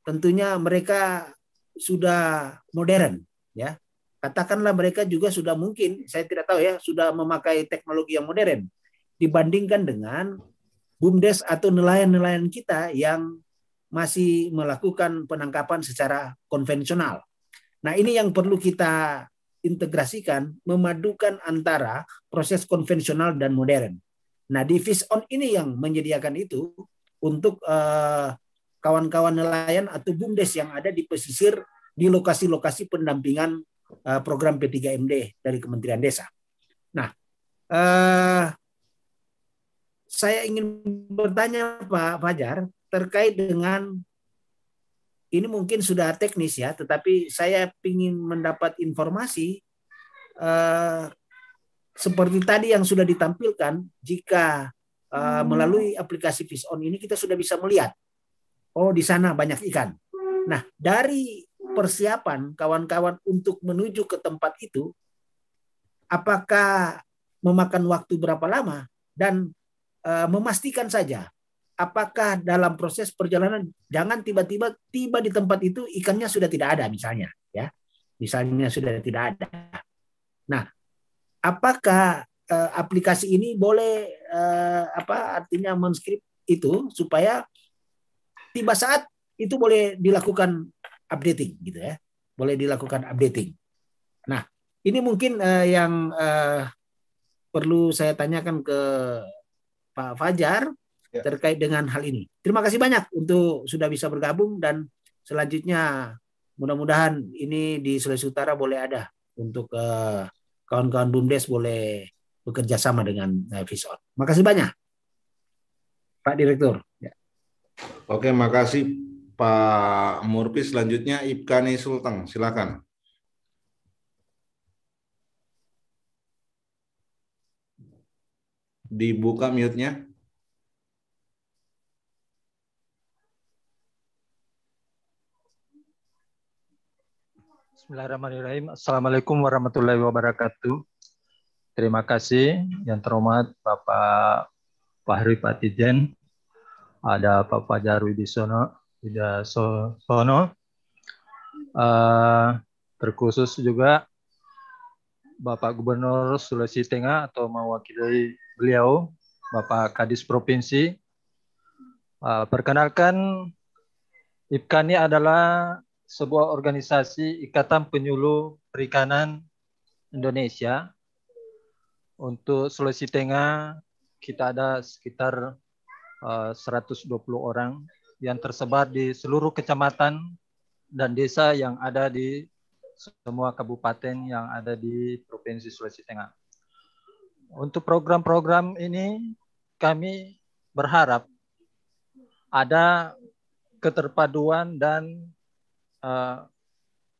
tentunya mereka sudah modern ya. Katakanlah mereka juga sudah mungkin, saya tidak tahu ya, sudah memakai teknologi yang modern dibandingkan dengan bumdes atau nelayan-nelayan kita yang masih melakukan penangkapan secara konvensional. Nah, ini yang perlu kita integrasikan, memadukan antara proses konvensional dan modern. Nah, di Fish On ini yang menyediakan itu untuk kawan eh, kawan-kawan nelayan atau bumdes yang ada di pesisir di lokasi-lokasi pendampingan uh, program P3MD dari Kementerian Desa. Nah, uh, saya ingin bertanya Pak Fajar, terkait dengan ini mungkin sudah teknis ya, tetapi saya ingin mendapat informasi eh, seperti tadi yang sudah ditampilkan. Jika eh, hmm. melalui aplikasi Fish On ini kita sudah bisa melihat, oh di sana banyak ikan. Nah dari persiapan kawan-kawan untuk menuju ke tempat itu, apakah memakan waktu berapa lama dan eh, memastikan saja apakah dalam proses perjalanan jangan tiba-tiba tiba di tempat itu ikannya sudah tidak ada misalnya ya misalnya sudah tidak ada nah apakah e, aplikasi ini boleh e, apa artinya menskrip itu supaya tiba saat itu boleh dilakukan updating gitu ya boleh dilakukan updating nah ini mungkin e, yang e, perlu saya tanyakan ke Pak Fajar ya. terkait dengan hal ini. Terima kasih banyak untuk sudah bisa bergabung dan selanjutnya mudah-mudahan ini di Sulawesi Utara boleh ada untuk uh, kawan-kawan bumdes boleh bekerja sama dengan uh, Terima kasih banyak, Pak Direktur. Ya. Oke, makasih Pak Murpi. Selanjutnya Ibkani Sultan, silakan. dibuka mute-nya. Bismillahirrahmanirrahim. Assalamualaikum warahmatullahi wabarakatuh. Terima kasih yang terhormat Bapak Fahri Patijen, ada Pak Fajar Widisono, Widasono, uh, eh, terkhusus juga Bapak Gubernur Sulawesi Tengah atau mewakili beliau, Bapak Kadis Provinsi. Uh, perkenalkan, IPKA ini adalah sebuah organisasi Ikatan Penyuluh Perikanan Indonesia. Untuk Sulawesi Tengah kita ada sekitar eh, uh, 120 orang yang tersebar di seluruh kecamatan dan desa yang ada di semua kabupaten yang ada di Provinsi Sulawesi Tengah. Untuk program-program ini kami berharap ada keterpaduan dan uh,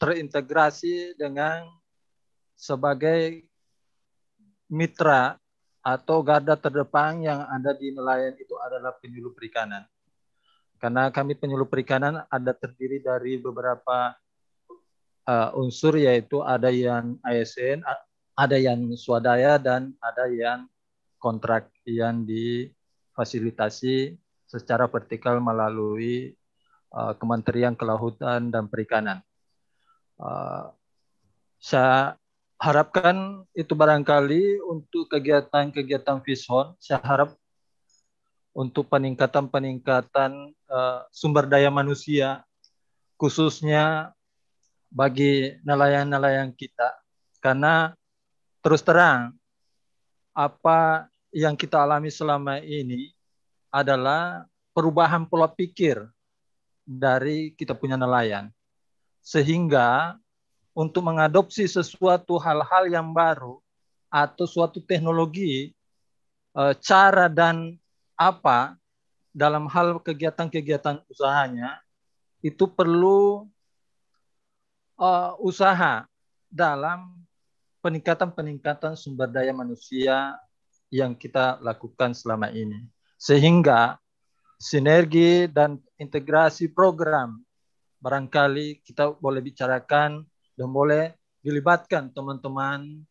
terintegrasi dengan sebagai mitra atau garda terdepan yang ada di nelayan itu adalah penyuluh perikanan. Karena kami penyuluh perikanan ada terdiri dari beberapa uh, unsur yaitu ada yang ASN, ada yang swadaya dan ada yang kontrak yang difasilitasi secara vertikal melalui Uh, Kementerian Kelautan dan Perikanan. Uh, saya harapkan itu barangkali untuk kegiatan-kegiatan Vision, saya harap untuk peningkatan-peningkatan uh, sumber daya manusia, khususnya bagi nelayan-nelayan kita. Karena terus terang, apa yang kita alami selama ini adalah perubahan pola pikir dari kita punya nelayan. Sehingga untuk mengadopsi sesuatu hal-hal yang baru atau suatu teknologi, eh, cara dan apa dalam hal kegiatan-kegiatan usahanya itu perlu eh, usaha dalam peningkatan-peningkatan sumber daya manusia yang kita lakukan selama ini. Sehingga sinergi dan integrasi program. Barangkali kita boleh bicarakan dan boleh dilibatkan teman-teman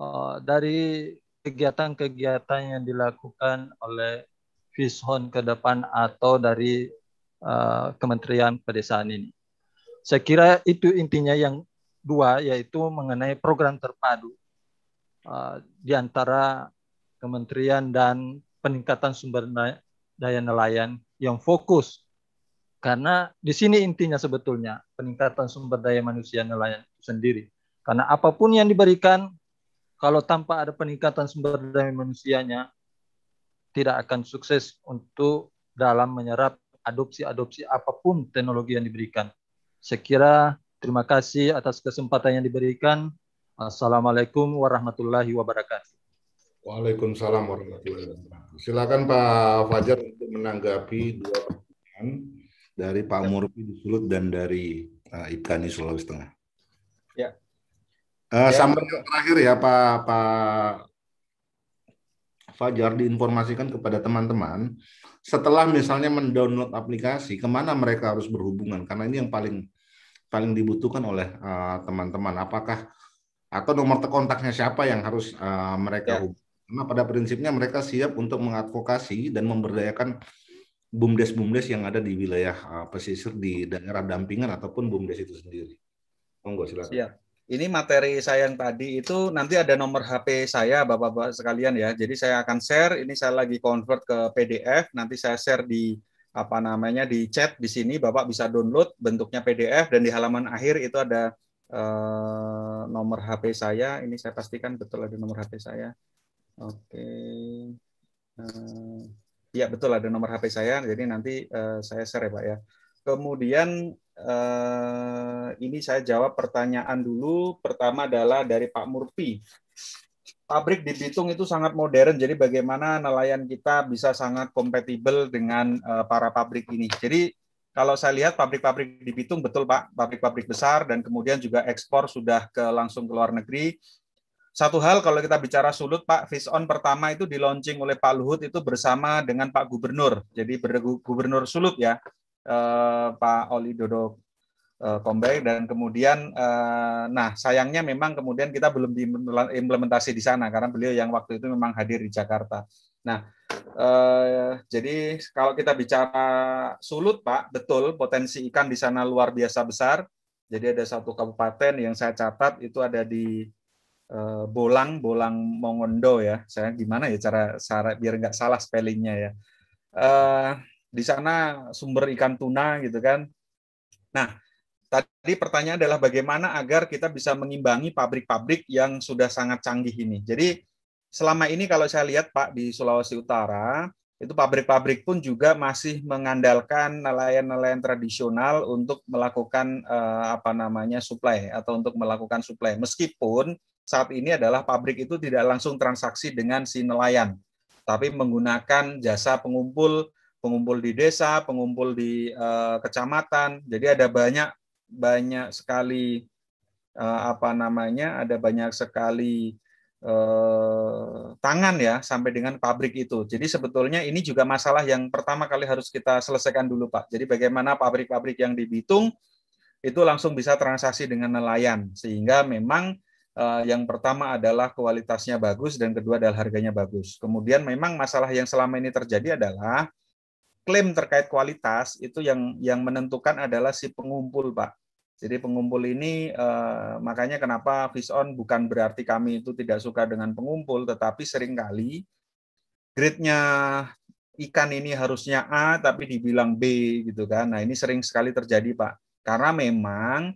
uh, dari kegiatan-kegiatan yang dilakukan oleh Vishon ke depan atau dari uh, Kementerian Pedesaan ini. Saya kira itu intinya yang dua, yaitu mengenai program terpadu uh, di antara kementerian dan peningkatan sumber daya nelayan yang fokus karena di sini intinya sebetulnya peningkatan sumber daya manusia nelayan itu sendiri. Karena apapun yang diberikan, kalau tanpa ada peningkatan sumber daya manusianya, tidak akan sukses untuk dalam menyerap adopsi-adopsi apapun teknologi yang diberikan. Sekira terima kasih atas kesempatan yang diberikan. Assalamualaikum warahmatullahi wabarakatuh. Waalaikumsalam warahmatullahi wabarakatuh. Silakan Pak Fajar untuk menanggapi dua pertanyaan dari Pak ya. Murpi di Sulut dan dari uh, Sulawesi Tengah. Ya. Uh, ya. Sampai yang terakhir ya Pak Pak Fajar diinformasikan kepada teman-teman setelah misalnya mendownload aplikasi kemana mereka harus berhubungan karena ini yang paling paling dibutuhkan oleh eh, teman-teman. Uh, Apakah atau nomor kontaknya siapa yang harus uh, mereka ya. hubungi? Karena pada prinsipnya mereka siap untuk mengadvokasi dan memberdayakan bumdes-bumdes yang ada di wilayah uh, pesisir di daerah dampingan ataupun bumdes itu sendiri. Monggo silakan. Iya. Ini materi saya yang tadi itu nanti ada nomor HP saya Bapak-bapak sekalian ya. Jadi saya akan share, ini saya lagi convert ke PDF, nanti saya share di apa namanya di chat di sini Bapak bisa download bentuknya PDF dan di halaman akhir itu ada eh, nomor HP saya. Ini saya pastikan betul ada nomor HP saya. Oke. Okay. Eh Ya betul ada nomor HP saya, jadi nanti uh, saya share ya Pak ya. Kemudian uh, ini saya jawab pertanyaan dulu. Pertama adalah dari Pak Murpi. Pabrik di Bitung itu sangat modern, jadi bagaimana nelayan kita bisa sangat kompatibel dengan uh, para pabrik ini. Jadi kalau saya lihat pabrik-pabrik di Bitung betul Pak, pabrik-pabrik besar dan kemudian juga ekspor sudah ke langsung ke luar negeri. Satu hal kalau kita bicara sulut, Pak, Vison on pertama itu di oleh Pak Luhut itu bersama dengan Pak Gubernur. Jadi Gubernur Sulut ya, eh, Pak Oli Dodo eh, Kombay. Dan kemudian, eh, nah sayangnya memang kemudian kita belum diimplementasi di sana karena beliau yang waktu itu memang hadir di Jakarta. Nah, eh, jadi kalau kita bicara sulut, Pak, betul potensi ikan di sana luar biasa besar. Jadi ada satu kabupaten yang saya catat itu ada di Eh, bolang Bolang Mongondo ya saya gimana ya cara cara biar nggak salah spellingnya ya uh, di sana sumber ikan tuna gitu kan nah tadi pertanyaan adalah bagaimana agar kita bisa mengimbangi pabrik-pabrik yang sudah sangat canggih ini jadi selama ini kalau saya lihat Pak di Sulawesi Utara itu pabrik-pabrik pun juga masih mengandalkan nelayan-nelayan tradisional untuk melakukan uh, apa namanya suplai atau untuk melakukan suplai meskipun saat ini adalah pabrik itu tidak langsung transaksi dengan si nelayan, tapi menggunakan jasa pengumpul, pengumpul di desa, pengumpul di uh, kecamatan. Jadi ada banyak banyak sekali uh, apa namanya, ada banyak sekali uh, tangan ya sampai dengan pabrik itu. Jadi sebetulnya ini juga masalah yang pertama kali harus kita selesaikan dulu Pak. Jadi bagaimana pabrik-pabrik yang di Bitung itu langsung bisa transaksi dengan nelayan sehingga memang Eh, yang pertama adalah kualitasnya bagus dan kedua adalah harganya bagus. Kemudian memang masalah yang selama ini terjadi adalah klaim terkait kualitas itu yang yang menentukan adalah si pengumpul, Pak. Jadi pengumpul ini eh, makanya kenapa fish bukan berarti kami itu tidak suka dengan pengumpul, tetapi seringkali grade-nya ikan ini harusnya A tapi dibilang B gitu kan. Nah, ini sering sekali terjadi, Pak. Karena memang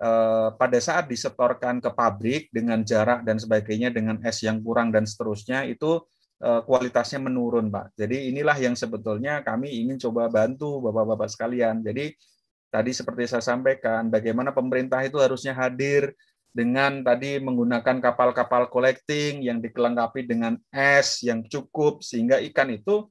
Eh, pada saat disetorkan ke pabrik dengan jarak dan sebagainya dengan es yang kurang dan seterusnya itu eh, kualitasnya menurun, Pak. Jadi inilah yang sebetulnya kami ingin coba bantu Bapak-bapak sekalian. Jadi tadi seperti saya sampaikan, bagaimana pemerintah itu harusnya hadir dengan tadi menggunakan kapal-kapal collecting yang dikelengkapi dengan es yang cukup sehingga ikan itu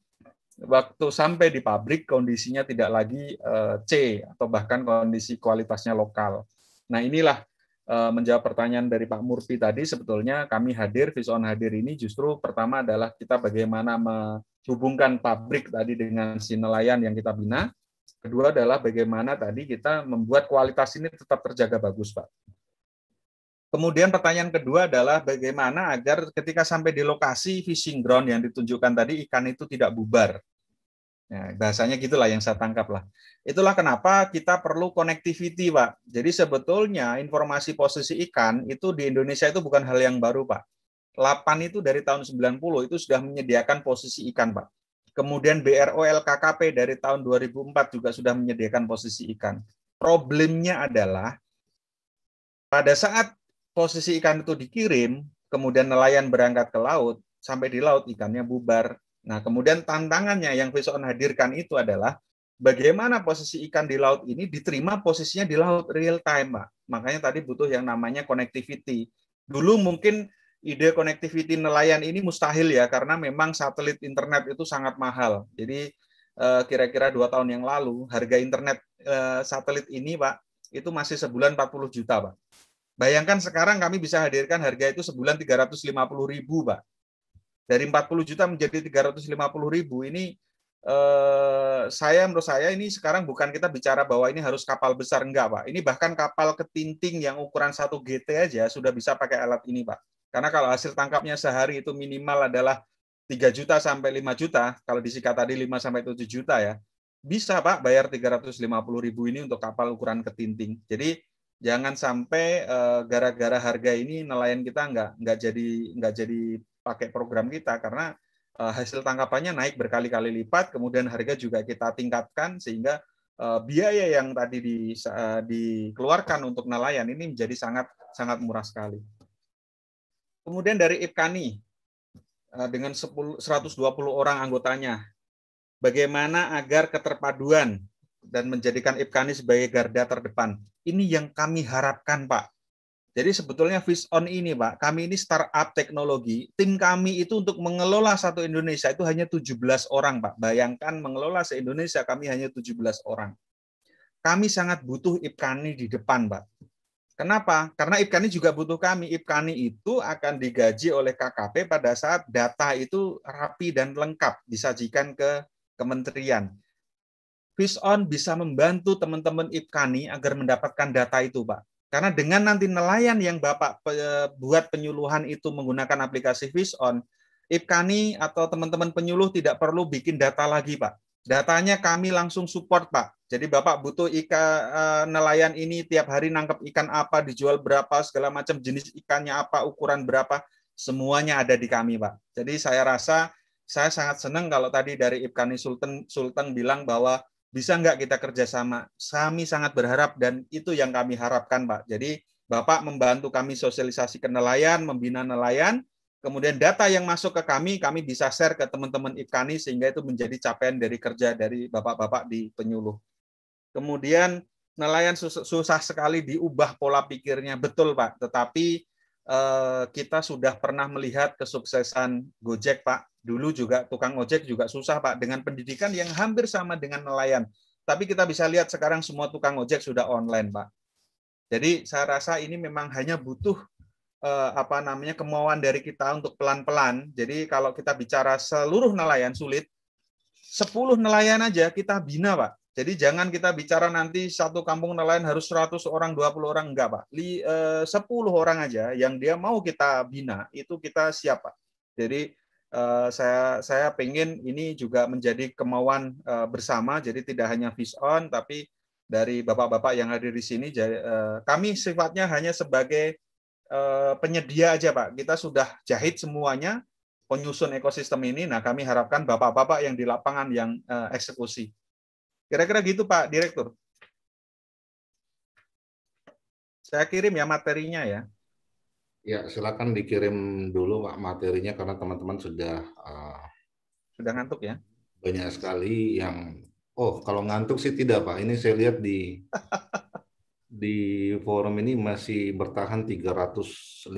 waktu sampai di pabrik kondisinya tidak lagi eh, C atau bahkan kondisi kualitasnya lokal. Nah inilah eh, menjawab pertanyaan dari Pak Murfi tadi, sebetulnya kami hadir, Vison hadir ini justru pertama adalah kita bagaimana menghubungkan pabrik tadi dengan si nelayan yang kita bina. Kedua adalah bagaimana tadi kita membuat kualitas ini tetap terjaga bagus, Pak. Kemudian pertanyaan kedua adalah bagaimana agar ketika sampai di lokasi fishing ground yang ditunjukkan tadi ikan itu tidak bubar. Ya, bahasanya gitulah yang saya tangkap lah. Itulah kenapa kita perlu connectivity, Pak. Jadi sebetulnya informasi posisi ikan itu di Indonesia itu bukan hal yang baru, Pak. Lapan itu dari tahun 90 itu sudah menyediakan posisi ikan, Pak. Kemudian BRO LKKP dari tahun 2004 juga sudah menyediakan posisi ikan. Problemnya adalah pada saat posisi ikan itu dikirim, kemudian nelayan berangkat ke laut, sampai di laut ikannya bubar, Nah, kemudian tantangannya yang Vision hadirkan itu adalah bagaimana posisi ikan di laut ini diterima posisinya di laut real time, Pak. Makanya tadi butuh yang namanya connectivity. Dulu mungkin ide connectivity nelayan ini mustahil ya karena memang satelit internet itu sangat mahal. Jadi eh, kira-kira dua tahun yang lalu harga internet eh, satelit ini, Pak, itu masih sebulan 40 juta, Pak. Bayangkan sekarang kami bisa hadirkan harga itu sebulan 350 ribu, Pak dari 40 juta menjadi 350 ribu ini eh, saya menurut saya ini sekarang bukan kita bicara bahwa ini harus kapal besar enggak pak ini bahkan kapal ketinting yang ukuran 1 GT aja sudah bisa pakai alat ini pak karena kalau hasil tangkapnya sehari itu minimal adalah 3 juta sampai 5 juta kalau disikat tadi 5 sampai 7 juta ya bisa pak bayar 350 ribu ini untuk kapal ukuran ketinting jadi jangan sampai eh, gara-gara uh, harga ini nelayan kita nggak nggak jadi nggak jadi pakai program kita karena eh, hasil tangkapannya naik berkali-kali lipat, kemudian harga juga kita tingkatkan sehingga eh, biaya yang tadi di, eh, dikeluarkan untuk nelayan ini menjadi sangat sangat murah sekali. Kemudian dari Ipkani dengan 10, 120 orang anggotanya, bagaimana agar keterpaduan dan menjadikan Ipkani sebagai garda terdepan. Ini yang kami harapkan, Pak. Jadi sebetulnya Fish On ini, Pak, kami ini startup teknologi. Tim kami itu untuk mengelola satu Indonesia itu hanya 17 orang, Pak. Bayangkan mengelola se-Indonesia kami hanya 17 orang. Kami sangat butuh Ipkani di depan, Pak. Kenapa? Karena Ipkani juga butuh kami. Ipkani itu akan digaji oleh KKP pada saat data itu rapi dan lengkap disajikan ke kementerian. Fish On bisa membantu teman-teman Ipkani agar mendapatkan data itu, Pak. Karena dengan nanti nelayan yang Bapak e, buat penyuluhan itu menggunakan aplikasi Fish On, Ipkani atau teman-teman penyuluh tidak perlu bikin data lagi, Pak. Datanya kami langsung support, Pak. Jadi Bapak butuh ikan e, nelayan ini tiap hari nangkep ikan apa, dijual berapa, segala macam jenis ikannya apa, ukuran berapa, semuanya ada di kami, Pak. Jadi saya rasa saya sangat senang kalau tadi dari Ipkani Sultan Sultan bilang bahwa bisa nggak kita kerjasama? Kami sangat berharap dan itu yang kami harapkan, Pak. Jadi Bapak membantu kami sosialisasi ke nelayan, membina nelayan, kemudian data yang masuk ke kami, kami bisa share ke teman-teman IPKANI sehingga itu menjadi capaian dari kerja dari Bapak-Bapak di penyuluh. Kemudian nelayan susah sekali diubah pola pikirnya, betul Pak. Tetapi Eh, kita sudah pernah melihat kesuksesan Gojek, Pak. Dulu juga tukang ojek juga susah, Pak, dengan pendidikan yang hampir sama dengan nelayan. Tapi kita bisa lihat sekarang semua tukang ojek sudah online, Pak. Jadi saya rasa ini memang hanya butuh eh, apa namanya kemauan dari kita untuk pelan-pelan. Jadi kalau kita bicara seluruh nelayan sulit, 10 nelayan aja kita bina, Pak. Jadi jangan kita bicara nanti satu kampung nelayan harus 100 orang, 20 orang, enggak Pak. Eh, sepuluh 10 orang aja yang dia mau kita bina, itu kita siap Pak. Jadi eh, saya saya pengen ini juga menjadi kemauan eh, bersama, jadi tidak hanya fish on, tapi dari bapak-bapak yang hadir di sini, kami sifatnya hanya sebagai penyedia aja Pak. Kita sudah jahit semuanya, penyusun ekosistem ini, nah kami harapkan bapak-bapak yang di lapangan yang eksekusi Kira-kira gitu Pak Direktur. Saya kirim ya materinya ya. Ya, silakan dikirim dulu Pak materinya karena teman-teman sudah uh, sudah ngantuk ya. Banyak sekali yang oh, kalau ngantuk sih tidak Pak. Ini saya lihat di *laughs* di forum ini masih bertahan 354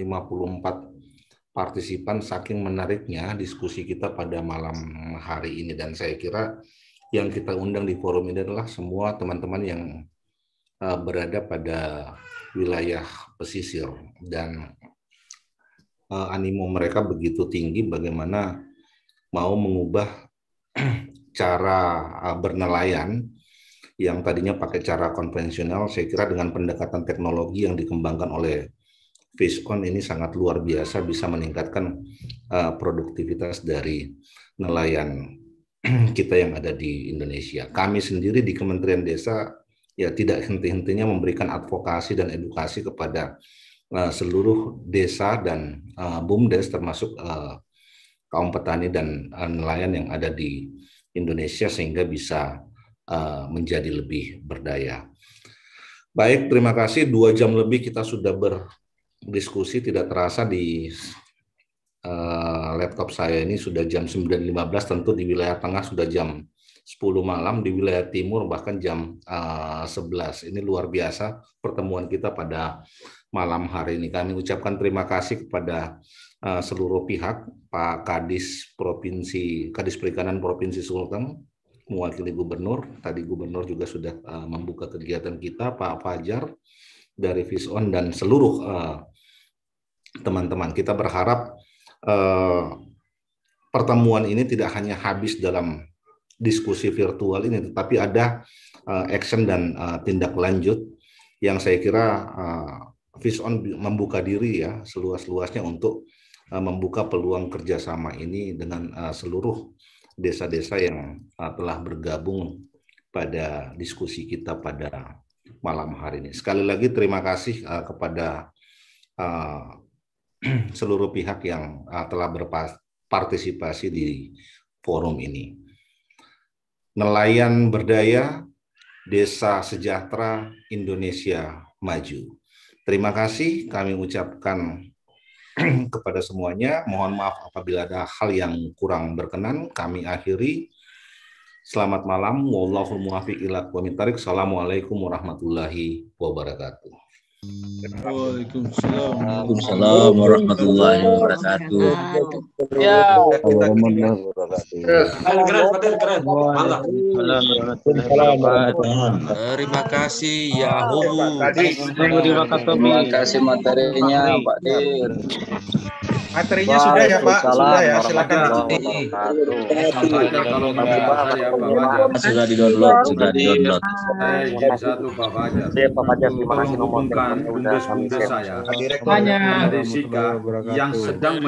partisipan saking menariknya diskusi kita pada malam hari ini dan saya kira yang kita undang di forum ini adalah semua teman-teman yang eh, berada pada wilayah pesisir dan eh, animo mereka begitu tinggi bagaimana mau mengubah *clears throat* cara uh, bernelayan yang tadinya pakai cara konvensional saya kira dengan pendekatan teknologi yang dikembangkan oleh Fishcon ini sangat luar biasa bisa meningkatkan produktivitas dari nelayan *clears throat* kita yang ada di Indonesia. Kami sendiri di Kementerian Desa ya tidak henti-hentinya memberikan advokasi dan edukasi kepada uh, seluruh desa dan uh, BUMDes termasuk uh, kaum petani dan uh, nelayan yang ada di Indonesia sehingga bisa uh, menjadi lebih berdaya. Baik, terima kasih. Dua jam lebih kita sudah berdiskusi, tidak terasa di uh, laptop saya ini sudah jam 9.15 tentu di wilayah tengah sudah jam 10 malam di wilayah timur bahkan jam uh, eh, 11. Ini luar biasa pertemuan kita pada malam hari ini. Kami ucapkan terima kasih kepada uh, seluruh pihak, Pak Kadis Provinsi Kadis Perikanan Provinsi Sulteng mewakili gubernur. Tadi gubernur juga sudah uh, membuka kegiatan kita, Pak Fajar dari Vision dan seluruh teman-teman. Uh, teman -teman. kita berharap Eh, pertemuan ini tidak hanya habis dalam diskusi virtual ini, tetapi ada uh, action dan uh, tindak lanjut yang saya kira uh, Vision membuka diri ya seluas-luasnya untuk uh, membuka peluang kerjasama ini dengan uh, seluruh desa-desa yang uh, telah bergabung pada diskusi kita pada malam hari ini. Sekali lagi terima kasih uh, kepada uh, *clears throat* seluruh pihak yang uh, telah berpartisipasi di forum ini. Nelayan berdaya, desa sejahtera, Indonesia maju. Terima kasih kami ucapkan *clears throat* kepada semuanya. Mohon maaf apabila ada hal yang kurang berkenan. Kami akhiri. Selamat malam. Wallahul muwafiq ila Assalamualaikum warahmatullahi wabarakatuh. Waalaikumsalam. warahmatullahi wabarakatuh. Ya, Terima kasih ya Terima kasih materinya Pak Dir. Materinya sudah ya Pak, sudah ya silakan diikuti. Sudah di download, sudah di download. Saya satu Pak Fajar. Saya Pak Fajar terima kasih nomor bungkus saya. Hanya yang sedang